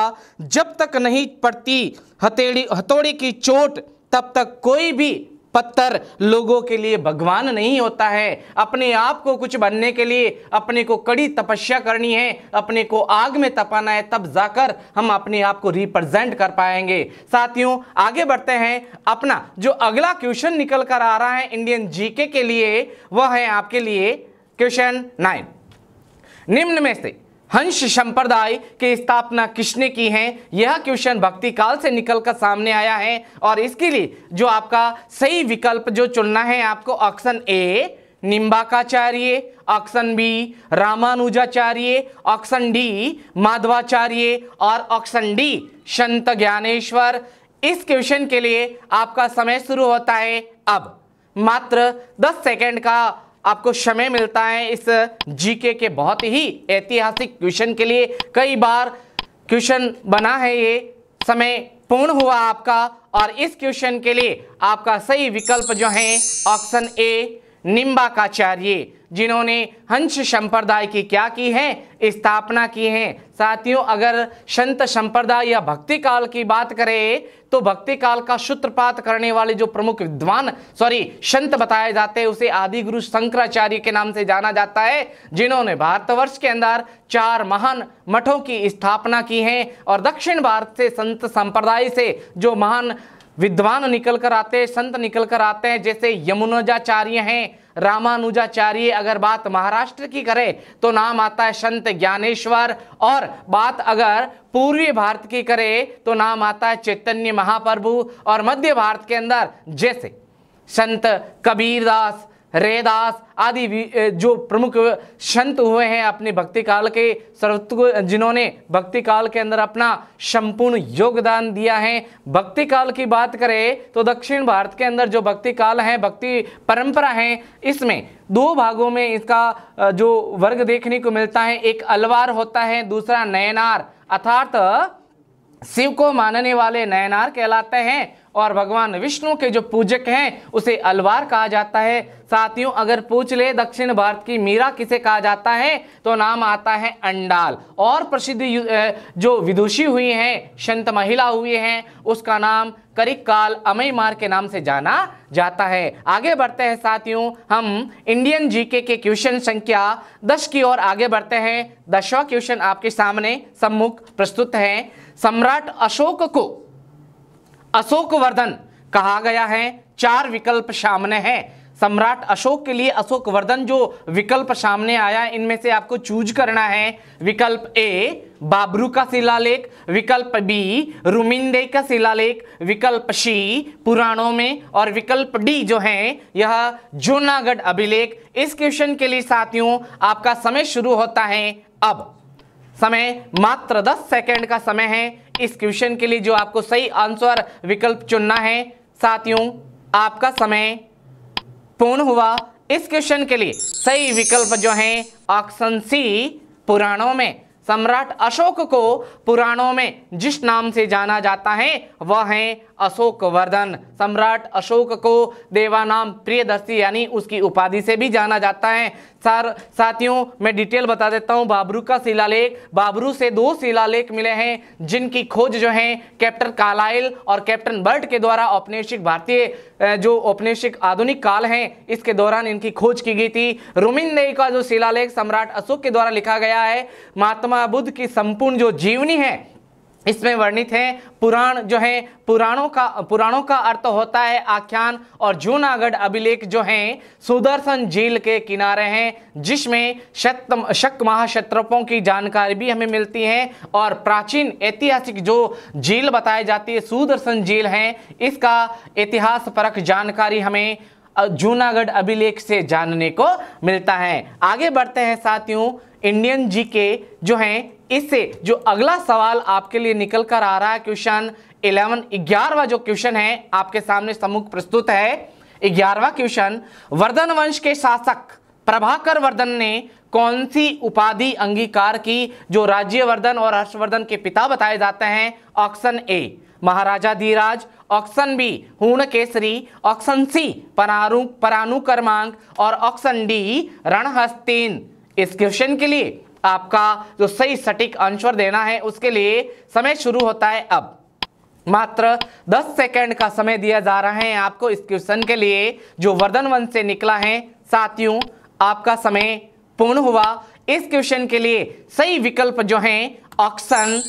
जब तक नहीं पड़ती हथेड़ी हथौड़ी की चोट तब तक कोई भी पत्थर लोगों के लिए भगवान नहीं होता है अपने आप को कुछ बनने के लिए अपने को कड़ी तपस्या करनी है अपने को आग में तपाना है तब जाकर हम अपने आप को रिप्रेजेंट कर पाएंगे साथियों आगे बढ़ते हैं अपना जो अगला क्वेश्चन निकल कर आ रहा है इंडियन जीके के लिए वह है आपके लिए क्वेश्चन नाइन निम्न में से हंस संप्रदाय की स्थापना किसने की है यह क्वेश्चन भक्ति काल से निकल कर सामने आया है और इसके लिए जो आपका सही विकल्प जो चुनना है आपको option A Nimbarkacharya option B Ramanujacharya option D Madhvacharya और ऑप्शन डी संत ज्ञानेश्वर इस क्वेश्चन के लिए आपका समय शुरू होता है अब मात्र 10 सेकंड का आपको समय मिलता है इस जीके के बहुत ही ऐतिहासिक क्वेश्चन के लिए कई बार क्वेश्चन बना है ये समय पूर्ण हुआ आपका और इस क्वेश्चन के लिए आपका सही विकल्प जो है ऑप्शन ए निम्बाकाचार्य जिन्होंने हंस संप्रदाय की क्या की है स्थापना की है साथियों अगर संत संप्रदाय या भक्ति काल की बात करें तो भक्ति काल का सूत्रपात करने वाले जो प्रमुख विद्वान सॉरी संत बताए जाते हैं उसे आदि गुरु शंकराचार्य के नाम से जाना जाता है जिन्होंने भारतवर्ष के अंदर चार महान मठों की स्थापना की है और दक्षिण भारत से संत संप्रदाय से जो महान विद्वान निकल कर आते हैं संत निकल कर आते हैं जैसे यमुनाजाचार्य हैं रामानुजाचार्य अगर बात महाराष्ट्र की करें तो नाम आता है संत ज्ञानेश्वर और बात अगर पूर्वी भारत की करें तो नाम आता है चैतन्य महाप्रभु और मध्य भारत के अंदर जैसे संत कबीरदास रेदास आदि जो प्रमुख संत हुए हैं अपने भक्ति काल के सर्वत्र जिन्होंने भक्ति काल के अंदर अपना संपूर्ण योगदान दिया है भक्ति काल की बात करें तो दक्षिण भारत के अंदर जो भक्ति काल है भक्ति परंपरा है इसमें दो भागों में इसका जो वर्ग देखने को मिलता है एक अलवार होता है दूसरा नयनार अर्थात शिव को मानने वाले नयनार कहलाते हैं और भगवान विष्णु के जो पूजक हैं उसे अलवार कहा जाता है साथियों अगर पूछ ले दक्षिण भारत की मीरा किसे कहा जाता है तो नाम आता है अंडाल और प्रसिद्ध जो विदुषी हुई हैं संत महिला हुई हैं उसका नाम करिकाल काल अमय मार के नाम से जाना जाता है आगे बढ़ते हैं साथियों हम इंडियन जीके के क्वेश्चन संख्या दस की ओर आगे बढ़ते हैं दसवा क्वेश्चन आपके सामने सम्मुख प्रस्तुत है सम्राट अशोक को अशोक वर्धन कहा गया है चार विकल्प सामने हैं सम्राट अशोक के लिए अशोक वर्धन जो विकल्प सामने आया इनमें से आपको चूज करना है विकल्प ए बाबरू का शिलालेख विकल्प बी रुमिंदे का शिलालेख विकल्प सी पुराणों में और विकल्प डी जो है यह जूनागढ़ अभिलेख इस क्वेश्चन के लिए साथियों आपका समय शुरू होता है अब समय मात्र 10 सेकंड का समय है इस क्वेश्चन के लिए जो आपको सही आंसर विकल्प चुनना है साथियों आपका समय पूर्ण हुआ इस क्वेश्चन के लिए सही विकल्प जो है ऑप्शन सी पुराणों में सम्राट अशोक को पुराणों में जिस नाम से जाना जाता है वह है अशोक वर्धन सम्राट अशोक को देवानाम प्रियदर्शी यानी उसकी उपाधि से भी जाना जाता है सर साथियों मैं डिटेल बता देता हूँ बाबरू का शिलालेख बाबरू से दो शिलालेख मिले हैं जिनकी खोज जो है कैप्टन कालाइल और कैप्टन बर्ट के द्वारा औपनिवेशिक भारतीय जो औपनिवेशिक आधुनिक काल हैं इसके दौरान इनकी खोज की गई थी रोमिंदई का जो शिलालेख सम्राट अशोक के द्वारा लिखा गया है महात्मा बुद्ध की संपूर्ण जो जीवनी है इसमें वर्णित है पुराण जो है पुराणों का पुराणों का अर्थ होता है आख्यान और जूनागढ़ अभिलेख जो है सुदर्शन झील के किनारे हैं जिसमें शत शक महाक्षत्रपों की जानकारी भी हमें मिलती है और प्राचीन ऐतिहासिक जो झील बताई जाती है सुदर्शन झील है इसका इतिहास परक जानकारी हमें जूनागढ़ अभिलेख से जानने को मिलता है आगे बढ़ते हैं साथियों इंडियन जी के जो हैं इससे जो अगला सवाल आपके लिए निकल कर आ रहा है क्वेश्चन इलेवन ग्यारहवा जो क्वेश्चन है आपके सामने सम्मुख प्रस्तुत है ग्यारहवा क्वेश्चन वर्धन वंश के शासक प्रभाकर वर्धन ने कौन सी उपाधि अंगीकार की जो राज्यवर्धन और हर्षवर्धन के पिता बताए जाते हैं option A Maharajadhiraj option B हूण केसरी ऑप्शन सी परानु परानु और ऑप्शन डी रणहस्तीन इस क्वेश्चन के लिए आपका जो सही सटीक आंसर देना है उसके लिए समय शुरू होता है अब मात्र 10 सेकंड का समय दिया जा रहा है आपको इस क्वेश्चन के लिए जो वर्धन वन से निकला है साथियों आपका समय पूर्ण हुआ इस क्वेश्चन के लिए सही विकल्प जो है ऑप्शन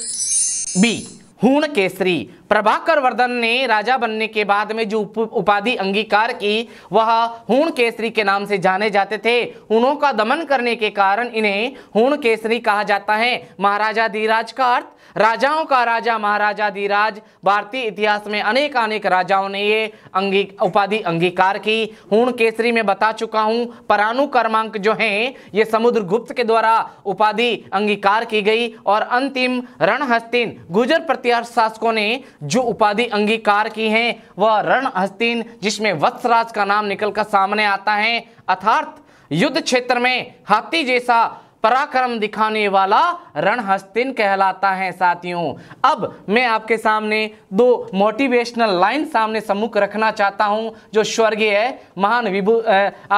बी हूण केसरी प्रभाकर वर्धन ने राजा बनने के बाद में जो उपाधि अंगीकार की वह हूण केसरी के नाम से जाने जाते थे उन्हों का दमन करने के कारण इन्हें हूण केसरी कहा जाता है महाराजा धीराज का अर्थ राजाओं का राजा महाराजा दिराज भारतीय इतिहास में अनेक अनेक राजाओं ने ये अंगी उपाधि अंगीकार की हूण केसरी में बता चुका हूँ परानु कर्मांक जो हैं ये समुद्रगुप्त के द्वारा उपाधि अंगीकार की गई और अंतिम रणहस्तिन गुजर प्रत्यार शासकों ने जो उपाधि अंगीकार की हैं वह रणहस्तिन जिसमें वत्सराज का नाम निकल कर सामने आता है अर्थार्थ युद्ध क्षेत्र में हाथी जैसा पराक्रम दिखाने वाला रणहस्तिन कहलाता है साथियों अब मैं आपके सामने दो मोटिवेशनल लाइन सामने सम्मुख रखना चाहता हूं जो स्वर्गीय महान विभू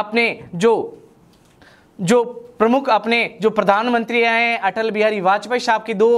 अपने जो जो प्रमुख अपने जो प्रधानमंत्री हैं अटल बिहारी वाजपेयी साहब की दो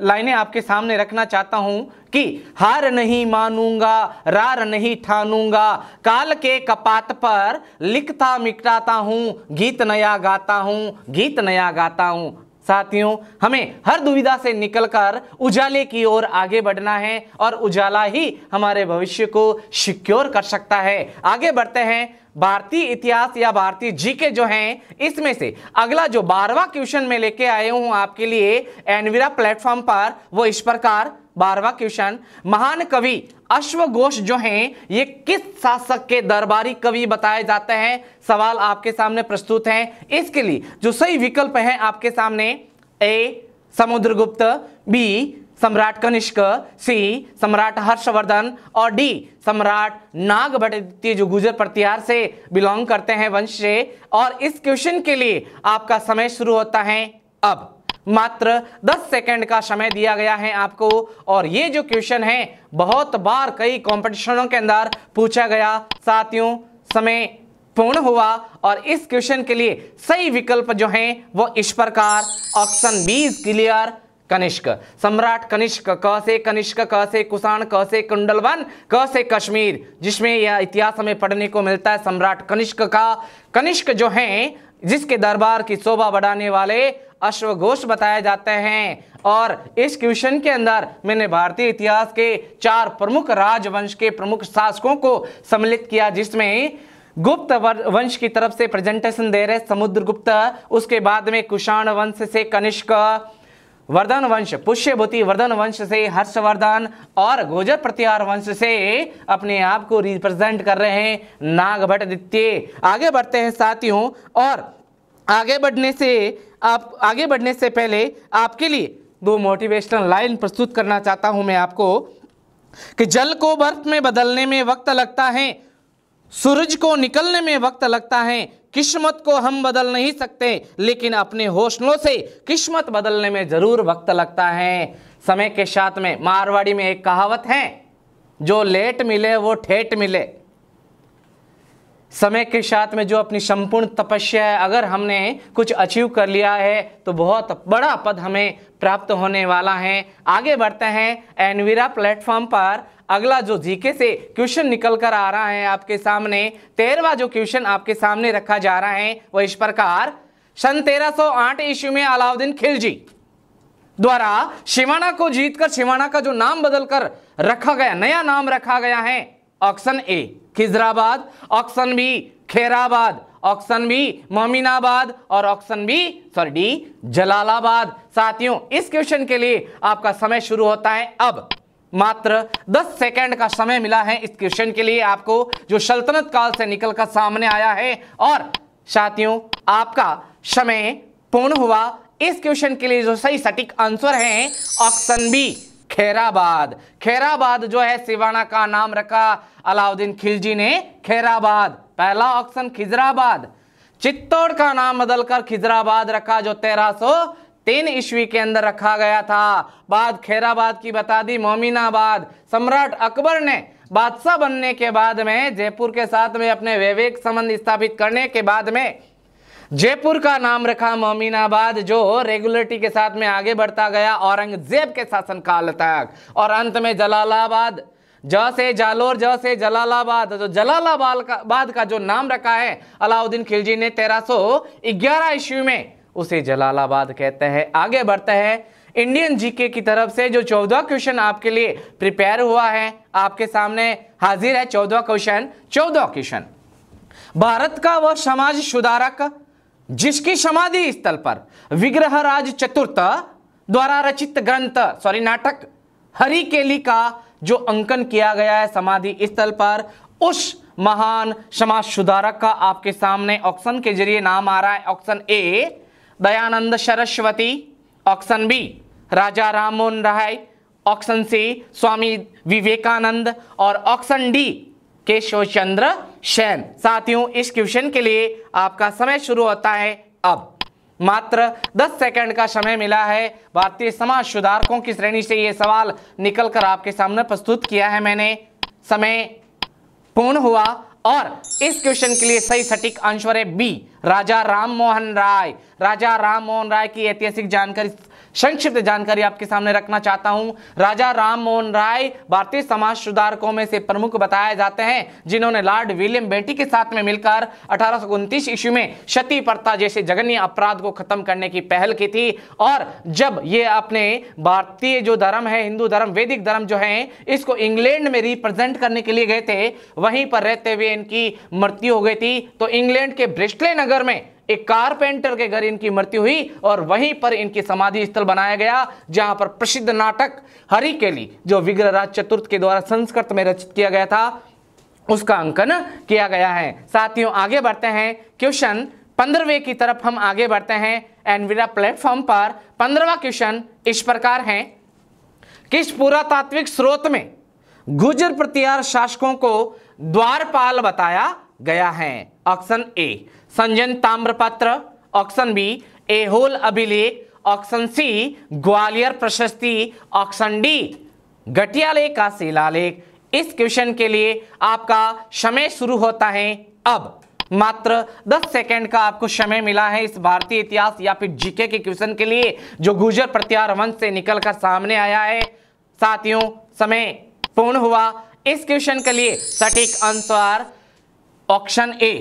लाइनें आपके सामने रखना चाहता हूं कि हार नहीं मानूंगा रार नहीं ठानूंगा काल के कपात पर लिखता मिटाता हूं गीत नया गाता हूं गीत नया गाता हूं साथियों हमें हर दुविधा से निकलकर उजाले की ओर आगे बढ़ना है और उजाला ही हमारे भविष्य को सिक्योर कर सकता है आगे बढ़ते हैं भारतीय इतिहास या भारतीय जीके जो हैं इसमें से अगला जो बारवा क्वेश्चन में लेके आए हूं आपके लिए एनविरा प्लेटफॉर्म पर वो इस प्रकार बारवा क्वेश्चन महान कवि अश्वघोष जो हैं ये किस शासक के दरबारी कवि बताए जाते हैं सवाल आपके सामने प्रस्तुत हैं इसके लिए जो सही विकल्प हैं आपके सामने ए समुद्रगुप्त बी सम्राट कनिष्क सी सम्राट हर्षवर्धन और डी सम्राट नाग भट्टिय जो गुजर प्रत्यार से बिलोंग करते हैं वंश से और इस क्वेश्चन के लिए आपका समय शुरू होता है अब मात्र 10 सेकंड का समय दिया गया है आपको और ये जो क्वेश्चन है बहुत बार कई कॉम्पिटिशनों के अंदर पूछा गया साथियों समय पूर्ण हुआ और इस क्वेश्चन के लिए सही विकल्प जो है वो इस प्रकार ऑप्शन बी क्लियर कनिष्क सम्राट कनिष्क क से कनिष्क क से कुषाण क से कुंडलवन क से कश्मीर जिसमें यह इतिहास हमें पढ़ने को मिलता है सम्राट कनिष्क का कनिष्क जो है जिसके दरबार की शोभा बढ़ाने वाले अश्वघोष बताए जाते हैं और इस क्वेश्चन के अंदर मैंने भारतीय इतिहास के चार प्रमुख राजवंश के प्रमुख शासकों को सम्मिलित किया जिसमें गुप्त वंश की तरफ से प्रेजेंटेशन दे रहे समुद्रगुप्त उसके बाद में कुषाण वंश से कनिष्क वर्धन वंश पुष्यभूति वर्धन वंश से हर्षवर्धन और गोजर प्रत्यार वंश से अपने आप को रिप्रेजेंट कर रहे हैं द्वितीय आगे बढ़ते हैं साथियों और आगे बढ़ने से आप आगे बढ़ने से पहले आपके लिए दो मोटिवेशनल लाइन प्रस्तुत करना चाहता हूं मैं आपको कि जल को बर्फ में बदलने में वक्त लगता है सूरज को निकलने में वक्त लगता है किस्मत को हम बदल नहीं सकते लेकिन अपने हौसलों से किस्मत बदलने में ज़रूर वक्त लगता है समय के साथ में मारवाड़ी में एक कहावत है जो लेट मिले वो ठेठ मिले समय के साथ में जो अपनी संपूर्ण तपस्या है अगर हमने कुछ अचीव कर लिया है तो बहुत बड़ा पद हमें प्राप्त होने वाला है आगे बढ़ते हैं एनवीरा प्लेटफॉर्म पर अगला जो जीके से क्वेश्चन निकल कर आ रहा है आपके सामने तेरहवा जो क्वेश्चन आपके सामने रखा जा रहा है वो इस प्रकार सन 1308 ईस्वी में अलाउद्दीन खिलजी द्वारा शिवाना को जीतकर शिवाना का जो नाम बदलकर रखा गया नया नाम रखा गया है option A Khizrabad option B Kherabad option B Mominabad और option B sorry D Jalalabad साथियों इस क्वेश्चन के लिए आपका समय शुरू होता है अब मात्र 10 सेकंड का समय मिला है इस क्वेश्चन के लिए आपको जो सल्तनत काल से निकल सामने आया है और साथियों आपका समय पूर्ण हुआ इस क्वेश्चन के लिए जो सही सटीक आंसर है ऑप्शन बी खेराबाद खेराबाद जो है सिवाना का नाम रखा अलाउद्दीन खिलजी ने खेराबाद पहला ऑप्शन खिजराबाद चित्तौड़ का नाम बदलकर खिजराबाद रखा जो तेरह तीन ईस्वी के अंदर रखा गया था बाद खैराबाद की बता दी मोमिनाबाद सम्राट अकबर ने बादशाह बनने के बाद में जयपुर के साथ में अपने वैवेक संबंध स्थापित करने के बाद में जयपुर का नाम रखा मोमिनाबाद जो रेगुलरिटी के साथ में आगे बढ़ता गया औरंगजेब के शासनकाल तक और अंत में जलालाबाद ज से जालोर ज से जलालाबाद जो तो जलालाबाद का, का जो नाम रखा है अलाउद्दीन खिलजी ने तेरह सौ ग्यारह ईस्वी में उसे जलालाबाद कहते हैं आगे बढ़ते हैं इंडियन जीके की तरफ से जो चौदह क्वेश्चन आपके लिए प्रिपेयर हुआ है आपके सामने हाजिर है चौदह क्वेश्चन चौदह क्वेश्चन भारत का वह समाज सुधारक जिसकी समाधि स्थल पर विग्रहराज चतुर्थ द्वारा रचित ग्रंथ सॉरी नाटक हरी केली का जो अंकन किया गया है समाधि स्थल पर उस महान समाज सुधारक का आपके सामने ऑप्शन के जरिए नाम आ रहा है option A Dayanand Saraswati option B Raja Ram Mohan Roy option C Swami Vivekananda और ऑप्शन डी केशव चंद्र शैन साथियों इस क्वेश्चन के लिए आपका समय शुरू होता है अब मात्र 10 सेकंड का समय मिला है भारतीय समाज सुधारकों की श्रेणी से ये सवाल निकलकर आपके सामने प्रस्तुत किया है मैंने समय पूर्ण हुआ और इस क्वेश्चन के लिए सही सटीक आंसर है बी राजा राम मोहन राय राजा राम मोहन राय की ऐतिहासिक जानकारी संक्षिप्त जानकारी आपके सामने रखना चाहता हूं राजा राम मोहन राय भारतीय समाज सुधारकों में से प्रमुख बताए जाते हैं जिन्होंने लॉर्ड विलियम बेटी के साथ में मिलकर अठारह ईस्वी में क्षति प्रथा जैसे जघन्य अपराध को खत्म करने की पहल की थी और जब ये अपने भारतीय जो धर्म है हिंदू धर्म वैदिक धर्म जो है इसको इंग्लैंड में रिप्रेजेंट करने के लिए गए थे वहीं पर रहते हुए इनकी मृत्यु हो गई थी तो इंग्लैंड के ब्रिस्टले नगर में एक कारपेंटर के घर इनकी मृत्यु हुई और वहीं पर इनकी समाधि स्थल बनाया गया जहां पर प्रसिद्ध नाटक हरी केली जो विग्रहराज चतुर्थ के द्वारा संस्कृत में रचित किया गया था उसका अंकन किया गया है साथियों आगे बढ़ते हैं क्वेश्चन पंद्रहवें की तरफ हम आगे बढ़ते हैं एनविरा प्लेटफॉर्म पर पंद्रवा क्वेश्चन इस प्रकार है किस पुरातात्विक स्रोत में गुजर प्रतियार शासकों को द्वारपाल बताया गया है ऑप्शन ए संजन ताम्रपत्र ऑप्शन बी एहोल अभिलेख ऑप्शन सी ग्वालियर प्रशस्ति ऑप्शन डी गटियाले का शिलालेख इस क्वेश्चन के लिए आपका समय शुरू होता है अब मात्र 10 सेकंड का आपको समय मिला है इस भारतीय इतिहास या फिर जीके के क्वेश्चन के लिए जो गुजर प्रत्यार वंश से निकलकर सामने आया है साथियों समय पूर्ण हुआ इस क्वेश्चन के लिए सटीक आंसर ऑप्शन ए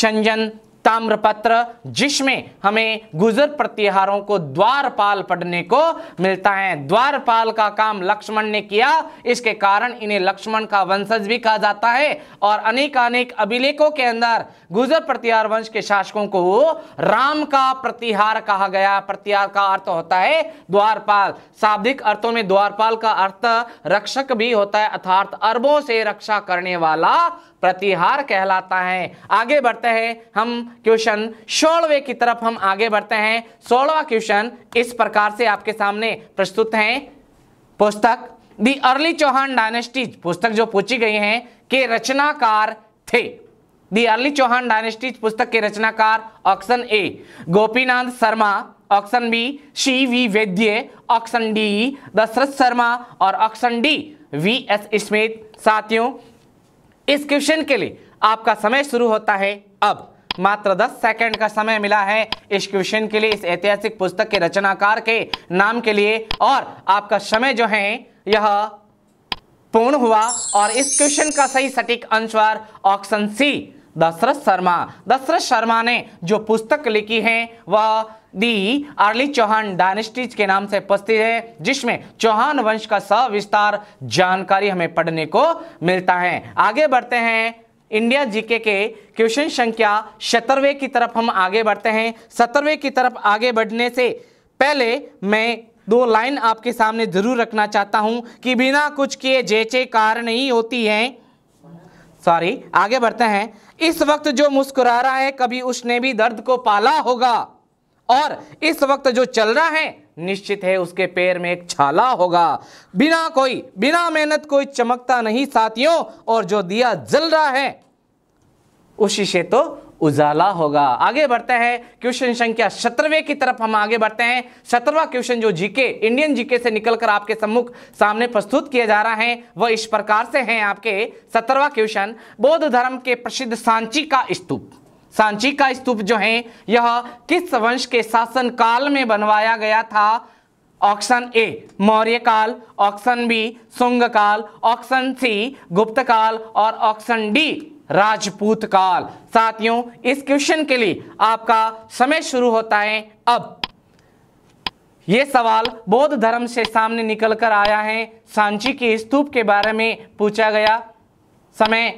संजन ताम्रपत्र जिसमें हमें गुजर प्रतिहारों को द्वारपाल पढ़ने को मिलता है द्वारपाल का काम लक्ष्मण ने किया इसके कारण इन्हें लक्ष्मण का वंशज भी कहा जाता है और अनेक अभिलेखों के अंदर गुजर प्रतिहार वंश के शासकों को राम का प्रतिहार कहा गया प्रतिहार का अर्थ होता है द्वारपाल शाब्दिक अर्थों में द्वारपाल का अर्थ रक्षक भी होता है अर्थात अरबों से रक्षा करने वाला प्रतिहार कहलाता है आगे बढ़ते हैं हम क्वेश्चन सोलहवें की तरफ हम आगे बढ़ते हैं सोलहवा क्वेश्चन इस प्रकार से आपके सामने प्रस्तुत है पुस्तक दी अर्ली चौहान डायनेस्टीज पुस्तक जो पूछी गई है के रचनाकार थे दी अर्ली चौहान डायनेस्टीज पुस्तक के रचनाकार option A Gopinath Sharma option B C V Vaidya option D Dasharath Sharma और option D V S Smith साथियों इस क्वेश्चन के लिए आपका समय शुरू होता है अब मात्र 10 सेकंड का समय मिला है इस क्वेश्चन के लिए इस ऐतिहासिक पुस्तक के रचनाकार के नाम के लिए और आपका समय जो है यह पूर्ण हुआ और इस क्वेश्चन का सही सटीक answer option C Dasharath Sharma Dasharath Sharma ने जो पुस्तक लिखी है वह दी अर्ली चौहान डायनेस्टीज के नाम से उपस्थित है जिसमें चौहान वंश का सविस्तार जानकारी हमें पढ़ने को मिलता है आगे बढ़ते हैं इंडिया जीके के क्वेश्चन संख्या सत्तरवे की तरफ हम आगे बढ़ते हैं सत्तरवे की तरफ आगे बढ़ने से पहले मैं दो लाइन आपके सामने जरूर रखना चाहता हूं कि बिना कुछ किए जेचे कार नहीं होती है सॉरी आगे बढ़ते हैं इस वक्त जो मुस्कुरा रहा है कभी उसने भी दर्द को पाला होगा और इस वक्त जो चल रहा है निश्चित है उसके पैर में एक छाला होगा बिना कोई बिना मेहनत कोई चमकता नहीं साथियों और जो दिया जल रहा है उसी से तो उजाला होगा आगे बढ़ते हैं क्वेश्चन संख्या सत्रहवें की तरफ हम आगे बढ़ते हैं सत्रवा क्वेश्चन जो जीके इंडियन जीके से निकलकर आपके सम्मुख सामने प्रस्तुत किया जा रहा है वह इस प्रकार से हैं आपके सत्रवा क्वेश्चन बौद्ध धर्म के प्रसिद्ध सांची का स्तूप सांची का स्तूप जो है यह किस वंश के शासन काल में बनवाया गया था ऑप्शन ए मौर्य काल ऑप्शन बी सुंग काल ऑप्शन सी गुप्त काल और ऑप्शन डी राजपूत काल साथियों इस क्वेश्चन के लिए आपका समय शुरू होता है अब ये सवाल बौद्ध धर्म से सामने निकल कर आया है सांची के स्तूप के बारे में पूछा गया समय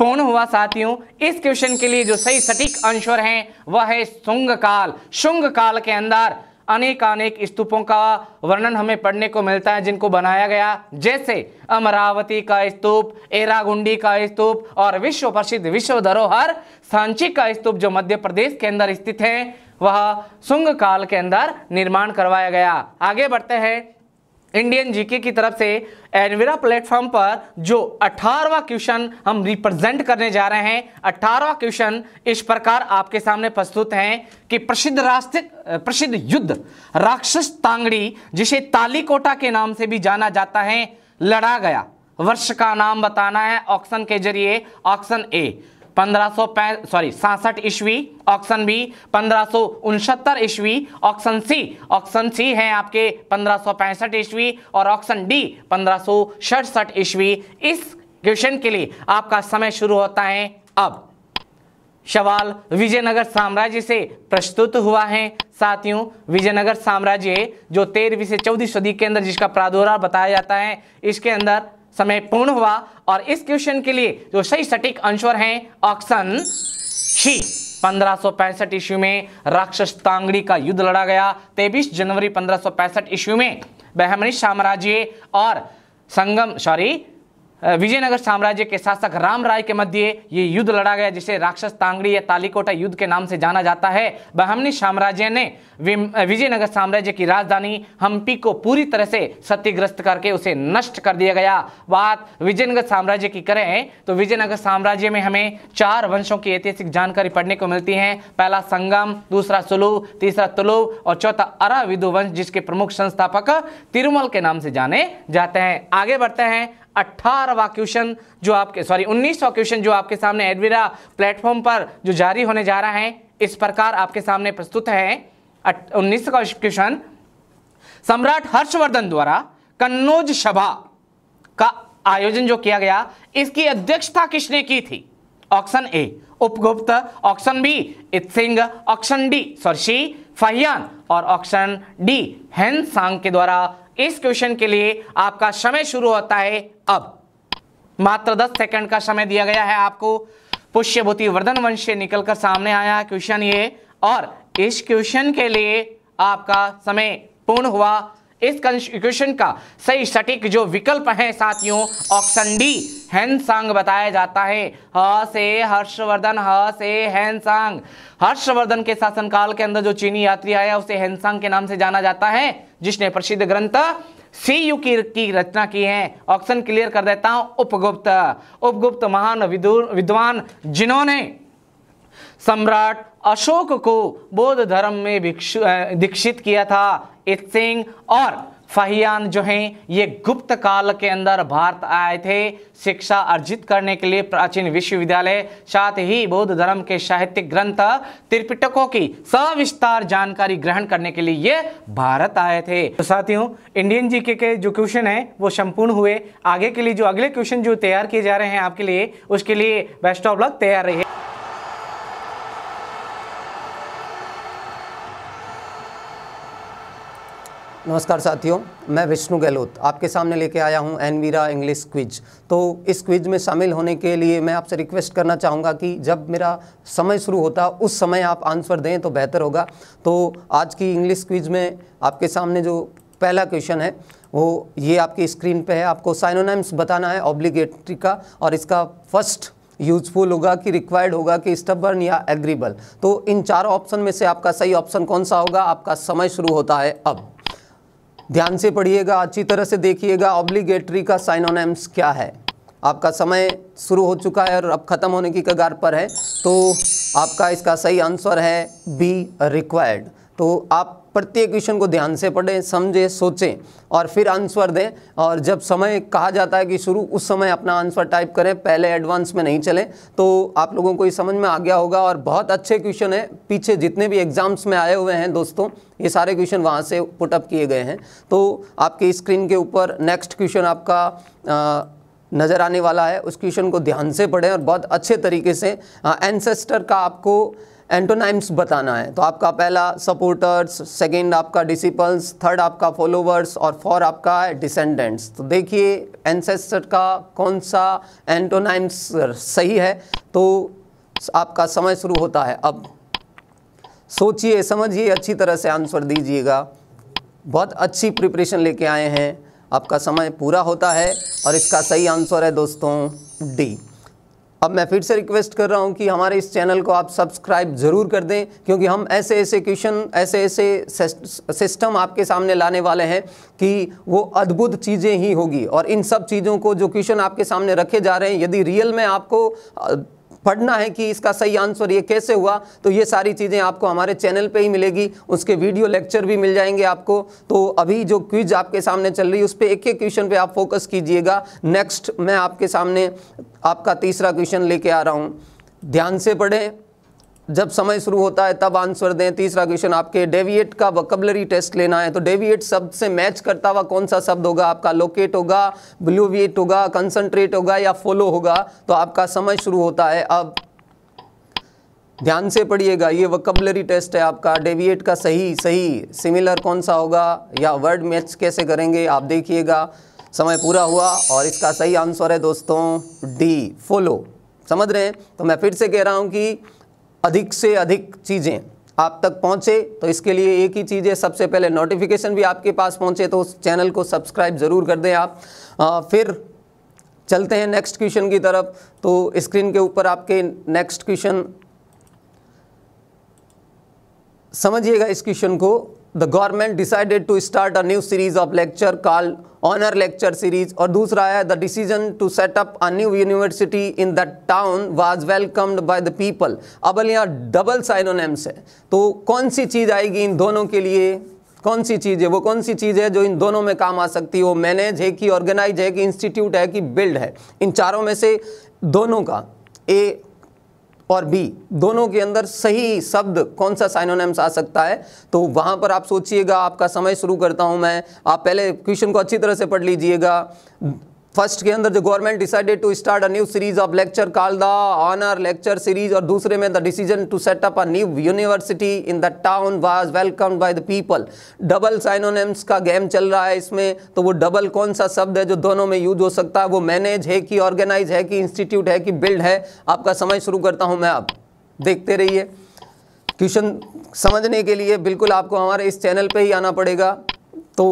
पूर्ण हुआ साथियों इस क्वेश्चन के लिए जो सही सटीक आंसर है वह है शुंग काल शुंग काल के अंदर अनेक अनेक स्तूपों का वर्णन हमें पढ़ने को मिलता है जिनको बनाया गया जैसे अमरावती का स्तूप एरागुंडी का स्तूप और विश्व प्रसिद्ध विश्व धरोहर सांची का स्तूप जो मध्य प्रदेश के अंदर स्थित है वह शुंग काल के अंदर निर्माण करवाया गया आगे बढ़ते हैं इंडियन जीके की तरफ से एनविरा प्लेटफॉर्म पर जो 18वां क्वेश्चन हम रिप्रेजेंट करने जा रहे हैं 18वां क्वेश्चन इस प्रकार आपके सामने प्रस्तुत हैं कि प्रसिद्ध राष्ट्र प्रसिद्ध युद्ध राक्षस तांगड़ी जिसे तालीकोटा के नाम से भी जाना जाता है लड़ा गया वर्ष का नाम बताना है ऑप्शन के जरिए ऑप्शन ए सॉरी सासठ ईस्वी ऑप्शन बी पंद्रह सौ ईस्वी ऑप्शन सी ऑप्शन सी है आपके पंद्रह सौ ईस्वी और ऑप्शन डी पंद्रह सौ ईस्वी इस क्वेश्चन के लिए आपका समय शुरू होता है अब सवाल विजयनगर साम्राज्य से प्रस्तुत हुआ है साथियों विजयनगर साम्राज्य जो तेरहवीं से चौदह सदी के अंदर जिसका प्रादुर्भाव बताया जाता है इसके अंदर समय पूर्ण हुआ और इस क्वेश्चन के लिए जो सही सटीक आंसर हैं ऑप्शन सी पंद्रह ईस्वी में राक्षस तांगड़ी का युद्ध लड़ा गया 23 जनवरी पंद्रह ईस्वी में बहमनी साम्राज्य और संगम सॉरी विजयनगर साम्राज्य के शासक राम राय के मध्य ये युद्ध लड़ा गया जिसे राक्षस तांगड़ी या तालिकोटा युद्ध के नाम से जाना जाता है बहमनी साम्राज्य ने विजयनगर साम्राज्य की राजधानी हम्पी को पूरी तरह से क्षतिग्रस्त करके उसे नष्ट कर दिया गया बात विजयनगर साम्राज्य की करें तो विजयनगर साम्राज्य में हमें चार वंशों की ऐतिहासिक जानकारी पढ़ने को मिलती है पहला संगम दूसरा सुलु तीसरा तुलु और चौथा अराविदु वंश जिसके प्रमुख संस्थापक तिरुमल के नाम से जाने जाते हैं आगे बढ़ते हैं अट्ठारहवा क्वेश्चन जो आपके सॉरी उन्नीसवा क्वेश्चन जो आपके सामने एडविरा प्लेटफॉर्म पर जो जारी होने जा रहा है इस प्रकार आपके सामने प्रस्तुत है उन्नीस का क्वेश्चन सम्राट हर्षवर्धन द्वारा कन्नौज सभा का आयोजन जो किया गया इसकी अध्यक्षता किसने की थी option A Upagupta option B Itsing option D sorry Fahien और ऑप्शन डी हेन सांग के द्वारा इस क्वेश्चन के लिए आपका समय शुरू होता है अब मात्र 10 सेकंड का समय दिया गया है आपको पुष्यभूति वर्धन वंश से निकलकर सामने आया क्वेश्चन ये और इस क्वेश्चन के लिए आपका समय पूर्ण हुआ इस इक्वेशन का सही सटीक जो विकल्प है साथियों ऑप्शन डी हैंसांग बताया जाता है ह से हर्षवर्धन ह से हैंसांग हर्षवर्धन के शासनकाल के अंदर जो चीनी यात्री आया उसे हैंसांग के नाम से जाना जाता है जिसने प्रसिद्ध ग्रंथ सी यू की, की रचना की है ऑप्शन क्लियर कर देता हूं उपगुप्त उपगुप्त महान विद्वान जिन्होंने सम्राट अशोक को बौद्ध धर्म में दीक्षित किया था सिंह और फहियान जो हैं ये गुप्त काल के अंदर भारत आए थे शिक्षा अर्जित करने के लिए प्राचीन विश्वविद्यालय साथ ही बौद्ध धर्म के साहित्यिक ग्रंथ त्रिपिटकों की सविस्तार जानकारी ग्रहण करने के लिए ये भारत आए थे तो साथियों इंडियन जी के, के जो क्वेश्चन है वो संपूर्ण हुए आगे के लिए जो अगले क्वेश्चन जो तैयार किए जा रहे हैं आपके लिए उसके लिए बेस्ट ऑफ लक तैयार रहिए नमस्कार साथियों मैं विष्णु गहलोत आपके सामने लेके आया हूं एनवीरा इंग्लिश क्विज तो इस क्विज में शामिल होने के लिए मैं आपसे रिक्वेस्ट करना चाहूँगा कि जब मेरा समय शुरू होता उस समय आप आंसर दें तो बेहतर होगा तो आज की इंग्लिश क्विज में आपके सामने जो पहला क्वेश्चन है वो ये आपकी स्क्रीन पर है आपको साइनोनिम्स बताना है ऑब्लीगेटरी का और इसका फर्स्ट यूजफुल होगा कि रिक्वायर्ड होगा कि स्टबर्न या एग्रीबल तो इन चार ऑप्शन में से आपका सही ऑप्शन कौन सा होगा आपका समय शुरू होता है अब ध्यान से पढ़िएगा अच्छी तरह से देखिएगा ऑब्लिगेटरी का साइनोनेम्स क्या है आपका समय शुरू हो चुका है और अब ख़त्म होने की कगार पर है तो आपका इसका सही आंसर है बी रिक्वायर्ड तो आप प्रत्येक क्वेश्चन को ध्यान से पढ़ें समझें सोचें और फिर आंसर दें और जब समय कहा जाता है कि शुरू उस समय अपना आंसर टाइप करें पहले एडवांस में नहीं चलें तो आप लोगों को ये समझ में आ गया होगा और बहुत अच्छे क्वेश्चन हैं पीछे जितने भी एग्ज़ाम्स में आए हुए हैं दोस्तों ये सारे क्वेश्चन वहाँ से पुटअप किए गए हैं तो आपके स्क्रीन के ऊपर नेक्स्ट क्वेश्चन आपका आ, नज़र आने वाला है उस क्वेश्चन को ध्यान से पढ़ें और बहुत अच्छे तरीके से एनसेस्टर का आपको एंटोनाइम्स बताना है तो आपका पहला सपोर्टर्स सेकंड आपका डिसिपल्स थर्ड आपका फॉलोवर्स और फोर आपका डिसेंडेंट्स तो देखिए एंसेस्टर का कौन सा एंटोनाइम्स सही है तो आपका समय शुरू होता है अब सोचिए समझिए अच्छी तरह से आंसर दीजिएगा बहुत अच्छी प्रिपरेशन लेके आए हैं आपका समय पूरा होता है और इसका सही आंसर है दोस्तों डी अब मैं फिर से रिक्वेस्ट कर रहा हूँ कि हमारे इस चैनल को आप सब्सक्राइब ज़रूर कर दें क्योंकि हम ऐसे ऐसे क्वेश्चन ऐसे ऐसे सिस्टम आपके सामने लाने वाले हैं कि वो अद्भुत चीज़ें ही होगी और इन सब चीज़ों को जो क्वेश्चन आपके सामने रखे जा रहे हैं यदि रियल में आपको पढ़ना है कि इसका सही आंसर ये कैसे हुआ तो ये सारी चीज़ें आपको हमारे चैनल पे ही मिलेगी उसके वीडियो लेक्चर भी मिल जाएंगे आपको तो अभी जो क्विज आपके सामने चल रही है उस पर एक एक क्वेश्चन पे आप फोकस कीजिएगा नेक्स्ट मैं आपके सामने आपका तीसरा क्वेश्चन लेके आ रहा हूँ ध्यान से पढ़ें जब समय शुरू होता है तब आंसर दें तीसरा क्वेश्चन आपके डेविएट का वकबलरी टेस्ट लेना है तो डेविएट शब्द से मैच करता हुआ कौन सा शब्द होगा आपका लोकेट होगा ब्लूविएट होगा कंसनट्रेट होगा या फॉलो होगा तो आपका समय शुरू होता है अब ध्यान से पढ़िएगा ये वकबलरी टेस्ट है आपका डेविएट का सही सही सिमिलर कौन सा होगा या वर्ड मैच कैसे करेंगे आप देखिएगा समय पूरा हुआ और इसका सही आंसर है दोस्तों डी फॉलो समझ रहे हैं तो मैं फिर से कह रहा हूँ कि अधिक से अधिक चीज़ें आप तक पहुंचे तो इसके लिए एक ही चीज़ है सबसे पहले नोटिफिकेशन भी आपके पास पहुंचे तो उस चैनल को सब्सक्राइब ज़रूर कर दें आप आ, फिर चलते हैं नेक्स्ट क्वेश्चन की तरफ तो स्क्रीन के ऊपर आपके नेक्स्ट क्वेश्चन समझिएगा इस क्वेश्चन को the government decided to start a new series of lecture call honour lecture series और दूसरा है the decision to set up a new university in the town was welcomed by the people अब यहाँ डबल साइनोनेम्स है तो कौन सी चीज़ आएगी इन दोनों के लिए कौन सी चीज़ है वो कौन सी चीज़ है जो इन दोनों में काम आ सकती है वो मैनेज है कि ऑर्गेनाइज है कि इंस्टीट्यूट है कि बिल्ड है इन चारों में से दोनों का ए और बी दोनों के अंदर सही शब्द कौन सा साइनोनेम्स आ सकता है तो वहाँ पर आप सोचिएगा आपका समय शुरू करता हूँ मैं आप पहले क्वेश्चन को अच्छी तरह से पढ़ लीजिएगा फर्स्ट के अंदर जो government decided to start a new series of lecture call the honour lecture series और दूसरे में the decision to set up a new university in the town was welcome by the people double synonyms का गेम चल रहा है इसमें तो वो डबल कौन सा शब्द है जो दोनों में यूज हो सकता है वो मैनेज है कि ऑर्गेनाइज है कि इंस्टीट्यूट है कि बिल्ड है आपका समय शुरू करता हूँ मैं आप देखते रहिए क्वेश्चन समझने के लिए बिल्कुल आपको हमारे इस चैनल पर ही आना पड़ेगा तो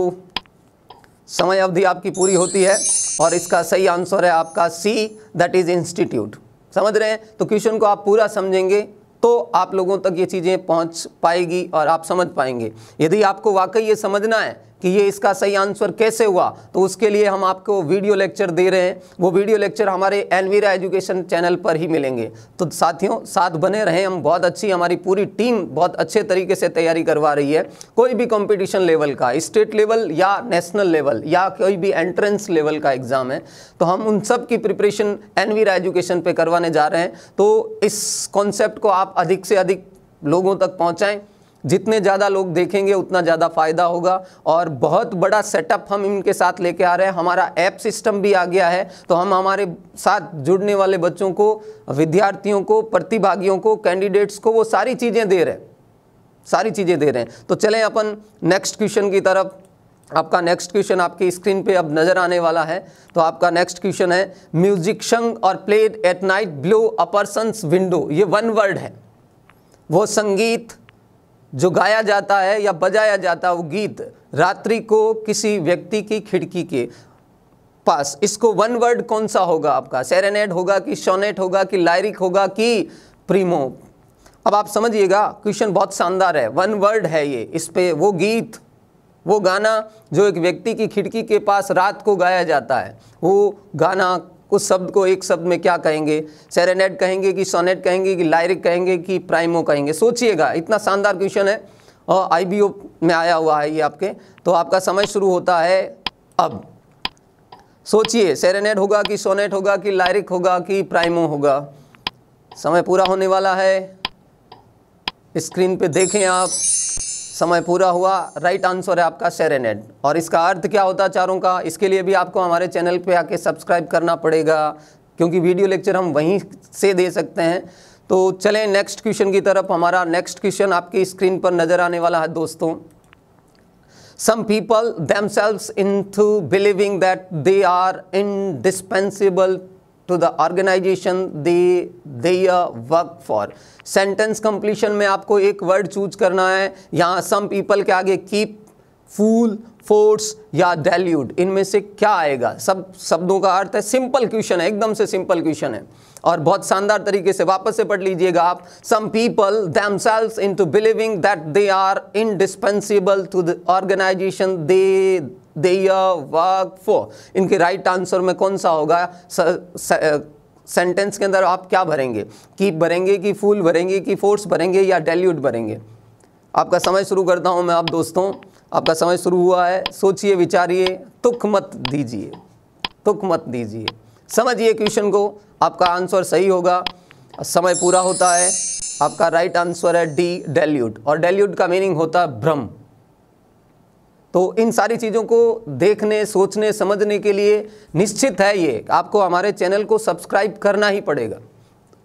समय अवधि आपकी पूरी होती है और इसका सही आंसर है आपका सी दैट इज़ इंस्टीट्यूट समझ रहे हैं तो क्वेश्चन को आप पूरा समझेंगे तो आप लोगों तक ये चीज़ें पहुंच पाएगी और आप समझ पाएंगे यदि आपको वाकई ये समझना है कि ये इसका सही आंसर कैसे हुआ तो उसके लिए हम आपको वीडियो लेक्चर दे रहे हैं वो वीडियो लेक्चर हमारे एनवीरा एजुकेशन चैनल पर ही मिलेंगे तो साथियों साथ बने रहें हम बहुत अच्छी हमारी पूरी टीम बहुत अच्छे तरीके से तैयारी करवा रही है कोई भी कंपटीशन लेवल का स्टेट लेवल या नेशनल लेवल या कोई भी एंट्रेंस लेवल का एग्ज़ाम है तो हम उन सब की प्रिपरेशन एनवीरा एजुकेशन पर करवाने जा रहे हैं तो इस कॉन्सेप्ट को आप अधिक से अधिक लोगों तक पहुँचाएँ जितने ज़्यादा लोग देखेंगे उतना ज़्यादा फ़ायदा होगा और बहुत बड़ा सेटअप हम इनके साथ लेके आ रहे हैं हमारा ऐप सिस्टम भी आ गया है तो हम हमारे साथ जुड़ने वाले बच्चों को विद्यार्थियों को प्रतिभागियों को कैंडिडेट्स को वो सारी चीज़ें दे रहे हैं सारी चीज़ें दे रहे हैं तो चलें अपन नेक्स्ट क्वेश्चन की तरफ आपका नेक्स्ट क्वेश्चन आपकी स्क्रीन पे अब नज़र आने वाला है तो आपका नेक्स्ट क्वेश्चन है म्यूजिक संग और played at night below a person's window ये वन वर्ड है वो संगीत जो गाया जाता है या बजाया जाता है वो गीत रात्रि को किसी व्यक्ति की खिड़की के पास इसको वन वर्ड कौन सा होगा आपका सेरेनेट होगा कि शोनेट होगा कि लायरिक होगा कि प्रीमो अब आप समझिएगा क्वेश्चन बहुत शानदार है वन वर्ड है ये इस पर वो गीत वो गाना जो एक व्यक्ति की खिड़की के पास रात को गाया जाता है वो गाना कुछ शब्द को एक शब्द में क्या कहेंगे सेरेनेट कहेंगे कि सोनेट कहेंगे कि लायरिक कहेंगे कि प्राइमो कहेंगे सोचिएगा इतना शानदार क्वेश्चन है और आई में आया हुआ है ये आपके तो आपका समय शुरू होता है अब सोचिए सेरेनेट होगा कि सोनेट होगा कि लायरिक होगा कि प्राइमो होगा समय पूरा होने वाला है स्क्रीन पे देखें आप समय पूरा हुआ राइट आंसर है आपका सेरेनेड और इसका अर्थ क्या होता है चारों का इसके लिए भी आपको हमारे चैनल पे आके सब्सक्राइब करना पड़ेगा क्योंकि वीडियो लेक्चर हम वहीं से दे सकते हैं तो चलें नेक्स्ट क्वेश्चन की तरफ हमारा नेक्स्ट क्वेश्चन आपकी स्क्रीन पर नज़र आने वाला है दोस्तों some people themselves in into believing that they are indispensable to the organization they they work for sentence completion में आपको एक word choose करना है यहाँ some people के आगे keep फूल फोर्स या डेल्यूड इनमें से क्या आएगा सब शब्दों का अर्थ है सिंपल क्वेश्चन है एकदम से सिंपल क्वेश्चन है और बहुत शानदार तरीके से वापस से पढ़ लीजिएगा आप some people themselves into believing that they are indispensable to the organisation they देया वर्क इनके राइट आंसर में कौन सा होगा स, स, सेंटेंस के अंदर आप क्या भरेंगे की भरेंगे कि फूल भरेंगे कि फोर्स भरेंगे या डेल्यूट भरेंगे आपका समय शुरू करता हूँ मैं आप दोस्तों आपका समय शुरू हुआ है सोचिए विचारिए तुख मत दीजिए तुक मत दीजिए समझिए क्वेश्चन को आपका आंसर सही होगा समय पूरा होता है आपका राइट आंसर है डी डेल्यूट और डेल्यूट का मीनिंग होता है भ्रम तो इन सारी चीज़ों को देखने सोचने समझने के लिए निश्चित है ये आपको हमारे चैनल को सब्सक्राइब करना ही पड़ेगा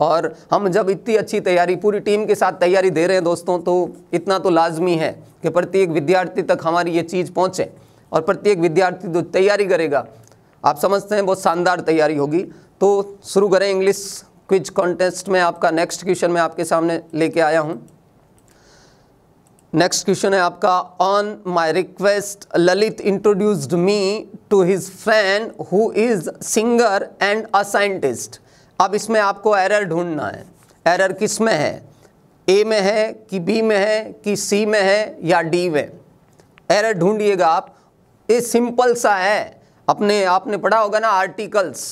और हम जब इतनी अच्छी तैयारी पूरी टीम के साथ तैयारी दे रहे हैं दोस्तों तो इतना तो लाजमी है कि प्रत्येक विद्यार्थी तक हमारी ये चीज़ पहुँचे और प्रत्येक विद्यार्थी जो तो तैयारी करेगा आप समझते हैं बहुत शानदार तैयारी होगी तो शुरू करें इंग्लिश क्विज कॉन्टेस्ट में आपका नेक्स्ट क्वेश्चन मैं आपके सामने लेके आया हूँ नेक्स्ट क्वेश्चन है आपका on my request Lalit introduced me to his friend who is singer and a scientist अब इसमें आपको एरर ढूंढना है एरर किस में है ए में है कि बी में है कि सी में है या डी में एरर ढूंढिएगा आप ये सिंपल सा है अपने आपने पढ़ा होगा ना आर्टिकल्स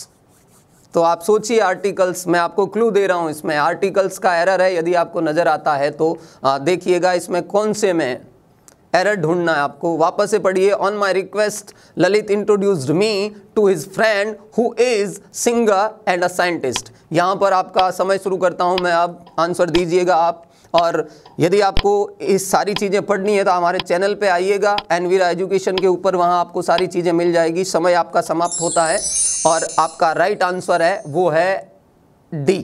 तो आप सोचिए आर्टिकल्स मैं आपको क्लू दे रहा हूँ इसमें आर्टिकल्स का एरर है यदि आपको नज़र आता है तो देखिएगा इसमें कौन से में एरर ढूंढना है आपको वापस से पढ़िए on my request Lalit introduced me to his friend who is singer and a scientist यहाँ पर आपका समय शुरू करता हूँ मैं अब आंसर दीजिएगा आप और यदि आपको इस सारी चीज़ें पढ़नी है तो हमारे चैनल पे आइएगा एनवीरा एजुकेशन के ऊपर वहाँ आपको सारी चीज़ें मिल जाएगी समय आपका समाप्त होता है और आपका राइट आंसर है वो है डी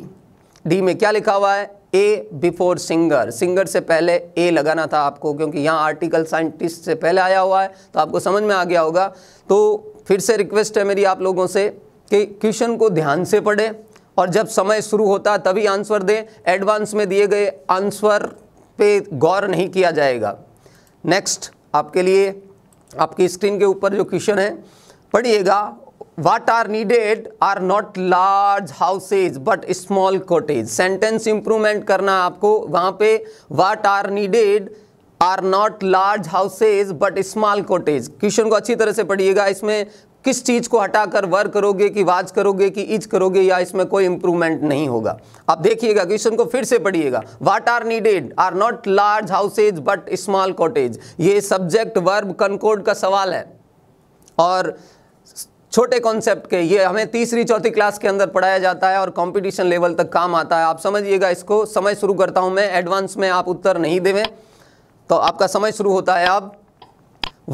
डी में क्या लिखा हुआ है ए बिफोर सिंगर सिंगर से पहले ए लगाना था आपको क्योंकि यहाँ आर्टिकल साइंटिस्ट से पहले आया हुआ है तो आपको समझ में आ गया होगा तो फिर से रिक्वेस्ट है मेरी आप लोगों से कि क्वेश्चन को ध्यान से पढ़ें और जब समय शुरू होता है तभी आंसर दें एडवांस में दिए गए आंसर पे गौर नहीं किया जाएगा नेक्स्ट आपके लिए आपकी स्क्रीन के ऊपर जो क्वेश्चन है पढ़िएगा what are needed are not large houses but small cottage sentence improvement करना आपको वहां पे what are needed are not large houses but small cottage question को अच्छी तरह से पढ़िएगा इसमें किस चीज़ को हटाकर वर करोगे कि वाज करोगे कि इज करोगे या इसमें कोई इंप्रूवमेंट नहीं होगा आप देखिएगा क्वेश्चन को फिर से पढ़िएगा what are needed are not large houses but small cottage ये सब्जेक्ट वर्ब कनकोड का सवाल है और छोटे कॉन्सेप्ट के ये हमें तीसरी चौथी क्लास के अंदर पढ़ाया जाता है और कंपटीशन लेवल तक काम आता है आप समझिएगा इसको समय शुरू करता हूँ मैं एडवांस में आप उत्तर नहीं देवें तो आपका समय शुरू होता है अब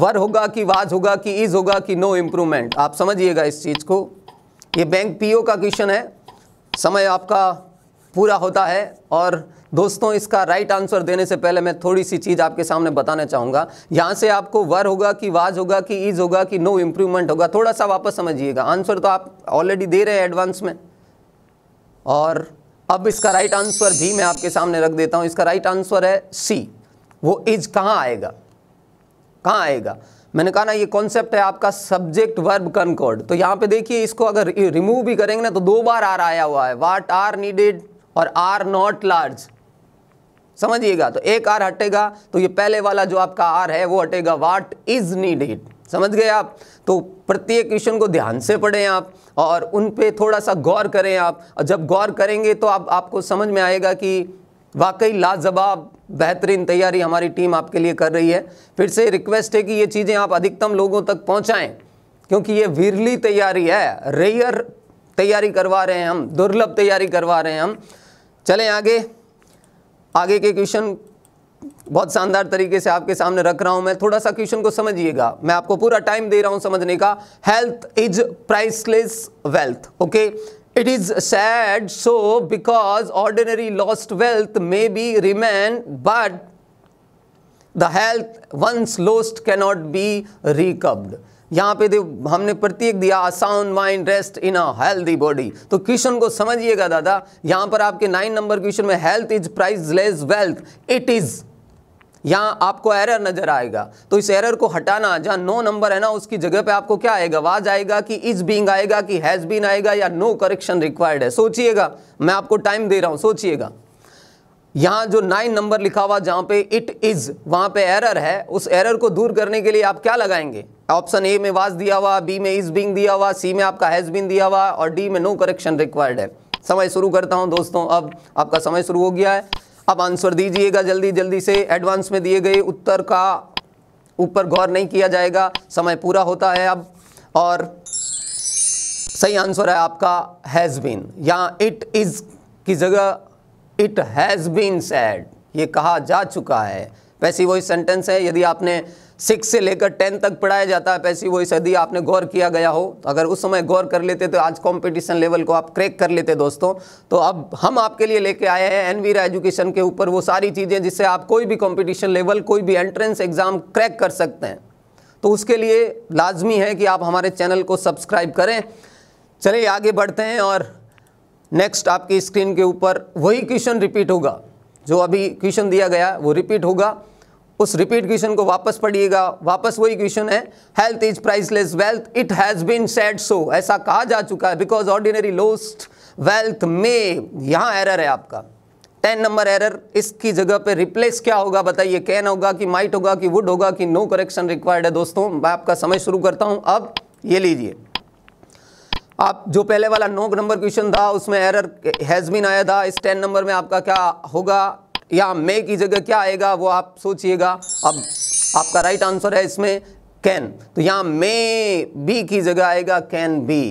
वर होगा कि वाज होगा कि इज़ होगा कि नो इम्प्रूवमेंट आप समझिएगा इस चीज़ को ये बैंक पीओ का क्वेश्चन है समय आपका पूरा होता है और दोस्तों इसका राइट आंसर देने से पहले मैं थोड़ी सी चीज़ आपके सामने बताना चाहूँगा यहाँ से आपको वर होगा कि वाज होगा कि इज़ होगा कि नो इम्प्रूवमेंट होगा थोड़ा सा वापस समझिएगा आंसर तो आप ऑलरेडी दे रहे हैं एडवांस में और अब इसका राइट आंसर भी मैं आपके सामने रख देता हूँ इसका राइट आंसर है सी वो इज कहाँ आएगा कहाँ आएगा मैंने कहा ना ये कॉन्सेप्ट है आपका सब्जेक्ट वर्ब कनकॉर्ड तो यहाँ पे देखिए इसको अगर रिमूव भी करेंगे ना तो दो बार आर आया हुआ है वाट आर नीडेड और आर नॉट लार्ज समझिएगा तो एक आर हटेगा तो ये पहले वाला जो आपका आर है वो हटेगा वाट इज़ नीडेड समझ गए आप तो प्रत्येक क्वेश्चन को ध्यान से पढ़ें आप और उन पे थोड़ा सा गौर करें आप और जब गौर करेंगे तो आप आपको समझ में आएगा कि वाकई लाजवाब बेहतरीन तैयारी हमारी टीम आपके लिए कर रही है फिर से रिक्वेस्ट है कि ये चीज़ें आप अधिकतम लोगों तक पहुँचाएँ क्योंकि ये विरली तैयारी है रेयर तैयारी करवा रहे हैं हम दुर्लभ तैयारी करवा रहे हैं हम चलें आगे आगे के क्वेश्चन बहुत शानदार तरीके से आपके सामने रख रहा हूं मैं थोड़ा सा क्वेश्चन को समझिएगा मैं आपको पूरा टाइम दे रहा हूं समझने का health is priceless wealth okay It is sad so because ordinary lost wealth may be remain but the health once lost cannot be recovered. यहाँ पे हमने प्रत्येक दिया sound mind rest in a healthy body तो क्वेश्चन को समझिएगा दादा यहाँ पर आपके नाइन नंबर क्वेश्चन में health is priceless wealth it is यहाँ आपको एरर नज़र आएगा तो इस एरर को हटाना जहाँ नो नंबर है ना उसकी जगह पे आपको क्या आएगा वाज आएगा कि इज बीइंग आएगा कि हैज़ बीन आएगा या नो करेक्शन रिक्वायर्ड है सोचिएगा मैं आपको टाइम दे रहा हूँ सोचिएगा यहाँ जो नाइन नंबर लिखा हुआ जहाँ पे इट इज़ वहाँ पे एरर है उस एरर को दूर करने के लिए आप क्या लगाएंगे ऑप्शन ए में वाज दिया हुआ बी में इज बिंग दिया हुआ सी में आपका हैज़ बिन दिया हुआ और डी में नो करेक्शन रिक्वायर्ड है समय शुरू करता हूँ दोस्तों अब आपका समय शुरू हो गया है अब आंसर दीजिएगा जल्दी जल्दी से एडवांस में दिए गए उत्तर का ऊपर गौर नहीं किया जाएगा समय पूरा होता है अब और सही आंसर है आपका हैज़ बीन यहाँ इट इज़ की जगह इट हैज़ बीन सैड ये कहा जा चुका है वैसी वही सेंटेंस है यदि आपने सिक्स से लेकर टेंथ तक पढ़ाया जाता है पैसी वॉइस यदि आपने गौर किया गया हो तो अगर उस समय गौर कर लेते तो आज कंपटीशन लेवल को आप क्रैक कर लेते दोस्तों तो अब हम आपके लिए लेके आए हैं एनवीरा एजुकेशन के ऊपर वो सारी चीज़ें जिससे आप कोई भी कॉम्पिटिशन लेवल कोई भी एंट्रेंस एग्ज़ाम क्रैक कर सकते हैं तो उसके लिए लाजमी है कि आप हमारे चैनल को सब्सक्राइब करें चलिए आगे बढ़ते हैं और नेक्स्ट आपकी स्क्रीन के ऊपर वही क्वेश्चन रिपीट होगा जो अभी क्वेश्चन दिया गया वो रिपीट होगा उस रिपीट क्वेश्चन को वापस पढ़िएगा वापस वही क्वेश्चन है health is priceless wealth it has been said so ऐसा कहा जा चुका है बिकॉज ऑर्डिनरी लोस्ट वेल्थ में यहां एरर है आपका टेन नंबर एरर इसकी जगह पे रिप्लेस क्या होगा बताइए कैन होगा कि माइट होगा कि वुड होगा कि नो करेक्शन रिक्वायर्ड है दोस्तों मैं आपका समय शुरू करता हूँ अब ये लीजिए आप जो पहले वाला नो नंबर क्वेश्चन था उसमें एरर हैज़ बीन आया था इस टेन नंबर में आपका क्या होगा या मे की जगह क्या आएगा वो आप सोचिएगा अब आपका राइट आंसर है इसमें कैन तो यहाँ मे बी की जगह आएगा कैन बी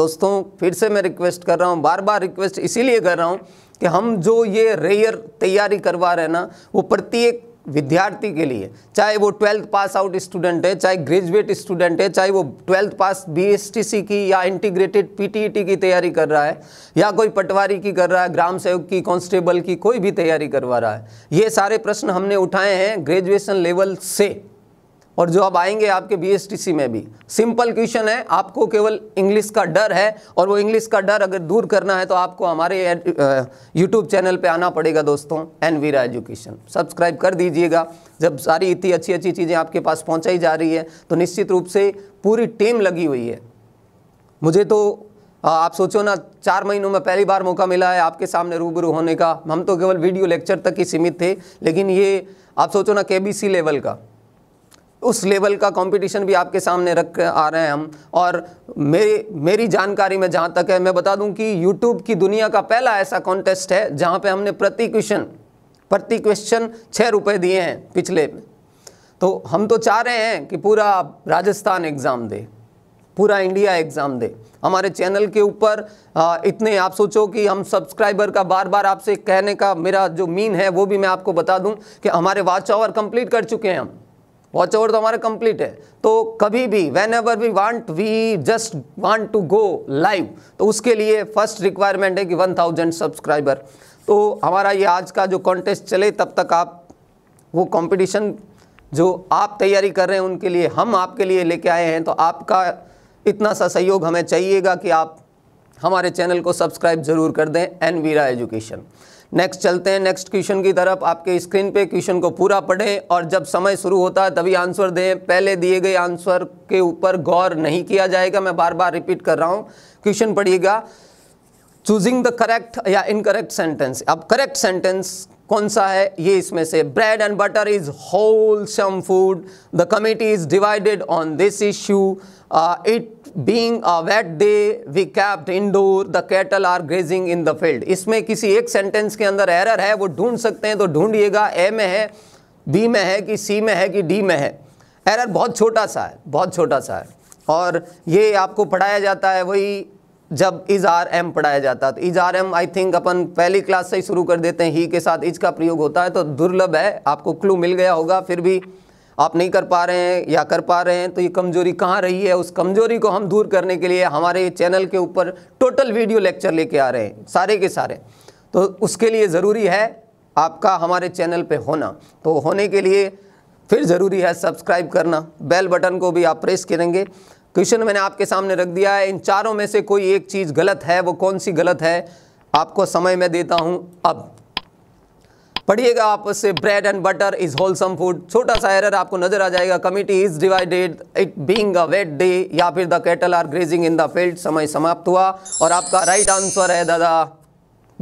दोस्तों फिर से मैं रिक्वेस्ट कर रहा हूँ बार बार रिक्वेस्ट इसीलिए कर रहा हूँ कि हम जो ये रेयर तैयारी करवा रहे हैं ना वो प्रत्येक विद्यार्थी के लिए चाहे वो ट्वेल्थ पास आउट स्टूडेंट है चाहे ग्रेजुएट स्टूडेंट है चाहे वो ट्वेल्थ पास बीएसटीसी की या इंटीग्रेटेड पीटीईटी e की तैयारी कर रहा है या कोई पटवारी की कर रहा है ग्राम सेवक की कांस्टेबल की कोई भी तैयारी करवा रहा है ये सारे प्रश्न हमने उठाए हैं ग्रेजुएशन लेवल से और जो अब आएंगे आपके बी में भी सिंपल क्वेश्चन है आपको केवल इंग्लिश का डर है और वो इंग्लिश का डर अगर दूर करना है तो आपको हमारे यूट्यूब चैनल पे आना पड़ेगा दोस्तों एन वीरा एजुकेशन सब्सक्राइब कर दीजिएगा जब सारी इतनी अच्छी अच्छी चीज़ें आपके पास पहुँचाई जा रही है तो निश्चित रूप से पूरी टीम लगी हुई है मुझे तो आप सोचो ना चार महीनों में पहली बार मौका मिला है आपके सामने रूबरू होने का हम तो केवल वीडियो लेक्चर तक ही सीमित थे लेकिन ये आप सोचो ना के लेवल का उस लेवल का कंपटीशन भी आपके सामने रख आ रहे हैं हम और मेरी मेरी जानकारी में जहाँ तक है मैं बता दूँ कि यूट्यूब की दुनिया का पहला ऐसा कॉन्टेस्ट है जहाँ पर हमने प्रति क्वेश्चन प्रति क्वेश्चन छः रुपये दिए हैं पिछले में तो हम तो चाह रहे हैं कि पूरा राजस्थान एग्ज़ाम दे पूरा इंडिया एग्ज़ाम दे हमारे चैनल के ऊपर इतने आप सोचो कि हम सब्सक्राइबर का बार बार आपसे कहने का मेरा जो मीन है वो भी मैं आपको बता दूं कि हमारे वॉच ऑवर कंप्लीट कर चुके हैं हम वॉच ओवर तो हमारा कंप्लीट है तो कभी भी whenever we want we just want to go live तो उसके लिए फर्स्ट रिक्वायरमेंट है कि वन थाउजेंड सब्सक्राइबर तो हमारा ये आज का जो कॉन्टेस्ट चले तब तक आप वो कंपटीशन जो आप तैयारी कर रहे हैं उनके लिए हम आपके लिए लेके आए हैं तो आपका इतना सा सहयोग हमें चाहिएगा कि आप हमारे चैनल को सब्सक्राइब ज़रूर कर दें एन वीरा एजुकेशन नेक्स्ट चलते हैं नेक्स्ट क्वेश्चन की तरफ आपके स्क्रीन पे क्वेश्चन को पूरा पढ़ें और जब समय शुरू होता है तभी आंसर दें पहले दिए गए आंसर के ऊपर गौर नहीं किया जाएगा मैं बार बार रिपीट कर रहा हूँ क्वेश्चन पढ़िएगा चूजिंग द करेक्ट या इनकरेक्ट सेंटेंस अब करेक्ट सेंटेंस कौन सा है ये इसमें से bread and butter is wholesome food the committee is divided on this issue it being a wet day we kept indoor the cattle are grazing in the field इसमें किसी एक सेंटेंस के अंदर एरर है वो ढूंढ सकते हैं तो ढूंढिएगा ए में है बी में है कि सी में है कि डी में है एरर बहुत छोटा सा है बहुत छोटा सा है और ये आपको पढ़ाया जाता है वही जब इज आर एम पढ़ाया जाता है तो is are am I think अपन पहली क्लास से ही शुरू कर देते हैं ही के साथ इज का प्रयोग होता है तो दुर्लभ है आपको क्लू मिल गया होगा फिर भी आप नहीं कर पा रहे हैं या कर पा रहे हैं तो ये कमज़ोरी कहाँ रही है उस कमज़ोरी को हम दूर करने के लिए हमारे चैनल के ऊपर टोटल वीडियो लेक्चर लेके आ रहे हैं सारे के सारे तो उसके लिए ज़रूरी है आपका हमारे चैनल पे होना तो होने के लिए फिर ज़रूरी है सब्सक्राइब करना बेल बटन को भी आप प्रेस करेंगे क्वेश्चन मैंने आपके सामने रख दिया है इन चारों में से कोई एक चीज़ गलत है वो कौन सी गलत है आपको समय मैं देता हूँ अब पढ़िएगा आप उससे bread and butter is wholesome food छोटा सा एरर आपको नजर आ जाएगा committee is divided it being a wet day या फिर the cattle are grazing in the field समय समाप्त हुआ और आपका राइट right आंसर है दादा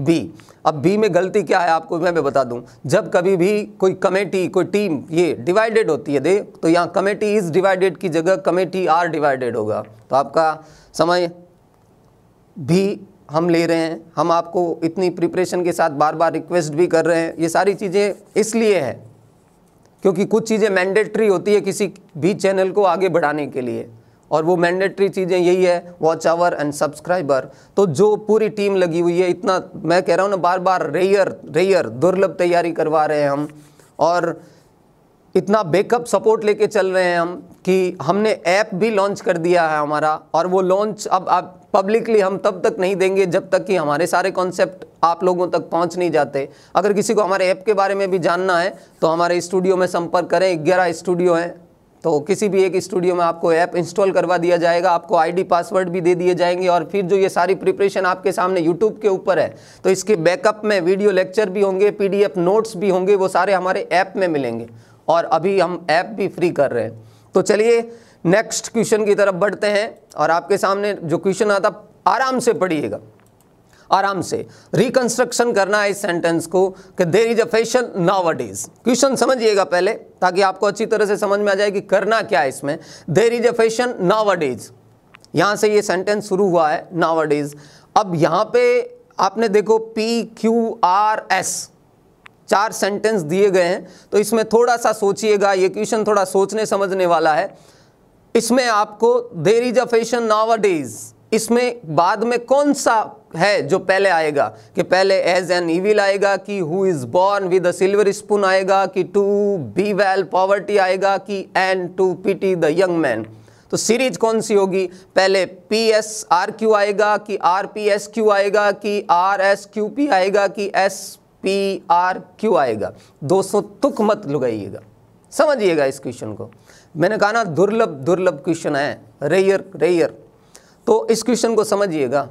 बी अब बी में गलती क्या है आपको मैं भी बता दूं जब कभी भी कोई कमेटी कोई टीम ये डिवाइडेड होती है दे तो यहाँ कमेटी इज डिवाइडेड की जगह कमेटी आर डिवाइडेड होगा तो आपका समय भी हम ले रहे हैं हम आपको इतनी प्रिपरेशन के साथ बार बार रिक्वेस्ट भी कर रहे हैं ये सारी चीज़ें इसलिए है क्योंकि कुछ चीज़ें मैंडेटरी होती है किसी भी चैनल को आगे बढ़ाने के लिए और वो मैंडेटरी चीज़ें यही है वॉच आवर एंड सब्सक्राइबर तो जो पूरी टीम लगी हुई है इतना मैं कह रहा हूँ ना बार बार रेयर रेयर दुर्लभ तैयारी करवा रहे हैं हम और इतना बेकअप सपोर्ट लेके चल रहे हैं हम कि हमने ऐप भी लॉन्च कर दिया है हमारा और वो लॉन्च अब आप पब्लिकली हम तब तक नहीं देंगे जब तक कि हमारे सारे कॉन्सेप्ट आप लोगों तक पहुंच नहीं जाते अगर किसी को हमारे ऐप के बारे में भी जानना है तो हमारे स्टूडियो में संपर्क करें ग्यारह स्टूडियो हैं तो किसी भी एक स्टूडियो में आपको ऐप इंस्टॉल करवा दिया जाएगा आपको आईडी पासवर्ड भी दे दिए जाएंगे और फिर जो ये सारी प्रिपरेशन आपके सामने यूट्यूब के ऊपर है तो इसके बैकअप में वीडियो लेक्चर भी होंगे पीडीएफ नोट्स भी होंगे वो सारे हमारे ऐप में मिलेंगे और अभी हम ऐप भी फ्री कर रहे हैं तो चलिए नेक्स्ट क्वेश्चन की तरफ बढ़ते हैं और आपके सामने जो क्वेश्चन आता आराम से पढ़िएगा आराम से रिकंस्ट्रक्शन करना है इस सेंटेंस को कि there is a fashion now at question समझिएगा पहले ताकि आपको अच्छी तरह से समझ में आ जाए कि करना क्या है इसमें there is a fashion now at is यहाँ से ये सेंटेंस शुरू हुआ है नाव अट अब यहाँ पे आपने देखो पी क्यू आर एस चार सेंटेंस दिए गए हैं तो इसमें थोड़ा सा सोचिएगा ये क्वेश्चन थोड़ा सोचने समझने वाला है इसमें आपको there is a fashion nowadays इसमें बाद में कौन सा है जो पहले आएगा कि पहले एज एन ईविल आएगा कि who is born with a silver spoon आएगा कि टू बी वेल पॉवर्टी आएगा कि and to pity the young man तो सीरीज कौन सी होगी पहले पी एस आर क्यू आएगा कि आर पी एस क्यू आएगा कि आर एस क्यू पी आएगा कि एस पी आर क्यू आएगा दोस्तों तुक मत लगाइएगा समझिएगा इस क्वेश्चन को मैंने कहा ना दुर्लभ दुर्लभ क्वेश्चन है रेयर रेयर तो इस क्वेश्चन को समझिएगा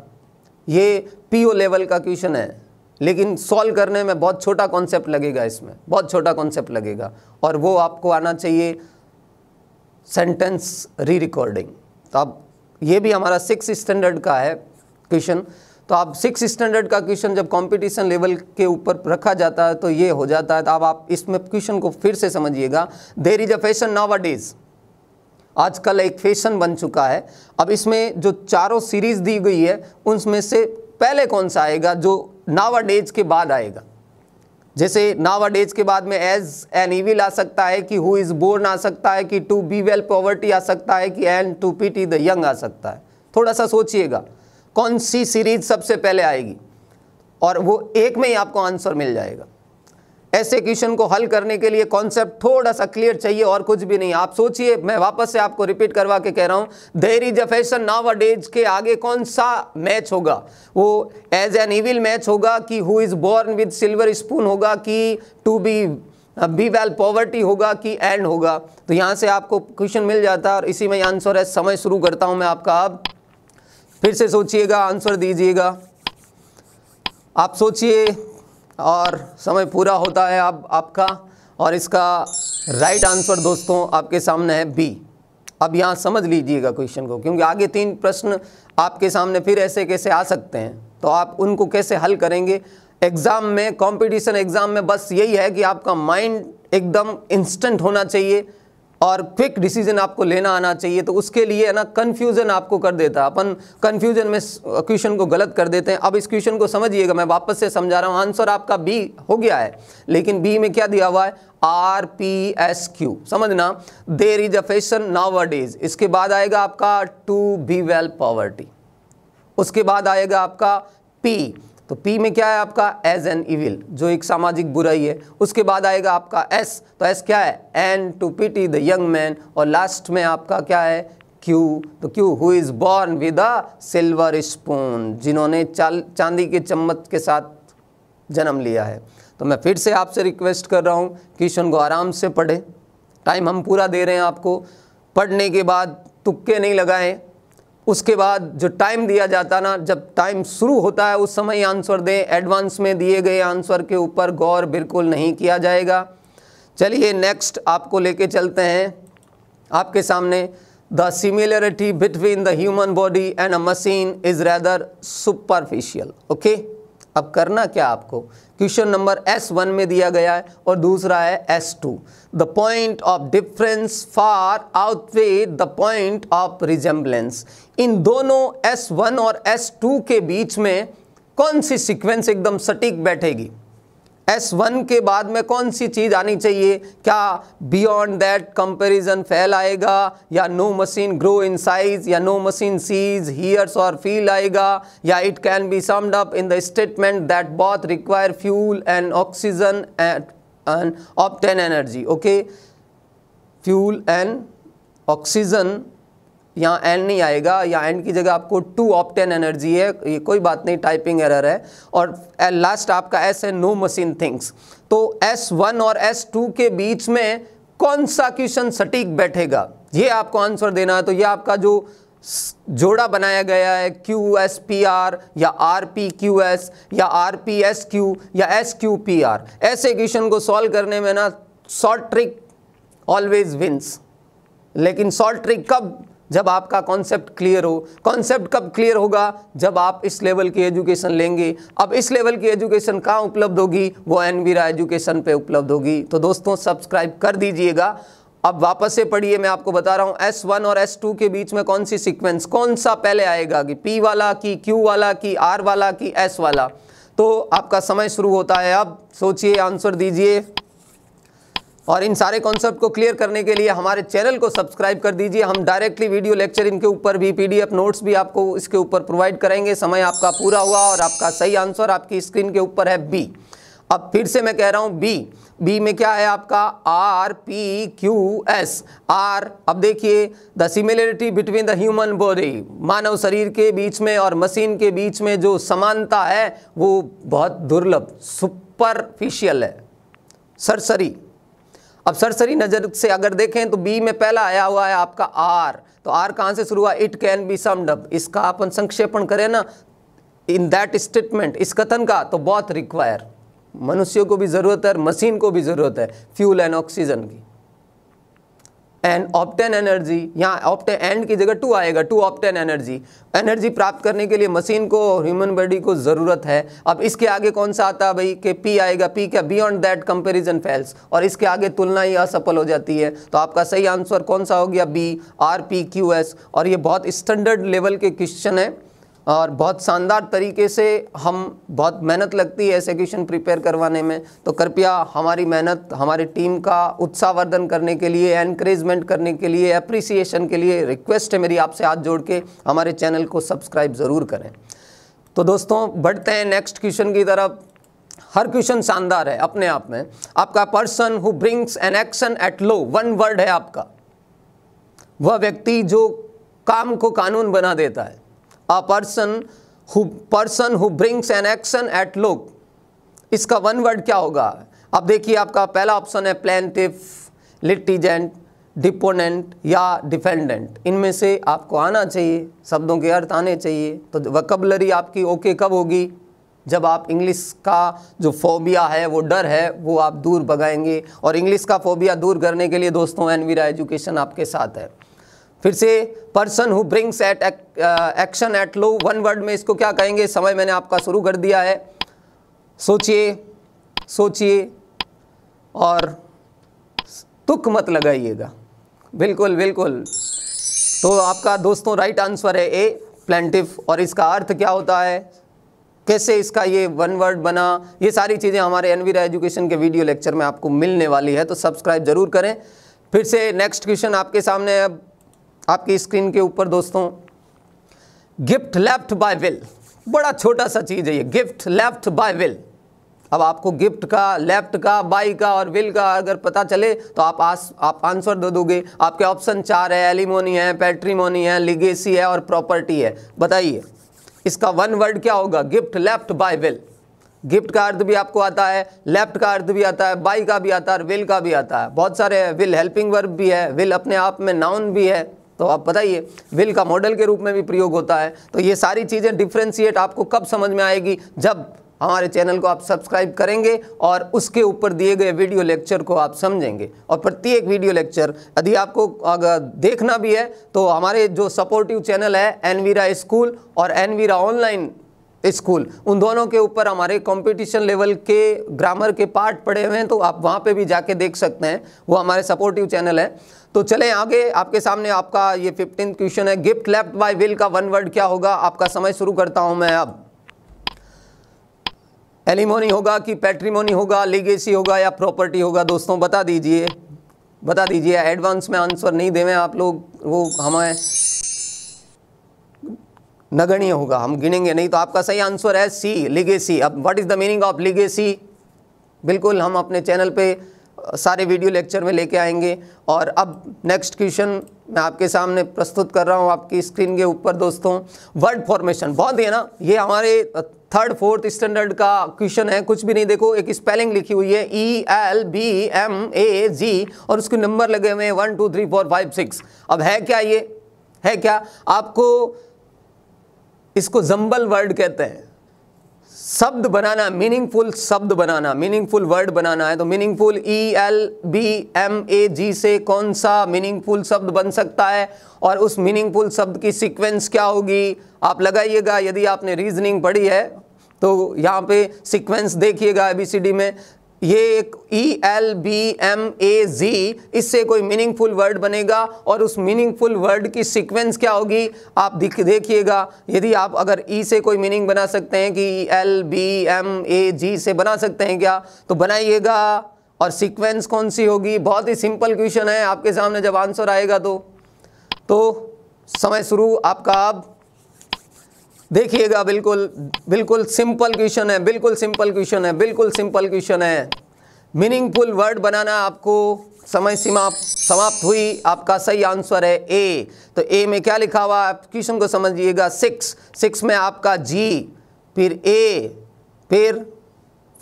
ये पीओ लेवल का क्वेश्चन है लेकिन सॉल्व करने में बहुत छोटा कॉन्सेप्ट लगेगा इसमें बहुत छोटा कॉन्सेप्ट लगेगा और वो आपको आना चाहिए सेंटेंस री रिकॉर्डिंग तो अब ये भी हमारा सिक्स स्टैंडर्ड का है क्वेश्चन तो आप सिक्स स्टैंडर्ड का क्वेश्चन जब कंपटीशन लेवल के ऊपर रखा जाता है तो ये हो जाता है तो अब आप इसमें क्वेश्चन को फिर से समझिएगा there is a fashion nowadays आजकल एक फैशन बन चुका है अब इसमें जो चारों सीरीज दी गई है उनमें से पहले कौन सा आएगा जो नावा डेज के बाद आएगा जैसे नावा डेज के बाद में एज एन ईविल आ सकता है कि हु इज़ बोर्न आ सकता है कि टू बी वेल पॉवर्टी आ सकता है कि an to pity the young आ सकता है थोड़ा सा सोचिएगा कौन सी सीरीज सबसे पहले आएगी और वो एक में ही आपको आंसर मिल जाएगा ऐसे क्वेश्चन को हल करने के लिए कॉन्सेप्ट थोड़ा सा क्लियर चाहिए और कुछ भी नहीं आप सोचिए मैं वापस से आपको रिपीट करवा के कह रहा हूँ there is a fashion nowadays के आगे कौन सा मैच होगा वो एज एन इविल मैच होगा कि who is born with silver spoon होगा कि to be be well poverty होगा कि एंड होगा तो यहां से आपको क्वेश्चन मिल जाता है और इसी में आंसर है समय शुरू करता हूँ मैं आपका अब फिर से सोचिएगा आंसर दीजिएगा आप सोचिए और समय पूरा होता है आप आपका और इसका राइट आंसर दोस्तों आपके सामने है बी अब यहाँ समझ लीजिएगा क्वेश्चन को क्योंकि आगे तीन प्रश्न आपके सामने फिर ऐसे कैसे आ सकते हैं तो आप उनको कैसे हल करेंगे एग्ज़ाम में कंपटीशन एग्ज़ाम में बस यही है कि आपका माइंड एकदम इंस्टेंट होना चाहिए और क्विक डिसीजन आपको लेना आना चाहिए तो उसके लिए है ना कन्फ्यूज़न आपको कर देता है अपन कन्फ्यूज़न में क्वेश्चन को गलत कर देते हैं अब इस क्वेश्चन को समझिएगा मैं वापस से समझा रहा हूँ आंसर आपका बी हो गया है लेकिन बी में क्या दिया हुआ है आर पी एस क्यू समझना there is a fashion nowadays इसके बाद आएगा आपका टू बी वेल पॉवर्टी उसके बाद आएगा आपका पी तो पी में क्या है आपका एज एन इविल जो एक सामाजिक बुराई है उसके बाद आएगा आपका एस तो एस क्या है an to pity the young man और लास्ट में आपका क्या है क्यू तो Q who is born with a silver spoon जिन्होंने चांदी के चम्मच के साथ जन्म लिया है तो मैं फिर से आपसे रिक्वेस्ट कर रहा हूँ क्वेश्चन को आराम से पढ़ें टाइम हम पूरा दे रहे हैं आपको पढ़ने के बाद तुक्के नहीं लगाएं उसके बाद जो टाइम दिया जाता ना जब टाइम शुरू होता है उस समय आंसर दें एडवांस में दिए गए आंसर के ऊपर गौर बिल्कुल नहीं किया जाएगा चलिए नेक्स्ट आपको लेके चलते हैं आपके सामने the similarity between the human body and a machine is rather superficial okay अब करना क्या आपको क्वेश्चन नंबर एस वन में दिया गया है और दूसरा है S two the point of difference far outweigh the point of resemblance इन दोनों एस वन और एस टू के बीच में कौन सी सीक्वेंस एकदम सटीक बैठेगी एस वन के बाद में कौन सी चीज़ आनी चाहिए क्या बियॉन्ड दैट कंपेरिजन फेल आएगा या no machine grow in size या नो मशीन सीज हीयर्स और फील आएगा या it can be summed up in the statement that both require fuel and oxygen and obtain energy okay fuel and oxygen यहाँ एन नहीं आएगा या एन की जगह आपको टू टेन एनर्जी है ये कोई बात नहीं टाइपिंग एरर है और लास्ट आपका एस है नो मशीन थिंग्स तो एस वन और एस टू के बीच में कौन सा क्वेश्चन सटीक बैठेगा ये आपको आंसर देना है तो ये आपका जो जोड़ा बनाया गया है क्यू एस पी आर या आर पी क्यू एस या आर पी एस क्यू या एस क्यू पी आर ऐसे क्वेश्चन को सॉल्व करने में ना शॉर्ट ट्रिक ऑलवेज विंस लेकिन शॉर्ट ट्रिक कब जब आपका कॉन्सेप्ट क्लियर हो कॉन्सेप्ट कब क्लियर होगा जब आप इस लेवल की एजुकेशन लेंगे अब इस लेवल की एजुकेशन कहाँ उपलब्ध होगी वो एन वीरा एजुकेशन पे उपलब्ध होगी तो दोस्तों सब्सक्राइब कर दीजिएगा अब वापस से पढ़िए मैं आपको बता रहा हूँ एस वन और एस टू के बीच में कौन सी सीक्वेंस कौन सा पहले आएगा कि पी वाला की क्यू वाला की आर वाला की एस वाला तो आपका समय शुरू होता है अब सोचिए आंसर दीजिए और इन सारे कॉन्सेप्ट को क्लियर करने के लिए हमारे चैनल को सब्सक्राइब कर दीजिए हम डायरेक्टली वीडियो लेक्चर इनके ऊपर भी पीडीएफ नोट्स भी आपको इसके ऊपर प्रोवाइड करेंगे समय आपका पूरा हुआ और आपका सही आंसर आपकी स्क्रीन के ऊपर है बी अब फिर से मैं कह रहा हूँ बी बी में क्या है आपका R P Q S R अब देखिए the similarity between the human body मानव शरीर के बीच में और मशीन के बीच में जो समानता है वो बहुत दुर्लभ सुपरफिशियल है सरसरी अब सरसरी नज़र से अगर देखें तो बी में पहला आया हुआ है आपका आर तो आर कहाँ से शुरू हुआ इट कैन बी समड इसका अपन संक्षेपण करें ना इन दैट स्टेटमेंट इस कथन का तो बहुत रिक्वायर मनुष्यों को भी ज़रूरत है मशीन को भी ज़रूरत है फ्यूल एंड ऑक्सीजन की एंड ऑप्टेन एनर्जी यहाँ ऑप्टे एंड की जगह टू आएगा टू ऑप्टेन एनर्जी एनर्जी प्राप्त करने के लिए मशीन को ह्यूमन बॉडी को ज़रूरत है अब इसके आगे कौन सा आता है भाई कि पी आएगा पी क्या बियॉन्ड दैट कंपेरिजन फेल्स और इसके आगे तुलना ही असफल हो जाती है तो आपका सही आंसर कौन सा हो गया B R P Q S और ये बहुत स्टैंडर्ड लेवल के क्वेश्चन है और बहुत शानदार तरीके से हम बहुत मेहनत लगती है ऐसे क्वेश्चन प्रिपेयर करवाने में तो कृपया हमारी मेहनत हमारी टीम का उत्साहवर्धन करने के लिए एनकरेजमेंट करने के लिए अप्रिसिएशन के लिए रिक्वेस्ट है मेरी आपसे हाथ जोड़ के हमारे चैनल को सब्सक्राइब ज़रूर करें तो दोस्तों बढ़ते हैं नेक्स्ट क्वेश्चन की तरफ हर क्वेश्चन शानदार है अपने आप में आपका person who brings an action at law one word है आपका वह व्यक्ति जो काम को कानून बना देता है a person who person who brings an action at look इसका वन वर्ड क्या होगा अब देखिए आपका पहला ऑप्शन है प्लेंटिफ लिटिजेंट डिपोनेंट या डिफेंडेंट इनमें से आपको आना चाहिए शब्दों के अर्थ आने चाहिए तो वकबलरी आपकी ओके कब होगी जब आप इंग्लिश का जो फोबिया है वो डर है वो आप दूर भगाएंगे और इंग्लिश का फोबिया दूर करने के लिए दोस्तों एनवीरा एजुकेशन आपके साथ है फिर से person who brings at action at law one word में इसको क्या कहेंगे समय मैंने आपका शुरू कर दिया है सोचिए सोचिए और तुक मत लगाइएगा बिल्कुल बिल्कुल तो आपका दोस्तों राइट आंसर है ए प्लेंटिफ और इसका अर्थ क्या होता है कैसे इसका ये वन वर्ड बना ये सारी चीज़ें हमारे एनवीरा एजुकेशन के वीडियो लेक्चर में आपको मिलने वाली है तो सब्सक्राइब जरूर करें फिर से नेक्स्ट क्वेश्चन आपके सामने अब आपकी स्क्रीन के ऊपर दोस्तों गिफ्ट लेफ्ट बाय विल बड़ा छोटा सा चीज़ है ये गिफ्ट लेफ्ट बाय विल अब आपको गिफ्ट का लेफ्ट का बाई का और विल का अगर पता चले तो आप आस आप आंसर दे दो दोगे आपके ऑप्शन चार है एलिमोनी है पैट्रीमोनी है लिगेसी है और प्रॉपर्टी है बताइए इसका वन वर्ड क्या होगा gift left by will gift का अर्थ भी आपको आता है लेफ्ट का अर्थ भी आता है बाई का भी आता है और विल का भी आता है बहुत सारे विल हेल्पिंग वर्ब भी है विल अपने आप में नाउन भी है तो आप बताइए विल का मॉडल के रूप में भी प्रयोग होता है तो ये सारी चीज़ें डिफ्रेंशिएट आपको कब समझ में आएगी जब हमारे चैनल को आप सब्सक्राइब करेंगे और उसके ऊपर दिए गए वीडियो लेक्चर को आप समझेंगे और प्रत्येक वीडियो लेक्चर यदि आपको अगर देखना भी है तो हमारे जो सपोर्टिव चैनल है एनवीरा स्कूल और एनवीरा ऑनलाइन स्कूल उन दोनों के ऊपर हमारे कंपटीशन लेवल के ग्रामर के पार्ट पड़े हुए हैं तो आप वहाँ पे भी जाके देख सकते हैं वो हमारे सपोर्टिव चैनल है तो चलें आगे आपके सामने आपका ये फिफ्टीन क्वेश्चन है गिफ्ट लेफ्ट बाय विल का वन वर्ड क्या होगा आपका समय शुरू करता हूं मैं अब एलिमोनी होगा कि पैट्रीमोनी होगा लीगेसी होगा या प्रॉपर्टी होगा दोस्तों बता दीजिए बता दीजिए एडवांस में आंसर नहीं देवे आप लोग वो हमारे नगण्य होगा हम गिनेंगे नहीं तो आपका सही आंसर है सी लिगेसी अब what is the meaning of legacy बिल्कुल हम अपने चैनल पे सारे वीडियो लेक्चर में लेके आएंगे और अब नेक्स्ट क्वेश्चन मैं आपके सामने प्रस्तुत कर रहा हूँ आपकी स्क्रीन के ऊपर दोस्तों वर्ड फॉर्मेशन बहुत ही है ना ये हमारे थर्ड फोर्थ स्टैंडर्ड का क्वेश्चन है कुछ भी नहीं देखो एक स्पेलिंग लिखी हुई है E L B M A G और उसके नंबर लगे हुए हैं one two three four five six अब है क्या ये है क्या आपको इसको जंबल वर्ड कहते हैं शब्द बनाना मीनिंगफुल शब्द बनाना मीनिंगफुल वर्ड बनाना है तो meaningful E L B M A G से कौन सा मीनिंगफुल शब्द बन सकता है और उस मीनिंगफुल शब्द की सीक्वेंस क्या होगी आप लगाइएगा यदि आपने रीजनिंग पढ़ी है तो यहाँ पे सीक्वेंस देखिएगा ए बी सी डी में ये एक E L B M A G इससे कोई मीनिंगफुल वर्ड बनेगा और उस मीनिंगफुल वर्ड की सीक्वेंस क्या होगी आप देखिएगा यदि आप अगर ई e से कोई मीनिंग बना सकते हैं कि E L B M A G से बना सकते हैं क्या तो बनाइएगा और सीक्वेंस कौन सी होगी बहुत ही सिंपल क्वेश्चन है आपके सामने जब आंसर आएगा तो, तो समय शुरू आपका अब देखिएगा बिल्कुल बिल्कुल सिंपल क्वेश्चन है बिल्कुल सिंपल क्वेश्चन है बिल्कुल सिंपल क्वेश्चन है मीनिंगफुल वर्ड बनाना आपको समय सीमा समाप्त हुई आपका सही आंसर है ए तो ए में क्या लिखा हुआ आप क्वेश्चन को समझिएगा सिक्स सिक्स में आपका जी फिर ए फिर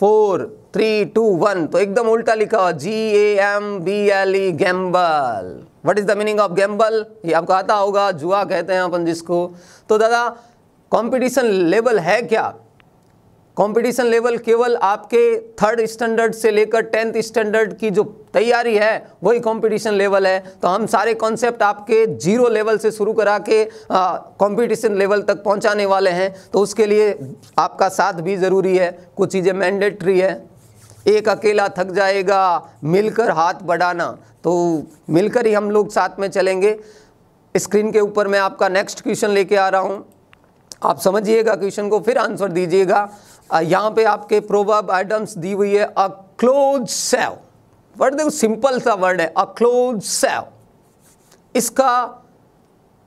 फोर थ्री टू वन तो एकदम उल्टा लिखा हुआ G A M B L E gamble what is the meaning of gamble ये आपको आता होगा जुआ कहते हैं अपन जिसको तो दादा कंपटीशन लेवल है क्या कंपटीशन लेवल केवल आपके थर्ड स्टैंडर्ड से लेकर टेंथ स्टैंडर्ड की जो तैयारी है वही कंपटीशन लेवल है तो हम सारे कॉन्सेप्ट आपके जीरो लेवल से शुरू करा के कंपटीशन लेवल तक पहुंचाने वाले हैं तो उसके लिए आपका साथ भी ज़रूरी है कुछ चीज़ें मैंडेटरी है एक अकेला थक जाएगा मिलकर हाथ बढ़ाना तो मिलकर ही हम लोग साथ में चलेंगे स्क्रीन के ऊपर मैं आपका नेक्स्ट क्वेश्चन लेके आ रहा हूँ आप समझिएगा क्वेश्चन को फिर आंसर दीजिएगा यहां पे आपके प्रोवर्ब आइटम्स दी हुई है अ क्लोज सेव वर्ड देखो सिंपल सा वर्ड है अ क्लोज सेव इसका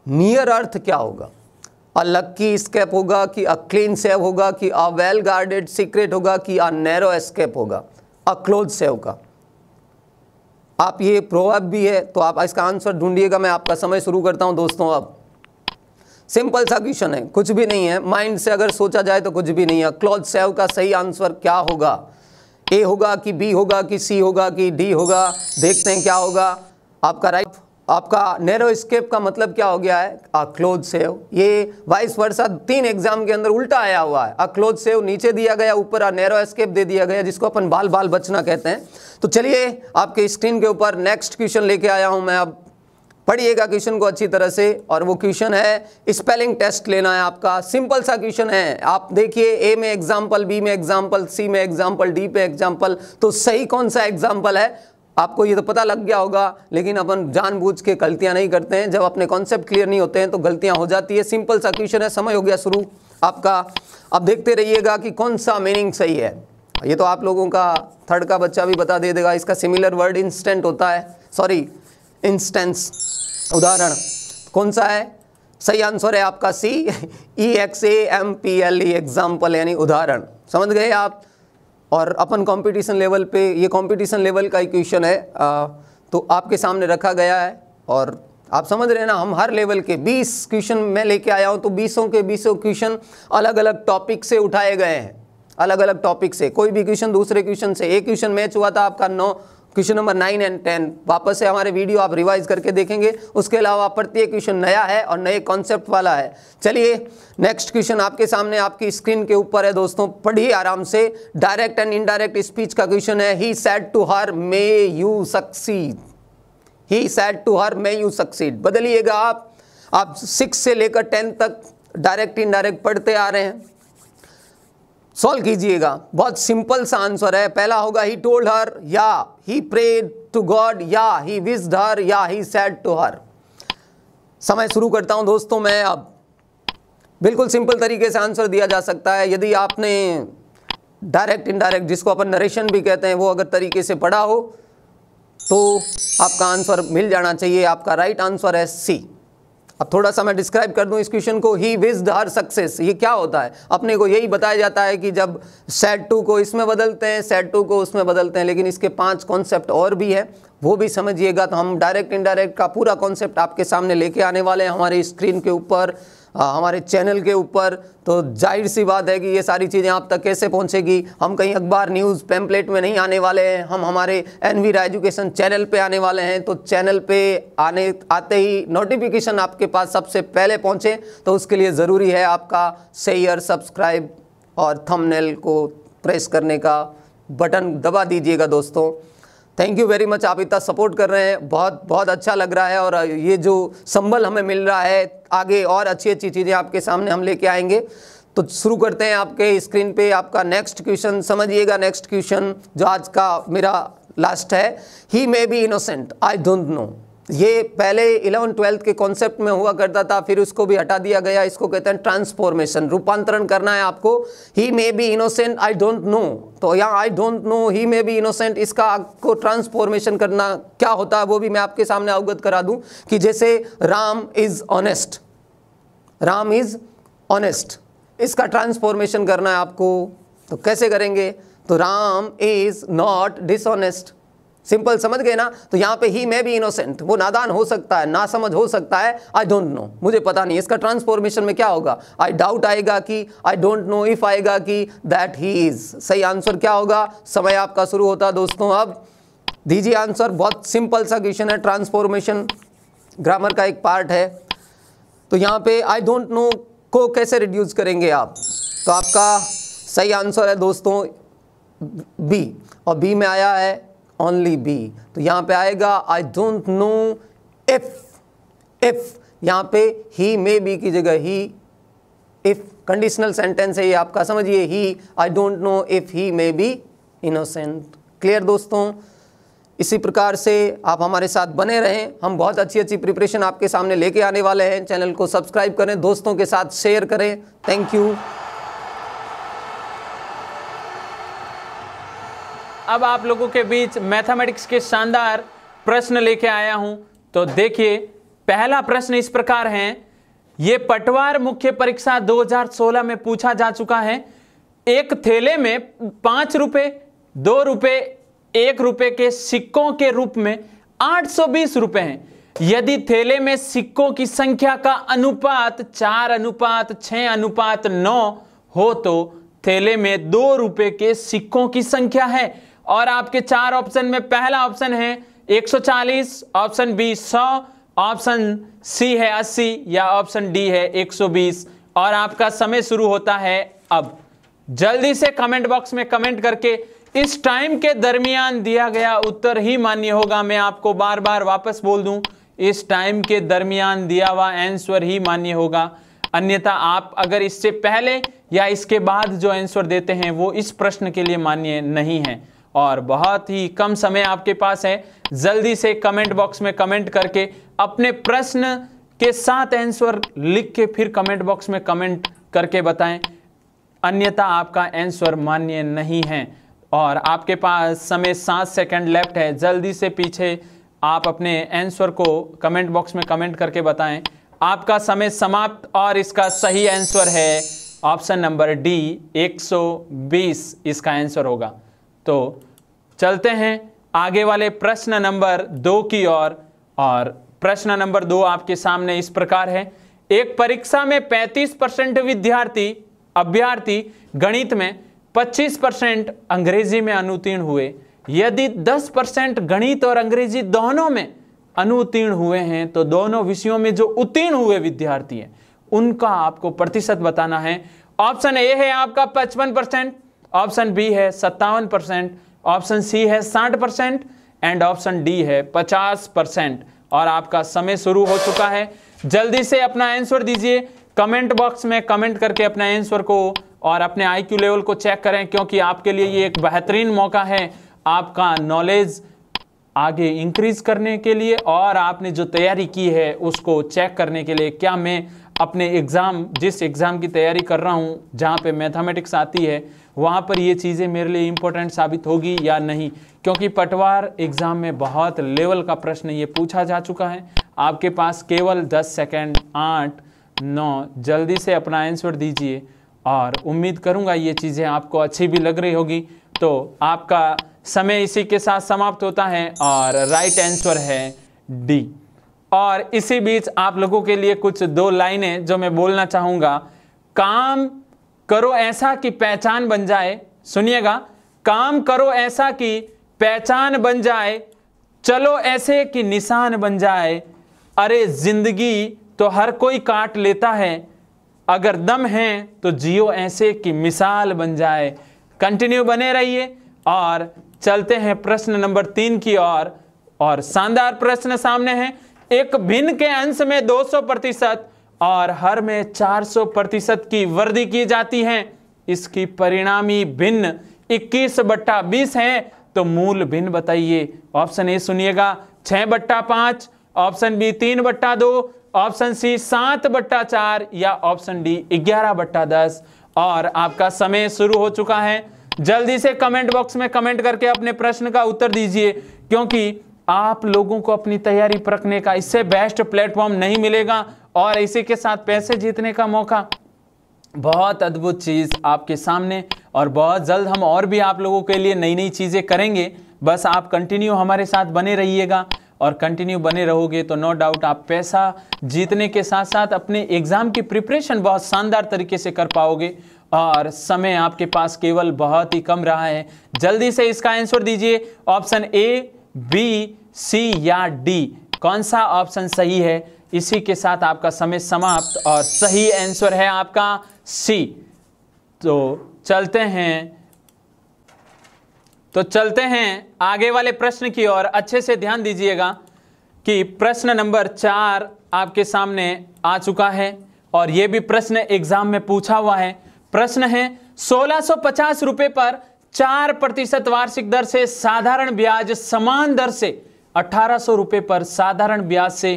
नियर अर्थ क्या होगा अ लक्की स्केप होगा कि अ क्लीन सेव होगा कि अ वेल गार्डेड सीक्रेट होगा कि अ नैरो स्केप होगा अ क्लोज सेव का आप ये प्रोवर्ब भी है तो आप इसका आंसर ढूंढिएगा मैं आपका समय शुरू करता हूँ दोस्तों अब सिंपल सा क्वेश्चन है कुछ भी नहीं है माइंड से अगर सोचा जाए तो कुछ भी नहीं है क्लॉज सेव का सही आंसर क्या होगा ए होगा कि बी होगा कि सी होगा कि डी होगा देखते हैं क्या होगा आपका राइट आपका नैरो स्केप का मतलब क्या हो गया है अ क्लोज सेव ये वाइस वर्षा तीन एग्जाम के अंदर उल्टा आया हुआ है अ क्लोज सेव नीचे दिया गया ऊपर आ नैरो स्केप दे दिया गया जिसको अपन बाल बाल बचना कहते हैं तो चलिए आपके स्क्रीन के ऊपर नेक्स्ट क्वेश्चन लेके आया हूं मैं अब पढ़िएगा क्वेश्चन को अच्छी तरह से और वो क्वेश्चन है स्पेलिंग टेस्ट लेना है आपका सिंपल सा क्वेश्चन है आप देखिए ए में एग्जाम्पल बी में एग्जाम्पल सी में एग्जाम्पल डी पे एग्जाम्पल तो सही कौन सा एग्जाम्पल है आपको ये तो पता लग गया होगा लेकिन अपन जानबूझ के गलतियां नहीं करते हैं जब अपने कॉन्सेप्ट क्लियर नहीं होते हैं तो गलतियां हो जाती है सिंपल सा क्वेश्चन है समय हो गया शुरू आपका अब देखते रहिएगा कि कौन सा मीनिंग सही है ये तो आप लोगों का थर्ड का बच्चा भी बता दे देगा इसका सिमिलर वर्ड इंस्टेंट होता है सॉरी इंस्टेंस उदाहरण कौन सा है सही आंसर है आपका C E X A M P L E example यानी उदाहरण समझ गए आप और अपन कंपटीशन लेवल पे ये कंपटीशन लेवल का इक्वेशन है आ, तो आपके सामने रखा गया है और आप समझ रहे हैं ना हम हर लेवल के 20 क्वेश्चन मैं लेके आया हूँ तो 20ों के बीसों क्वेश्चन अलग अलग टॉपिक से उठाए गए हैं अलग अलग टॉपिक से कोई भी क्वेश्चन दूसरे क्वेश्चन से एक क्वेश्चन मैच हुआ था आपका नौ question number nine and ten वापस से हमारे वीडियो आप रिवाइज करके देखेंगे उसके अलावा प्रत्येक क्वेश्चन नया है और नए कॉन्सेप्ट वाला है चलिए नेक्स्ट क्वेश्चन आपके सामने आपकी स्क्रीन के ऊपर है दोस्तों पढ़िए आराम से डायरेक्ट एंड इनडायरेक्ट स्पीच का क्वेश्चन है he said to her may you succeed he said to her may you succeed बदलिएगा आप सिक्स से लेकर टेंथ तक डायरेक्ट इनडायरेक्ट पढ़ते आ रहे हैं सॉल्व कीजिएगा बहुत सिंपल सा आंसर है पहला होगा ही टोल्ड हर या ही प्रेड टू गॉड या ही विस्ड हर या ही सैड टू हर समय शुरू करता हूं दोस्तों मैं अब बिल्कुल सिंपल तरीके से आंसर दिया जा सकता है यदि आपने डायरेक्ट इनडायरेक्ट जिसको अपन नरेशन भी कहते हैं वो अगर तरीके से पढ़ा हो तो आपका आंसर मिल जाना चाहिए आपका राइट आंसर है सी अब थोड़ा सा मैं डिस्क्राइब कर दूं इस क्वेश्चन को ही विज्ड हर सक्सेस ये क्या होता है अपने को यही बताया जाता है कि जब सेट टू को इसमें बदलते हैं सेट टू को उसमें बदलते हैं लेकिन इसके पांच कॉन्सेप्ट और भी है वो भी समझिएगा तो हम डायरेक्ट इनडायरेक्ट का पूरा कॉन्सेप्ट आपके सामने लेके आने वाले हैं हमारी स्क्रीन के ऊपर हमारे चैनल के ऊपर तो जाहिर सी बात है कि ये सारी चीज़ें आप तक कैसे पहुंचेगी हम कहीं अखबार न्यूज़ पैम्पलेट में नहीं आने वाले हैं हम हमारे एन एजुकेशन चैनल पे आने वाले हैं तो चैनल पे आने आते ही नोटिफिकेशन आपके पास सबसे पहले पहुंचे तो उसके लिए ज़रूरी है आपका शेयर सब्सक्राइब और थंबनेल को प्रेस करने का बटन दबा दीजिएगा दोस्तों थैंक यू वेरी मच आप इतना सपोर्ट कर रहे हैं बहुत बहुत अच्छा लग रहा है और ये जो संबल हमें मिल रहा है आगे और अच्छी अच्छी चीज़ें आपके सामने हम लेके आएंगे तो शुरू करते हैं आपके स्क्रीन पे आपका नेक्स्ट क्वेश्चन समझिएगा नेक्स्ट क्वेश्चन जो आज का मेरा लास्ट है he may be innocent I don't know ये पहले इलेवन ट्वेल्थ के कॉन्सेप्ट में हुआ करता था फिर उसको भी हटा दिया गया इसको कहते हैं ट्रांसफॉर्मेशन रूपांतरण करना है आपको he may be innocent I don't know तो यहाँ I don't know he may be innocent इसका आपको ट्रांसफॉर्मेशन करना क्या होता है वो भी मैं आपके सामने अवगत करा दूं कि जैसे Ram is honest Ram is honest इसका ट्रांसफॉर्मेशन करना है आपको तो कैसे करेंगे तो Ram is not dishonest simple समझ गए ना तो यहाँ पे ही मैं भी इनोसेंट वो नादान हो सकता है ना समझ हो सकता है आई डोंट नो मुझे पता नहीं इसका ट्रांसफॉर्मेशन में क्या होगा आई डाउट आएगा कि आई डोंट नो इफ आएगा कि दैट ही इज सही आंसर क्या होगा समय आपका शुरू होता है दोस्तों अब दीजिए आंसर बहुत सिंपल सा क्वेश्चन है ट्रांसफॉर्मेशन ग्रामर का एक पार्ट है तो यहाँ पे आई डोंट नो को कैसे रिड्यूस करेंगे आप तो आपका सही आंसर है दोस्तों बी और बी में आया है ओनली बी तो यहाँ पे आएगा I don't know if if यहाँ पे ही मे बी की जगह ही इफ़ कंडीशनल सेंटेंस है ये आपका समझिए he I don't know if he may be innocent clear दोस्तों इसी प्रकार से आप हमारे साथ बने रहें हम बहुत अच्छी अच्छी प्रिपरेशन आपके सामने लेके आने वाले हैं चैनल को सब्सक्राइब करें दोस्तों के साथ शेयर करें थैंक यू अब आप लोगों के बीच मैथमेटिक्स के शानदार प्रश्न लेके आया हूं तो देखिए पहला प्रश्न इस प्रकार है ये पटवार मुख्य परीक्षा 2016 में पूछा जा चुका है एक थैले में पांच रुपए दो रुपए एक रुपए के सिक्कों के रूप में 820 रुपए हैं यदि थैले में सिक्कों की संख्या का अनुपात चार अनुपात छह अनुपात नौ हो तो थैले में दो रुपए के सिक्कों की संख्या है और आपके चार ऑप्शन में पहला ऑप्शन है 140 ऑप्शन बी 100 ऑप्शन सी है 80 या ऑप्शन डी है 120 और आपका समय शुरू होता है अब जल्दी से कमेंट बॉक्स में कमेंट करके इस टाइम के दरमियान दिया गया उत्तर ही मान्य होगा मैं आपको बार बार वापस बोल दूं इस टाइम के दरमियान दिया हुआ आंसर ही मान्य होगा अन्यथा आप अगर इससे पहले या इसके बाद जो आंसर देते हैं वो इस प्रश्न के लिए मान्य नहीं है और बहुत ही कम समय आपके पास है जल्दी से कमेंट बॉक्स में कमेंट करके अपने प्रश्न के साथ आंसर लिख के फिर कमेंट बॉक्स में कमेंट करके बताएं अन्यथा आपका आंसर मान्य नहीं है और आपके पास समय सात सेकंड लेफ्ट है जल्दी से पीछे आप अपने आंसर को कमेंट बॉक्स में कमेंट करके बताएं आपका समय समाप्त और इसका सही आंसर है ऑप्शन नंबर डी 120 इसका आंसर होगा तो चलते हैं आगे वाले प्रश्न नंबर दो की ओर और, और प्रश्न नंबर दो आपके सामने इस प्रकार है एक परीक्षा में 35 परसेंट विद्यार्थी अभ्यार्थी गणित में 25 परसेंट अंग्रेजी में अनुतीर्ण हुए यदि 10 परसेंट गणित और अंग्रेजी दोनों में अनुतीर्ण हुए हैं तो दोनों विषयों में जो उत्तीर्ण हुए विद्यार्थी हैं उनका आपको प्रतिशत बताना है ऑप्शन ए है आपका पचपन परसेंट ऑप्शन बी है सत्तावन परसेंट ऑप्शन सी है साठ परसेंट एंड ऑप्शन डी है पचास परसेंट और आपका समय शुरू हो चुका है जल्दी से अपना आंसर दीजिए कमेंट बॉक्स में कमेंट करके अपने आंसर को और अपने आईक्यू लेवल को चेक करें क्योंकि आपके लिए ये एक बेहतरीन मौका है आपका नॉलेज आगे इंक्रीज करने के लिए और आपने जो तैयारी की है उसको चेक करने के लिए क्या मैं अपने एग्ज़ाम जिस एग्ज़ाम की तैयारी कर रहा हूँ जहाँ पे मैथमेटिक्स आती है वहाँ पर ये चीज़ें मेरे लिए इम्पोर्टेंट साबित होगी या नहीं क्योंकि पटवार एग्ज़ाम में बहुत लेवल का प्रश्न ये पूछा जा चुका है आपके पास केवल दस सेकेंड आठ नौ जल्दी से अपना आंसर दीजिए और उम्मीद करूंगा ये चीज़ें आपको अच्छी भी लग रही होगी तो आपका समय इसी के साथ समाप्त होता है और राइट आंसर है डी और इसी बीच आप लोगों के लिए कुछ दो लाइनें जो मैं बोलना चाहूँगा काम करो ऐसा कि पहचान बन जाए सुनिएगा काम करो ऐसा कि पहचान बन जाए चलो ऐसे कि निशान बन जाए अरे जिंदगी तो हर कोई काट लेता है अगर दम है तो जियो ऐसे की मिसाल बन जाए कंटिन्यू बने रहिए और चलते हैं प्रश्न नंबर तीन की ओर और, और शानदार प्रश्न सामने हैं एक भिन्न के अंश में 200 प्रतिशत और हर में 400 प्रतिशत की वृद्धि की जाती है इसकी परिणामी भिन्न 21 बट्टा बीस है तो मूल भिन्न बताइए ऑप्शन ए सुनिएगा 6 बट्टा पांच ऑप्शन बी तीन बट्टा दो ऑप्शन सी सात बट्टा चार या ऑप्शन डी ग्यारह बट्टा दस और आपका समय शुरू हो चुका है जल्दी से कमेंट बॉक्स में कमेंट करके अपने प्रश्न का उत्तर दीजिए क्योंकि आप लोगों को अपनी तैयारी परखने का इससे बेस्ट प्लेटफॉर्म नहीं मिलेगा और इसी के साथ पैसे जीतने का मौका बहुत अद्भुत चीज़ आपके सामने और बहुत जल्द हम और भी आप लोगों के लिए नई नई चीज़ें करेंगे बस आप कंटिन्यू हमारे साथ बने रहिएगा और कंटिन्यू बने रहोगे तो नो डाउट आप पैसा जीतने के साथ साथ अपने एग्ज़ाम की प्रिपरेशन बहुत शानदार तरीके से कर पाओगे और समय आपके पास केवल बहुत ही कम रहा है जल्दी से इसका आंसर दीजिए ऑप्शन ए बी सी या डी कौन सा ऑप्शन सही है इसी के साथ आपका समय समाप्त और सही आंसर है आपका सी तो चलते हैं तो चलते हैं आगे वाले प्रश्न की ओर अच्छे से ध्यान दीजिएगा कि प्रश्न नंबर चार आपके सामने आ चुका है और यह भी प्रश्न एग्जाम में पूछा हुआ है प्रश्न है सोलह रुपए पर चार प्रतिशत वार्षिक दर से साधारण ब्याज समान दर से अठारह रुपए पर साधारण ब्याज से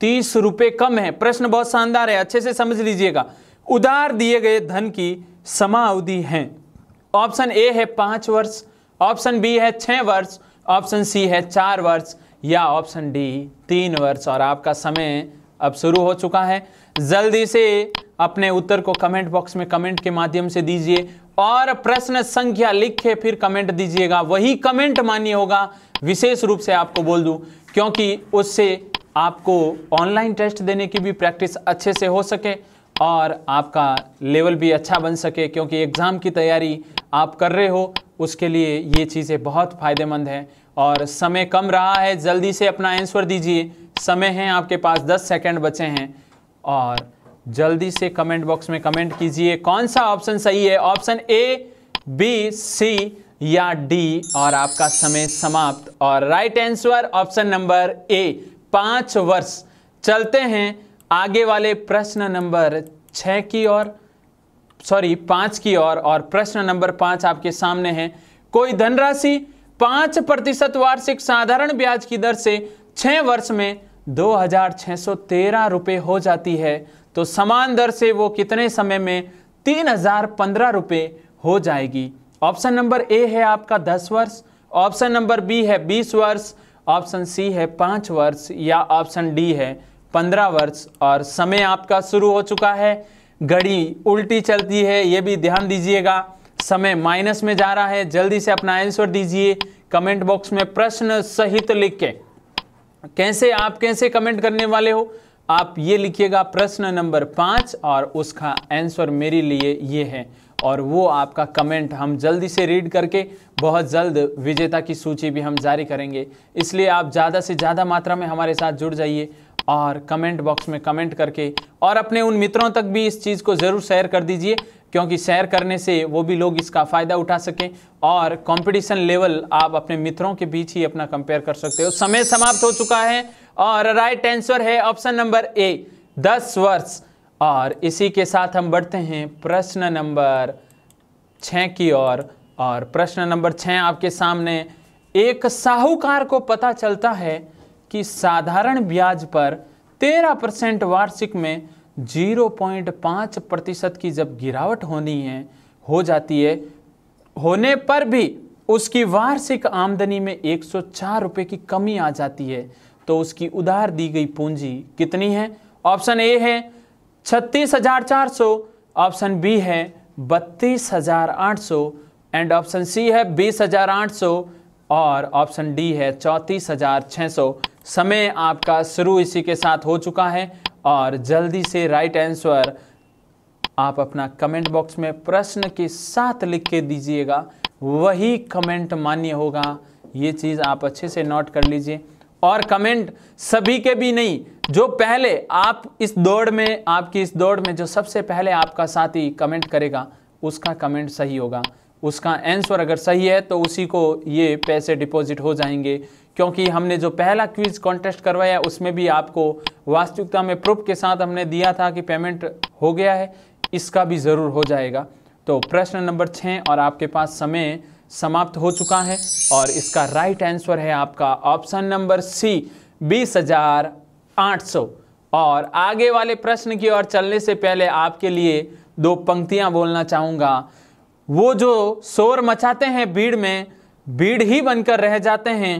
तीस रुपए कम है प्रश्न बहुत शानदार है अच्छे से समझ लीजिएगा उधार दिए गए धन की समावधि है ऑप्शन ए है पांच वर्ष ऑप्शन बी है छः वर्ष ऑप्शन सी है चार वर्ष या ऑप्शन डी तीन वर्ष और आपका समय अब शुरू हो चुका है जल्दी से अपने उत्तर को कमेंट बॉक्स में कमेंट के माध्यम से दीजिए और प्रश्न संख्या लिख के फिर कमेंट दीजिएगा वही कमेंट मान्य होगा विशेष रूप से आपको बोल दूं क्योंकि उससे आपको ऑनलाइन टेस्ट देने की भी प्रैक्टिस अच्छे से हो सके और आपका लेवल भी अच्छा बन सके क्योंकि एग्ज़ाम की तैयारी आप कर रहे हो उसके लिए ये चीज़ें बहुत फ़ायदेमंद हैं और समय कम रहा है जल्दी से अपना आंसर दीजिए समय है आपके पास 10 सेकंड बचे हैं और जल्दी से कमेंट बॉक्स में कमेंट कीजिए कौन सा ऑप्शन सही है ऑप्शन ए बी सी या डी और आपका समय समाप्त और right answer option number A पाँच वर्ष चलते हैं आगे वाले प्रश्न नंबर छः की ओर सॉरी पांच की ओर और, और प्रश्न नंबर पांच आपके सामने है कोई धनराशि पांच प्रतिशत वार्षिक साधारण ब्याज की दर से छह वर्ष में दो हजार छह सौ तेरह रुपये हो जाती है तो समान दर से वो कितने समय में तीन हजार पंद्रह रुपये हो जाएगी ऑप्शन नंबर ए है आपका दस वर्ष ऑप्शन नंबर बी है बीस वर्ष ऑप्शन सी है पांच वर्ष या ऑप्शन डी है पंद्रह वर्ष और समय आपका शुरू हो चुका है घड़ी उल्टी चलती है ये भी ध्यान दीजिएगा समय माइनस में जा रहा है जल्दी से अपना आंसर दीजिए कमेंट बॉक्स में प्रश्न सहित लिख के कैसे आप कैसे कमेंट करने वाले हो आप ये लिखिएगा प्रश्न नंबर पांच और उसका आंसर मेरे लिए ये है और वो आपका कमेंट हम जल्दी से रीड करके बहुत जल्द विजेता की सूची भी हम जारी करेंगे इसलिए आप ज़्यादा से ज़्यादा मात्रा में हमारे साथ जुड़ जाइए और कमेंट बॉक्स में कमेंट करके और अपने उन मित्रों तक भी इस चीज़ को ज़रूर शेयर कर दीजिए क्योंकि शेयर करने से वो भी लोग इसका फ़ायदा उठा सकें और कंपटीशन लेवल आप अपने मित्रों के बीच ही अपना कंपेयर कर सकते हो समय समाप्त हो चुका है और राइट आंसर है ऑप्शन नंबर ए दस वर्ष और इसी के साथ हम बढ़ते हैं प्रश्न नंबर छः की ओर और, और प्रश्न नंबर छः आपके सामने एक साहूकार को पता चलता है कि साधारण ब्याज पर 13 परसेंट वार्षिक में 0.5 प्रतिशत की जब गिरावट होनी है हो जाती है होने पर भी उसकी वार्षिक आमदनी में एक सौ की कमी आ जाती है तो उसकी उधार दी गई पूंजी कितनी है ऑप्शन ए है छत्तीस हजार चार सौ ऑप्शन बी है बत्तीस हजार आठ सौ एंड ऑप्शन सी है बीस हजार आठ सौ और ऑप्शन डी है चौंतीस हजार सौ समय आपका शुरू इसी के साथ हो चुका है और जल्दी से राइट आंसर आप अपना कमेंट बॉक्स में प्रश्न के साथ लिख के दीजिएगा वही कमेंट मान्य होगा ये चीज़ आप अच्छे से नोट कर लीजिए और कमेंट सभी के भी नहीं जो पहले आप इस दौड़ में आपकी इस दौड़ में जो सबसे पहले आपका साथी कमेंट करेगा उसका कमेंट सही होगा उसका आंसर अगर सही है तो उसी को ये पैसे डिपॉजिट हो जाएंगे क्योंकि हमने जो पहला क्विज कॉन्टेस्ट करवाया उसमें भी आपको वास्तविकता में प्रूफ के साथ हमने दिया था कि पेमेंट हो गया है इसका भी ज़रूर हो जाएगा तो प्रश्न नंबर छः और आपके पास समय समाप्त हो चुका है और इसका राइट आंसर है आपका ऑप्शन नंबर सी बीस हजार आठ सौ और आगे वाले प्रश्न की ओर चलने से पहले आपके लिए दो पंक्तियां बोलना चाहूंगा वो जो शोर मचाते हैं भीड़ में भीड़ ही बनकर रह जाते हैं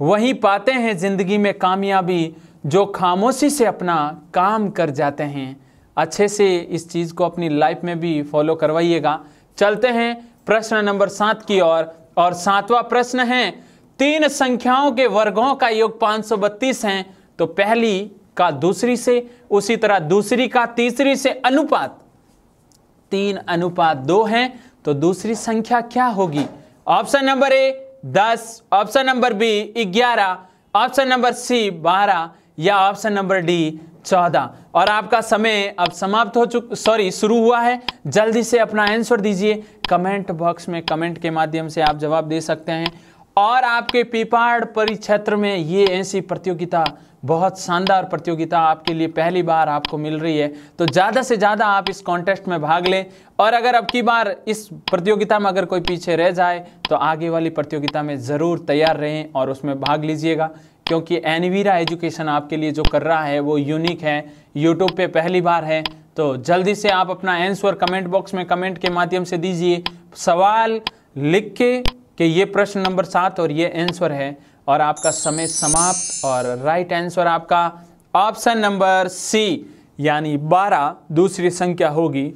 वही पाते हैं ज़िंदगी में कामयाबी जो खामोशी से अपना काम कर जाते हैं अच्छे से इस चीज़ को अपनी लाइफ में भी फॉलो करवाइएगा चलते हैं प्रश्न नंबर सात की ओर और, और सातवां प्रश्न है तीन संख्याओं के वर्गों का योग 532 हैं तो पहली का दूसरी से उसी तरह दूसरी का तीसरी से अनुपात तीन अनुपात दो हैं तो दूसरी संख्या क्या होगी ऑप्शन नंबर ए दस ऑप्शन नंबर बी ग्यारह ऑप्शन नंबर सी बारह या ऑप्शन नंबर डी चौदह और आपका समय अब समाप्त हो चुक सॉरी शुरू हुआ है जल्दी से अपना आंसर दीजिए कमेंट बॉक्स में कमेंट के माध्यम से आप जवाब दे सकते हैं और आपके पीपाड़ परिक्षेत्र में ये ऐसी प्रतियोगिता बहुत शानदार प्रतियोगिता आपके लिए पहली बार आपको मिल रही है तो ज़्यादा से ज़्यादा आप इस कॉन्टेस्ट में भाग लें और अगर अब की बार इस प्रतियोगिता में अगर कोई पीछे रह जाए तो आगे वाली प्रतियोगिता में ज़रूर तैयार रहें और उसमें भाग लीजिएगा क्योंकि एनवीरा एजुकेशन आपके लिए जो कर रहा है वो यूनिक है यूट्यूब पर पहली बार है तो जल्दी से आप अपना एंसर कमेंट बॉक्स में कमेंट के माध्यम से दीजिए सवाल लिख के कि ये प्रश्न नंबर सात और ये आंसर है और आपका समय समाप्त और राइट आंसर आपका ऑप्शन नंबर सी यानी 12 दूसरी संख्या होगी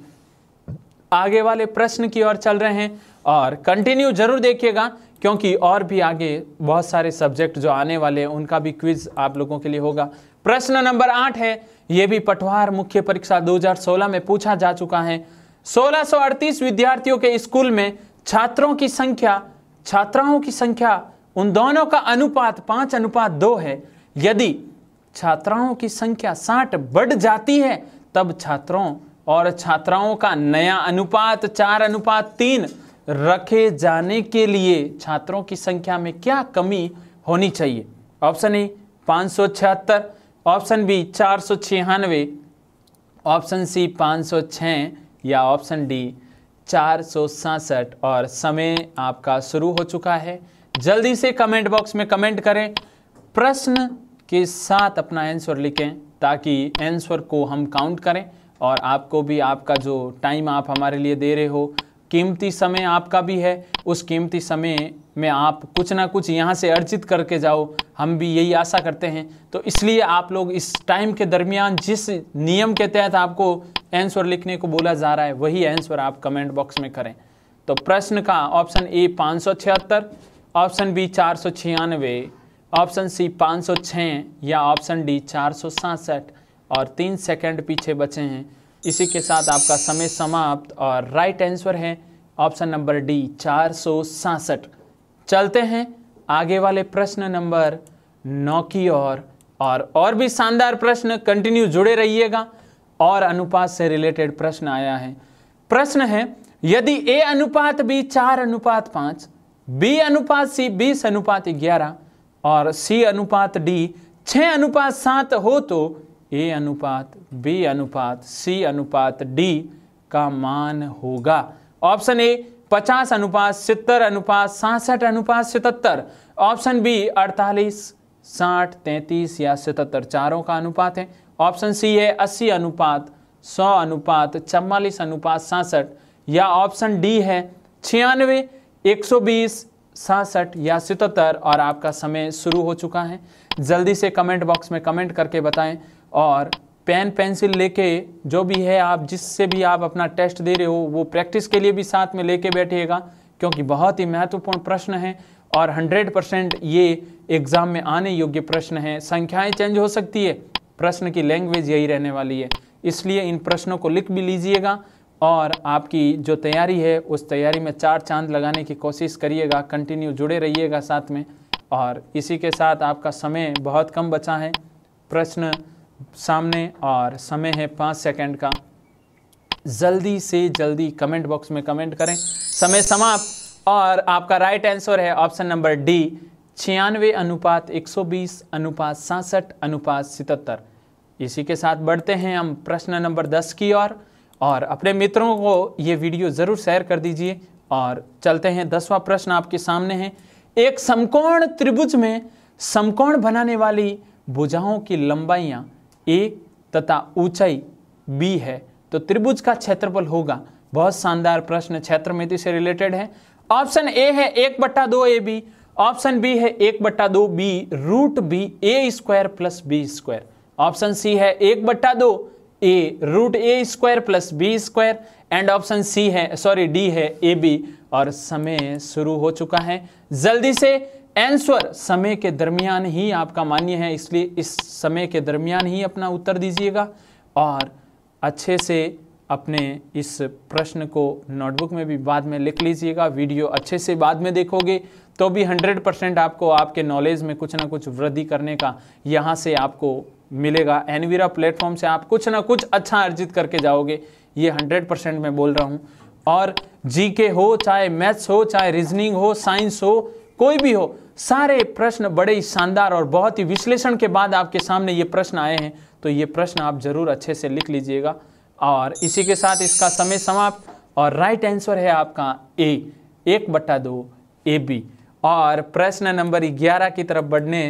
आगे वाले प्रश्न की ओर चल रहे हैं और कंटिन्यू जरूर देखिएगा क्योंकि और भी आगे बहुत सारे सब्जेक्ट जो आने वाले हैं उनका भी क्विज आप लोगों के लिए होगा प्रश्न नंबर आठ है यह भी पटवार मुख्य परीक्षा 2016 में पूछा जा चुका है 1638 विद्यार्थियों के स्कूल में छात्रों की संख्या छात्राओं की संख्या उन दोनों का अनुपात पाँच अनुपात दो है यदि छात्राओं की संख्या साठ बढ़ जाती है तब छात्रों और छात्राओं का नया अनुपात चार अनुपात तीन रखे जाने के लिए छात्रों की संख्या में क्या कमी होनी चाहिए ऑप्शन ए पाँच ऑप्शन बी चार ऑप्शन सी 506 या ऑप्शन डी चार और समय आपका शुरू हो चुका है जल्दी से कमेंट बॉक्स में कमेंट करें प्रश्न के साथ अपना आंसर लिखें ताकि आंसर को हम काउंट करें और आपको भी आपका जो टाइम आप हमारे लिए दे रहे हो कीमती समय आपका भी है उस कीमती समय में आप कुछ ना कुछ यहाँ से अर्जित करके जाओ हम भी यही आशा करते हैं तो इसलिए आप लोग इस टाइम के दरमियान जिस नियम के तहत आपको आंसर लिखने को बोला जा रहा है वही आंसर आप कमेंट बॉक्स में करें तो प्रश्न का ऑप्शन ए पाँच सौ छिहत्तर ऑप्शन बी चार सौ छियानवे ऑप्शन सी पाँच सौ छः या ऑप्शन डी चार सौ सासठ और तीन सेकंड पीछे बचे हैं इसी के साथ आपका समय समाप्त और राइट आंसर है ऑप्शन नंबर डी चार सौ सासठ चलते हैं आगे वाले प्रश्न नंबर नौ की ओर और और भी शानदार प्रश्न कंटिन्यू जुड़े रहिएगा और अनुपात से रिलेटेड प्रश्न आया है प्रश्न है यदि ए अनुपात बी चार अनुपात पाँच बी अनुपात सी बीस अनुपात ग्यारह और सी अनुपात डी छः अनुपात सात हो तो ए अनुपात बी अनुपात सी अनुपात डी का मान होगा ऑप्शन ए पचास अनुपात सितर अनुपात सासठ अनुपात सितर ऑप्शन बी अड़तालीस साठ तैतीस या सितर चारों का अनुपात है ऑप्शन सी है अस्सी अनुपात सौ अनुपात चवालीस अनुपात सासठ या ऑप्शन डी है छियानवे 120 सड़सठ या सितर और आपका समय शुरू हो चुका है जल्दी से कमेंट बॉक्स में कमेंट करके बताएं और पेन पेंसिल लेके जो भी है आप जिससे भी आप अपना टेस्ट दे रहे हो वो प्रैक्टिस के लिए भी साथ में लेके बैठिएगा क्योंकि बहुत ही महत्वपूर्ण प्रश्न है और 100 परसेंट ये एग्ज़ाम में आने योग्य प्रश्न है संख्याएं चेंज हो सकती है प्रश्न की लैंग्वेज यही रहने वाली है इसलिए इन प्रश्नों को लिख भी लीजिएगा और आपकी जो तैयारी है उस तैयारी में चार चांद लगाने की कोशिश करिएगा कंटिन्यू जुड़े रहिएगा साथ में और इसी के साथ आपका समय बहुत कम बचा है प्रश्न सामने और समय है पाँच सेकंड का जल्दी से जल्दी कमेंट बॉक्स में कमेंट करें समय समाप्त और आपका राइट आंसर है ऑप्शन नंबर डी छियानवे अनुपात 120 अनुपात सासठ अनुपात सितहत्तर इसी के साथ बढ़ते हैं हम प्रश्न नंबर 10 की ओर और अपने मित्रों को ये वीडियो ज़रूर शेयर कर दीजिए और चलते हैं दसवां प्रश्न आपके सामने है एक समकोण त्रिभुज में समकोण बनाने वाली भुजाओं की लंबाइयां ए तथा ऊंचाई बी है तो त्रिभुज का क्षेत्रफल होगा बहुत शानदार प्रश्न क्षेत्र मिति से रिलेटेड है ऑप्शन ए है एक बट्टा दो ए बी ऑप्शन बी है एक बट्टा दो B root B A square plus B square option C है एक बट्टा दो A root A square plus B square and option C है सॉरी डी है ए बी और समय शुरू हो चुका है जल्दी से आंसर समय के दरमियान ही आपका मान्य है इसलिए इस समय के दरमियान ही अपना उत्तर दीजिएगा और अच्छे से अपने इस प्रश्न को नोटबुक में भी बाद में लिख लीजिएगा वीडियो अच्छे से बाद में देखोगे तो भी 100 परसेंट आपको आपके नॉलेज में कुछ ना कुछ वृद्धि करने का यहाँ से आपको मिलेगा एनवीरा प्लेटफॉर्म से आप कुछ ना कुछ अच्छा अर्जित करके जाओगे ये हंड्रेड परसेंट मैं बोल रहा हूँ और जीके हो चाहे मैथ्स हो चाहे रीजनिंग हो साइंस हो कोई भी हो सारे प्रश्न बड़े ही शानदार और बहुत ही विश्लेषण के बाद आपके सामने ये प्रश्न आए हैं तो ये प्रश्न आप ज़रूर अच्छे से लिख लीजिएगा और इसी के साथ इसका समय समाप्त और राइट आंसर है आपका ए एक बट्टा दो ए बी और प्रश्न नंबर ग्यारह की तरफ बढ़ने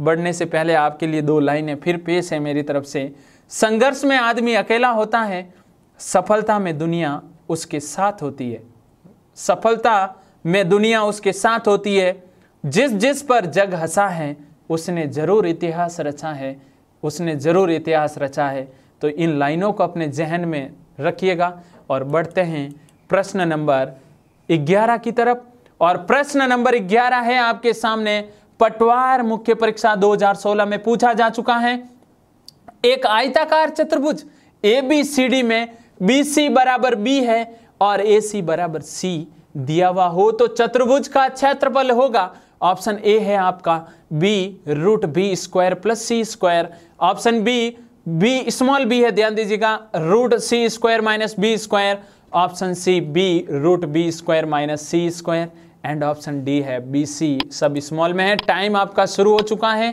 बढ़ने से पहले आपके लिए दो लाइनें फिर पेश है मेरी तरफ से संघर्ष में आदमी अकेला होता है सफलता में दुनिया उसके साथ होती है सफलता में दुनिया उसके साथ होती है जिस जिस पर जग हंसा है उसने ज़रूर इतिहास रचा है उसने ज़रूर इतिहास रचा है तो इन लाइनों को अपने जहन में रखिएगा और बढ़ते हैं प्रश्न नंबर 11 की तरफ और प्रश्न नंबर 11 है आपके सामने पटवार मुख्य परीक्षा 2016 में पूछा जा चुका है एक आयताकार चतुर्भुज ए बी सी डी में बी सी बराबर बी है और ए सी बराबर सी दिया हुआ हो तो चतुर्भुज का क्षेत्रफल होगा ऑप्शन ए है आपका B root B square plus C square option B B small B है ध्यान दीजिएगा root C square minus B square option C B root B square minus C square and option D है बी सी सब स्मॉल में है टाइम आपका शुरू हो चुका है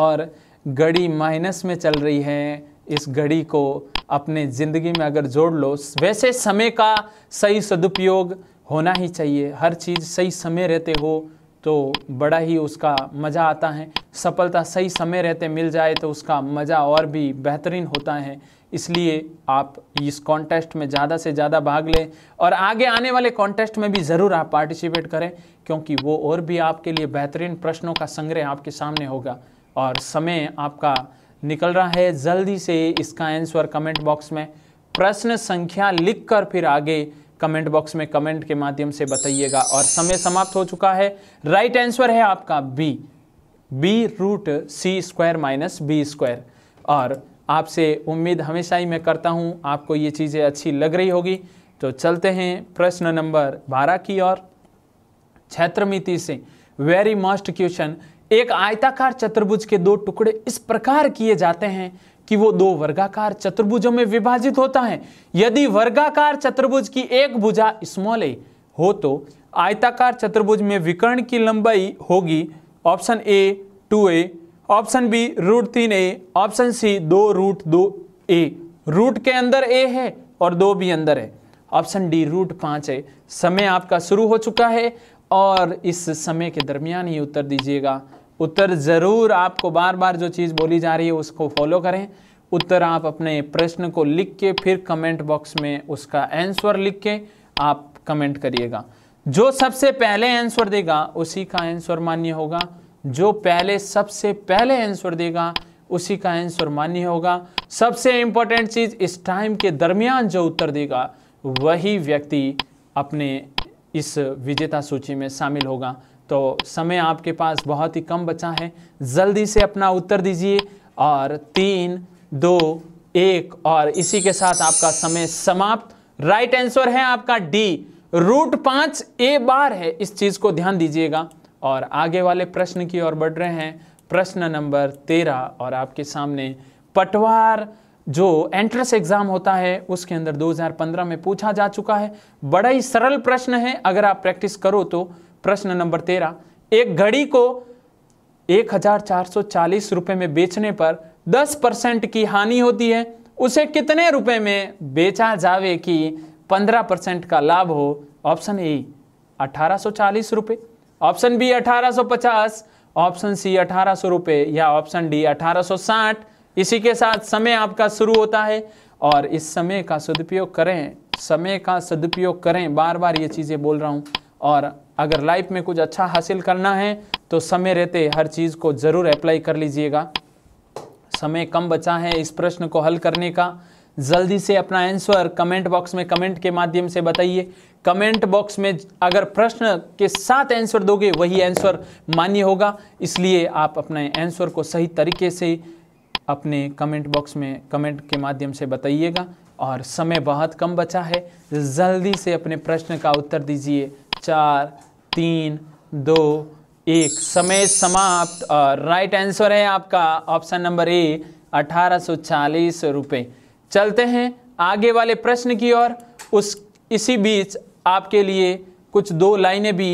और घड़ी माइनस में चल रही है इस घड़ी को अपने ज़िंदगी में अगर जोड़ लो वैसे समय का सही सदुपयोग होना ही चाहिए हर चीज़ सही समय रहते हो तो बड़ा ही उसका मज़ा आता है सफलता सही समय रहते मिल जाए तो उसका मज़ा और भी बेहतरीन होता है इसलिए आप इस कॉन्टेस्ट में ज़्यादा से ज़्यादा भाग लें और आगे आने वाले कॉन्टेस्ट में भी ज़रूर आप पार्टिसिपेट करें क्योंकि वो और भी आपके लिए बेहतरीन प्रश्नों का संग्रह आपके सामने होगा और समय आपका निकल रहा है जल्दी से इसका आंसर कमेंट बॉक्स में प्रश्न संख्या लिखकर फिर आगे कमेंट बॉक्स में कमेंट के माध्यम से बताइएगा और समय समाप्त हो चुका है राइट आंसर है आपका B B root C square minus B square और आपसे उम्मीद हमेशा ही मैं करता हूँ आपको ये चीज़ें अच्छी लग रही होगी तो चलते हैं प्रश्न नंबर बारह की ओर क्षेत्रमिति से वेरी मस्ट क्वेश्चन एक आयताकार चतुर्भुज के दो टुकड़े इस प्रकार किए जाते हैं कि वो दो वर्गाकार चतुर्भुजों में विभाजित होता है यदि वर्गाकार चतुर्भुज की एक भुजा स्मॉल ए हो तो आयताकार चतुर्भुज में विकर्ण की लंबाई होगी option A two A option B root तीन ए ऑप्शन सी दो रूट दो ए रूट के अंदर ए है और दो भी अंदर है ऑप्शन डी रूट पाँच है समय आपका शुरू हो चुका है और इस समय के दरमियान ही उत्तर दीजिएगा उत्तर ज़रूर आपको बार बार जो चीज़ बोली जा रही है उसको फॉलो करें उत्तर आप अपने प्रश्न को लिख के फिर कमेंट बॉक्स में उसका आंसर लिख के आप कमेंट करिएगा जो सबसे पहले आंसर देगा उसी का आंसर मान्य होगा जो पहले सबसे पहले आंसर देगा उसी का आंसर मान्य होगा सबसे इंपॉर्टेंट चीज़ इस टाइम के दरमियान जो उत्तर देगा वही व्यक्ति अपने इस विजेता सूची में शामिल होगा तो समय आपके पास बहुत ही कम बचा है जल्दी से अपना उत्तर दीजिए और तीन दो एक और इसी के साथ आपका समय समाप्त राइट आंसर है आपका डी रूट पाँच ए बार है इस चीज़ को ध्यान दीजिएगा और आगे वाले प्रश्न की ओर बढ़ रहे हैं प्रश्न नंबर तेरह और आपके सामने पटवार जो एंट्रेंस एग्जाम होता है उसके अंदर 2015 में पूछा जा चुका है बड़ा ही सरल प्रश्न है अगर आप प्रैक्टिस करो तो प्रश्न नंबर तेरह एक घड़ी को एक रुपए में बेचने पर 10 परसेंट की हानि होती है उसे कितने रुपए में बेचा जावे कि 15 परसेंट का लाभ हो ऑप्शन ए अठारह रुपए ऑप्शन बी 1850 ऑप्शन सी अठारह सौ या ऑप्शन डी 1860 इसी के साथ समय आपका शुरू होता है और इस समय का सदुपयोग करें समय का सदुपयोग करें बार बार ये चीज़ें बोल रहा हूं और अगर लाइफ में कुछ अच्छा हासिल करना है तो समय रहते हर चीज़ को ज़रूर अप्लाई कर लीजिएगा समय कम बचा है इस प्रश्न को हल करने का जल्दी से अपना आंसर कमेंट बॉक्स में कमेंट के माध्यम से बताइए कमेंट बॉक्स में अगर प्रश्न के साथ आंसर दोगे वही आंसर मान्य होगा इसलिए आप अपने आंसर को सही तरीके से अपने कमेंट बॉक्स में कमेंट के माध्यम से बताइएगा और समय बहुत कम बचा है जल्दी से अपने प्रश्न का उत्तर दीजिए चार तीन दो एक समय समाप्त और राइट आंसर है आपका ऑप्शन नंबर ए अठारह सौ चालीस रुपये चलते हैं आगे वाले प्रश्न की ओर उस इसी बीच आपके लिए कुछ दो लाइनें भी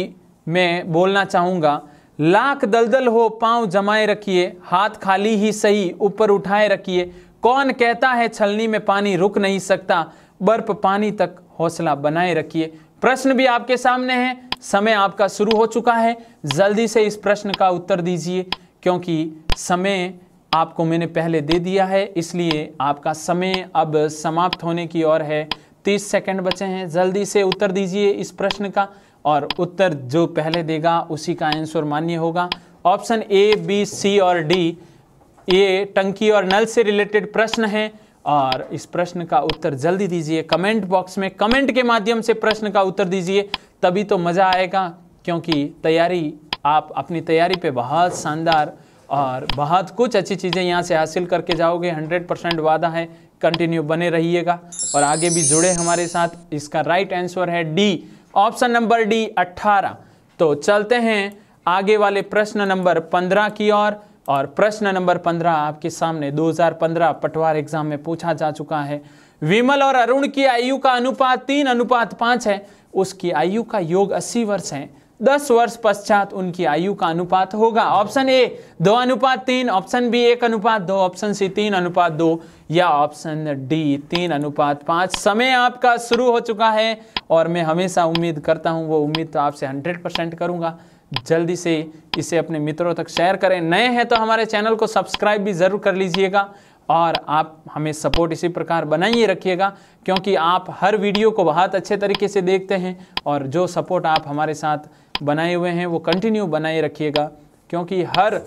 मैं बोलना चाहूँगा लाख दलदल हो पांव जमाए रखिए हाथ खाली ही सही ऊपर उठाए रखिए कौन कहता है छलनी में पानी रुक नहीं सकता बर्फ पानी तक हौसला बनाए रखिए प्रश्न भी आपके सामने है समय आपका शुरू हो चुका है जल्दी से इस प्रश्न का उत्तर दीजिए क्योंकि समय आपको मैंने पहले दे दिया है इसलिए आपका समय अब समाप्त होने की ओर है तीस सेकंड बचे हैं जल्दी से उत्तर दीजिए इस प्रश्न का और उत्तर जो पहले देगा उसी का आंसर मान्य होगा ऑप्शन ए बी सी और डी ये टंकी और नल से रिलेटेड प्रश्न है और इस प्रश्न का उत्तर जल्दी दीजिए कमेंट बॉक्स में कमेंट के माध्यम से प्रश्न का उत्तर दीजिए तभी तो मज़ा आएगा क्योंकि तैयारी आप अपनी तैयारी पे बहुत शानदार और बहुत कुछ अच्छी चीज़ें यहाँ से हासिल करके जाओगे 100 परसेंट वादा है कंटिन्यू बने रहिएगा और आगे भी जुड़े हमारे साथ इसका राइट आंसर है डी ऑप्शन नंबर डी 18 तो चलते हैं आगे वाले प्रश्न नंबर 15 की ओर और, प्रश्न नंबर 15 आपके सामने 2015 पटवार एग्जाम में पूछा जा चुका है विमल और अरुण की आयु का अनुपात तीन अनुपात पाँच है उसकी आयु का योग अस्सी वर्ष है दस वर्ष पश्चात उनकी आयु का अनुपात होगा ऑप्शन ए दो अनुपात तीन ऑप्शन बी एक अनुपात दो ऑप्शन सी तीन अनुपात दो या ऑप्शन डी तीन अनुपात पाँच समय आपका शुरू हो चुका है और मैं हमेशा उम्मीद करता हूँ वो उम्मीद तो आपसे हंड्रेड परसेंट करूँगा जल्दी से इसे अपने मित्रों तक शेयर करें नए हैं तो हमारे चैनल को सब्सक्राइब भी ज़रूर कर लीजिएगा और आप हमें सपोर्ट इसी प्रकार बनाइए रखिएगा क्योंकि आप हर वीडियो को बहुत अच्छे तरीके से देखते हैं और जो सपोर्ट आप हमारे साथ बनाए हुए हैं वो कंटिन्यू बनाए रखिएगा क्योंकि हर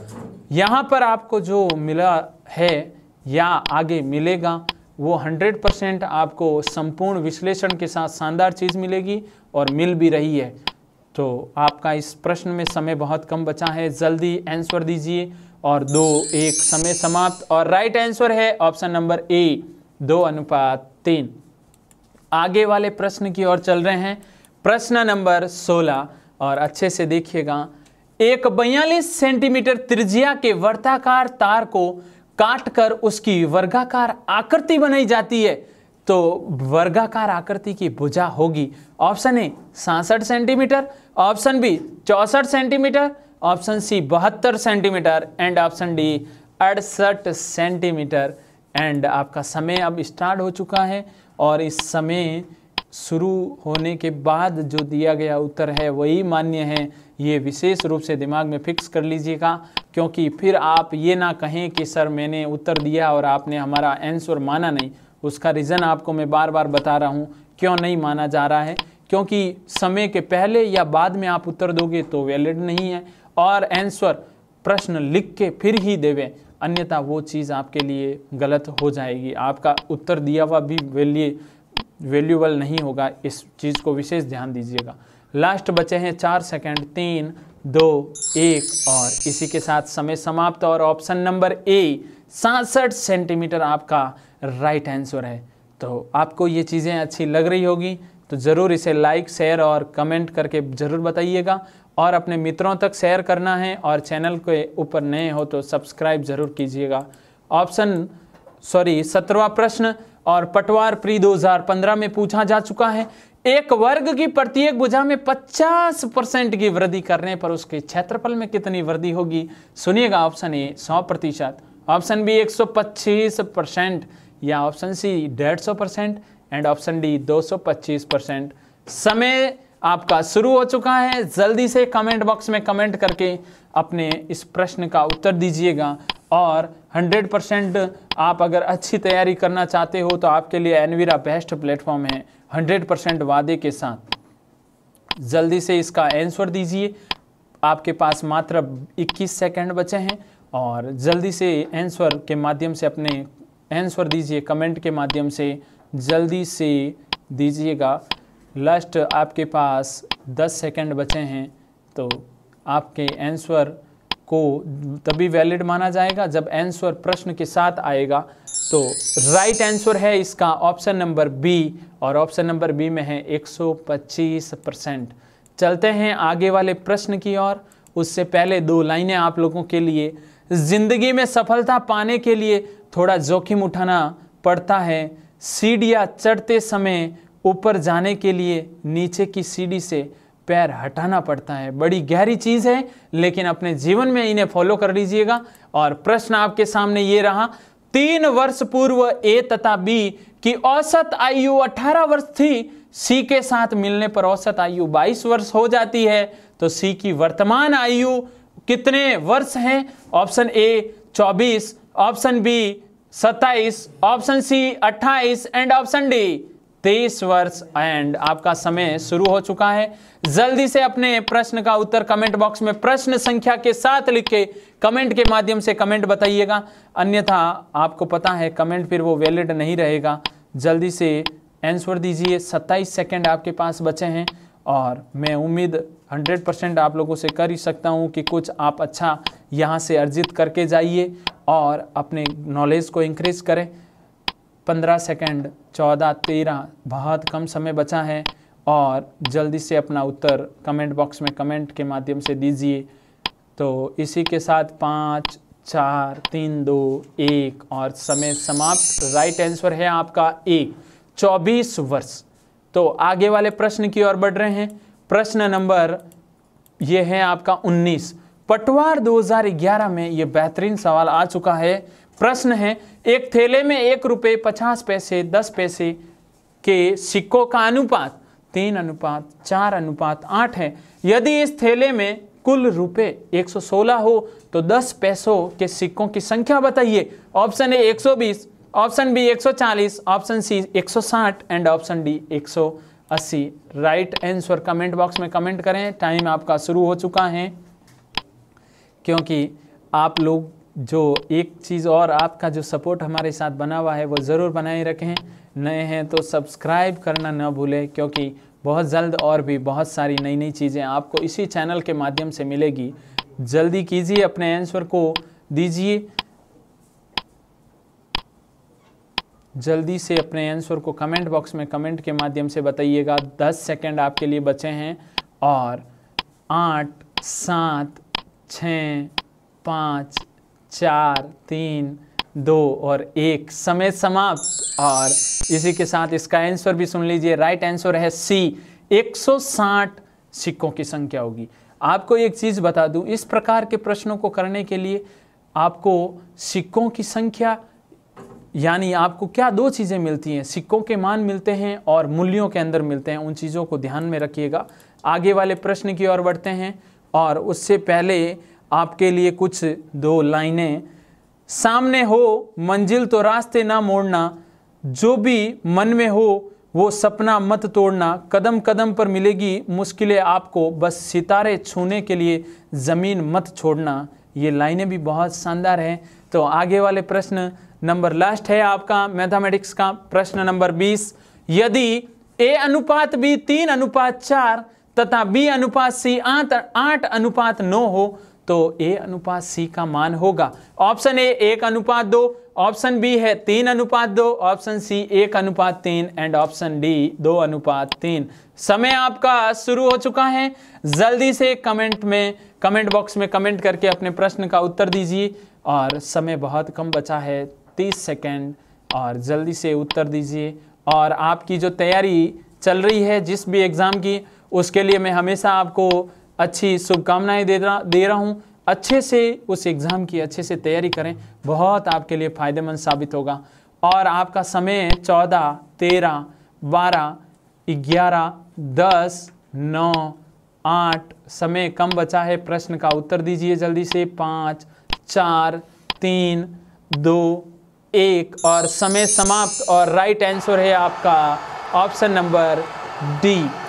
यहाँ पर आपको जो मिला है या आगे मिलेगा वो 100 परसेंट आपको संपूर्ण विश्लेषण के साथ शानदार चीज़ मिलेगी और मिल भी रही है तो आपका इस प्रश्न में समय बहुत कम बचा है जल्दी आंसर दीजिए और दो एक समय समाप्त और राइट आंसर है ऑप्शन नंबर ए दो अनुपात तीन आगे वाले प्रश्न की ओर चल रहे हैं प्रश्न नंबर सोलह और अच्छे से देखिएगा एक बयालीस सेंटीमीटर त्रिज्या के वर्ताकार तार को काटकर उसकी वर्गाकार आकृति बनाई जाती है तो वर्गाकार आकृति की भुजा होगी ऑप्शन ए सासठ सेंटीमीटर ऑप्शन बी चौसठ सेंटीमीटर ऑप्शन सी बहत्तर सेंटीमीटर एंड ऑप्शन डी अड़सठ सेंटीमीटर एंड आपका समय अब स्टार्ट हो चुका है और इस समय शुरू होने के बाद जो दिया गया उत्तर है वही मान्य है ये विशेष रूप से दिमाग में फिक्स कर लीजिएगा क्योंकि फिर आप ये ना कहें कि सर मैंने उत्तर दिया और आपने हमारा आंसर माना नहीं उसका रीज़न आपको मैं बार बार बता रहा हूँ क्यों नहीं माना जा रहा है क्योंकि समय के पहले या बाद में आप उत्तर दोगे तो वैलिड नहीं है और आंसर प्रश्न लिख के फिर ही देवें अन्यथा वो चीज़ आपके लिए गलत हो जाएगी आपका उत्तर दिया हुआ भी वैल्यू वैल्यूबल नहीं होगा इस चीज़ को विशेष ध्यान दीजिएगा लास्ट बचे हैं चार सेकंड तीन दो एक और इसी के साथ समय समाप्त और ऑप्शन नंबर ए सासठ सेंटीमीटर आपका राइट आंसर है तो आपको ये चीज़ें अच्छी लग रही होगी तो ज़रूर इसे लाइक शेयर और कमेंट करके ज़रूर बताइएगा और अपने मित्रों तक शेयर करना है और चैनल के ऊपर नए हो तो सब्सक्राइब ज़रूर कीजिएगा ऑप्शन सॉरी सत्रवा प्रश्न और पटवार प्री 2015 में पूछा जा चुका है एक वर्ग की प्रत्येक भुजा में 50 परसेंट की वृद्धि करने पर उसके क्षेत्रफल में कितनी वृद्धि होगी सुनिएगा ऑप्शन ए 100 प्रतिशत ऑप्शन बी 125 परसेंट या option C 150 percent and option D 225 percent समय आपका शुरू हो चुका है जल्दी से कमेंट बॉक्स में कमेंट करके अपने इस प्रश्न का उत्तर दीजिएगा और 100 परसेंट आप अगर अच्छी तैयारी करना चाहते हो तो आपके लिए एनवीरा बेस्ट प्लेटफॉर्म है 100 परसेंट वादे के साथ जल्दी से इसका आंसर दीजिए आपके पास मात्र 21 सेकंड बचे हैं और जल्दी से आंसर के माध्यम से अपने आंसर दीजिए कमेंट के माध्यम से जल्दी से दीजिएगा लास्ट आपके पास 10 सेकंड बचे हैं तो आपके आंसर को तभी वैलिड माना जाएगा जब आंसर प्रश्न के साथ आएगा तो राइट आंसर है इसका ऑप्शन नंबर बी और ऑप्शन नंबर बी में है 125 परसेंट चलते हैं आगे वाले प्रश्न की ओर उससे पहले दो लाइनें आप लोगों के लिए ज़िंदगी में सफलता पाने के लिए थोड़ा जोखिम उठाना पड़ता है सीढ़ियाँ चढ़ते समय ऊपर जाने के लिए नीचे की सीढ़ी से पैर हटाना पड़ता है बड़ी गहरी चीज़ है लेकिन अपने जीवन में इन्हें फॉलो कर लीजिएगा और प्रश्न आपके सामने ये रहा तीन वर्ष पूर्व ए तथा बी की औसत आयु 18 वर्ष थी सी के साथ मिलने पर औसत आयु 22 वर्ष हो जाती है तो सी की वर्तमान आयु कितने वर्ष हैं option A 24 option B 27 option C 28 and option D तेईस वर्ष एंड आपका समय शुरू हो चुका है जल्दी से अपने प्रश्न का उत्तर कमेंट बॉक्स में प्रश्न संख्या के साथ लिख के कमेंट के माध्यम से कमेंट बताइएगा अन्यथा आपको पता है कमेंट फिर वो वैलिड नहीं रहेगा जल्दी से आंसर दीजिए 27 सेकंड आपके पास बचे हैं और मैं उम्मीद 100 परसेंट आप लोगों से कर ही सकता हूँ कि कुछ आप अच्छा यहाँ से अर्जित करके जाइए और अपने नॉलेज को इंक्रीज करें पंद्रह सेकेंड चौदह तेरह बहुत कम समय बचा है और जल्दी से अपना उत्तर कमेंट बॉक्स में कमेंट के माध्यम से दीजिए तो इसी के साथ पाँच चार तीन दो एक और समय समाप्त राइट आंसर है आपका एक चौबीस वर्ष तो आगे वाले प्रश्न की ओर बढ़ रहे हैं प्रश्न नंबर ये है आपका उन्नीस पटवार 2011 में ये बेहतरीन सवाल आ चुका है प्रश्न है एक थैले में एक रुपये पचास पैसे दस पैसे के सिक्कों का अनुपात तीन अनुपात चार अनुपात आठ है यदि इस थैले में कुल रुपए 116 हो तो 10 पैसों के सिक्कों की संख्या बताइए option A 120 option B 140 option C 160 and option D 180 right answer comment box में कमेंट करें टाइम आपका शुरू हो चुका है क्योंकि आप लोग जो एक चीज़ और आपका जो सपोर्ट हमारे साथ बना हुआ है वो ज़रूर बनाए रखें नए हैं तो सब्सक्राइब करना ना भूलें क्योंकि बहुत जल्द और भी बहुत सारी नई नई चीज़ें आपको इसी चैनल के माध्यम से मिलेगी जल्दी कीजिए अपने आंसर को दीजिए जल्दी से अपने आंसर को कमेंट बॉक्स में कमेंट के माध्यम से बताइएगा दस सेकेंड आपके लिए बचे हैं और आठ सात छ पाँच चार तीन दो और एक समय समाप्त और इसी के साथ इसका आंसर भी सुन लीजिए राइट आंसर है सी 160 सिक्कों की संख्या होगी आपको एक चीज़ बता दूं इस प्रकार के प्रश्नों को करने के लिए आपको सिक्कों की संख्या यानी आपको क्या दो चीज़ें मिलती हैं सिक्कों के मान मिलते हैं और मूल्यों के अंदर मिलते हैं उन चीज़ों को ध्यान में रखिएगा आगे वाले प्रश्न की ओर बढ़ते हैं और उससे पहले आपके लिए कुछ दो लाइनें सामने हो मंजिल तो रास्ते ना मोड़ना जो भी मन में हो वो सपना मत तोड़ना कदम कदम पर मिलेगी मुश्किलें आपको बस सितारे छूने के लिए ज़मीन मत छोड़ना ये लाइनें भी बहुत शानदार हैं तो आगे वाले प्रश्न नंबर लास्ट है आपका मैथमेटिक्स का प्रश्न नंबर 20 यदि ए अनुपात बी तीन अनुपात चार तथा बी अनुपात सी आठ आठ अनुपात नौ हो तो ए अनुपात सी का मान होगा ऑप्शन ए एक अनुपात दो ऑप्शन बी है तीन अनुपात दो ऑप्शन सी एक अनुपात तीन एंड ऑप्शन डी दो अनुपात तीन समय आपका शुरू हो चुका है जल्दी से कमेंट में कमेंट बॉक्स में कमेंट करके अपने प्रश्न का उत्तर दीजिए और समय बहुत कम बचा है तीस सेकेंड और जल्दी से उत्तर दीजिए और आपकी जो तैयारी चल रही है जिस भी एग्ज़ाम की उसके लिए मैं हमेशा आपको अच्छी शुभकामनाएं दे रहा दे रहा हूँ अच्छे से उस एग्ज़ाम की अच्छे से तैयारी करें बहुत आपके लिए फ़ायदेमंद साबित होगा और आपका समय चौदह तेरह बारह ग्यारह दस नौ आठ समय कम बचा है प्रश्न का उत्तर दीजिए जल्दी से पाँच चार तीन दो एक और समय समाप्त और राइट आंसर है आपका ऑप्शन नंबर डी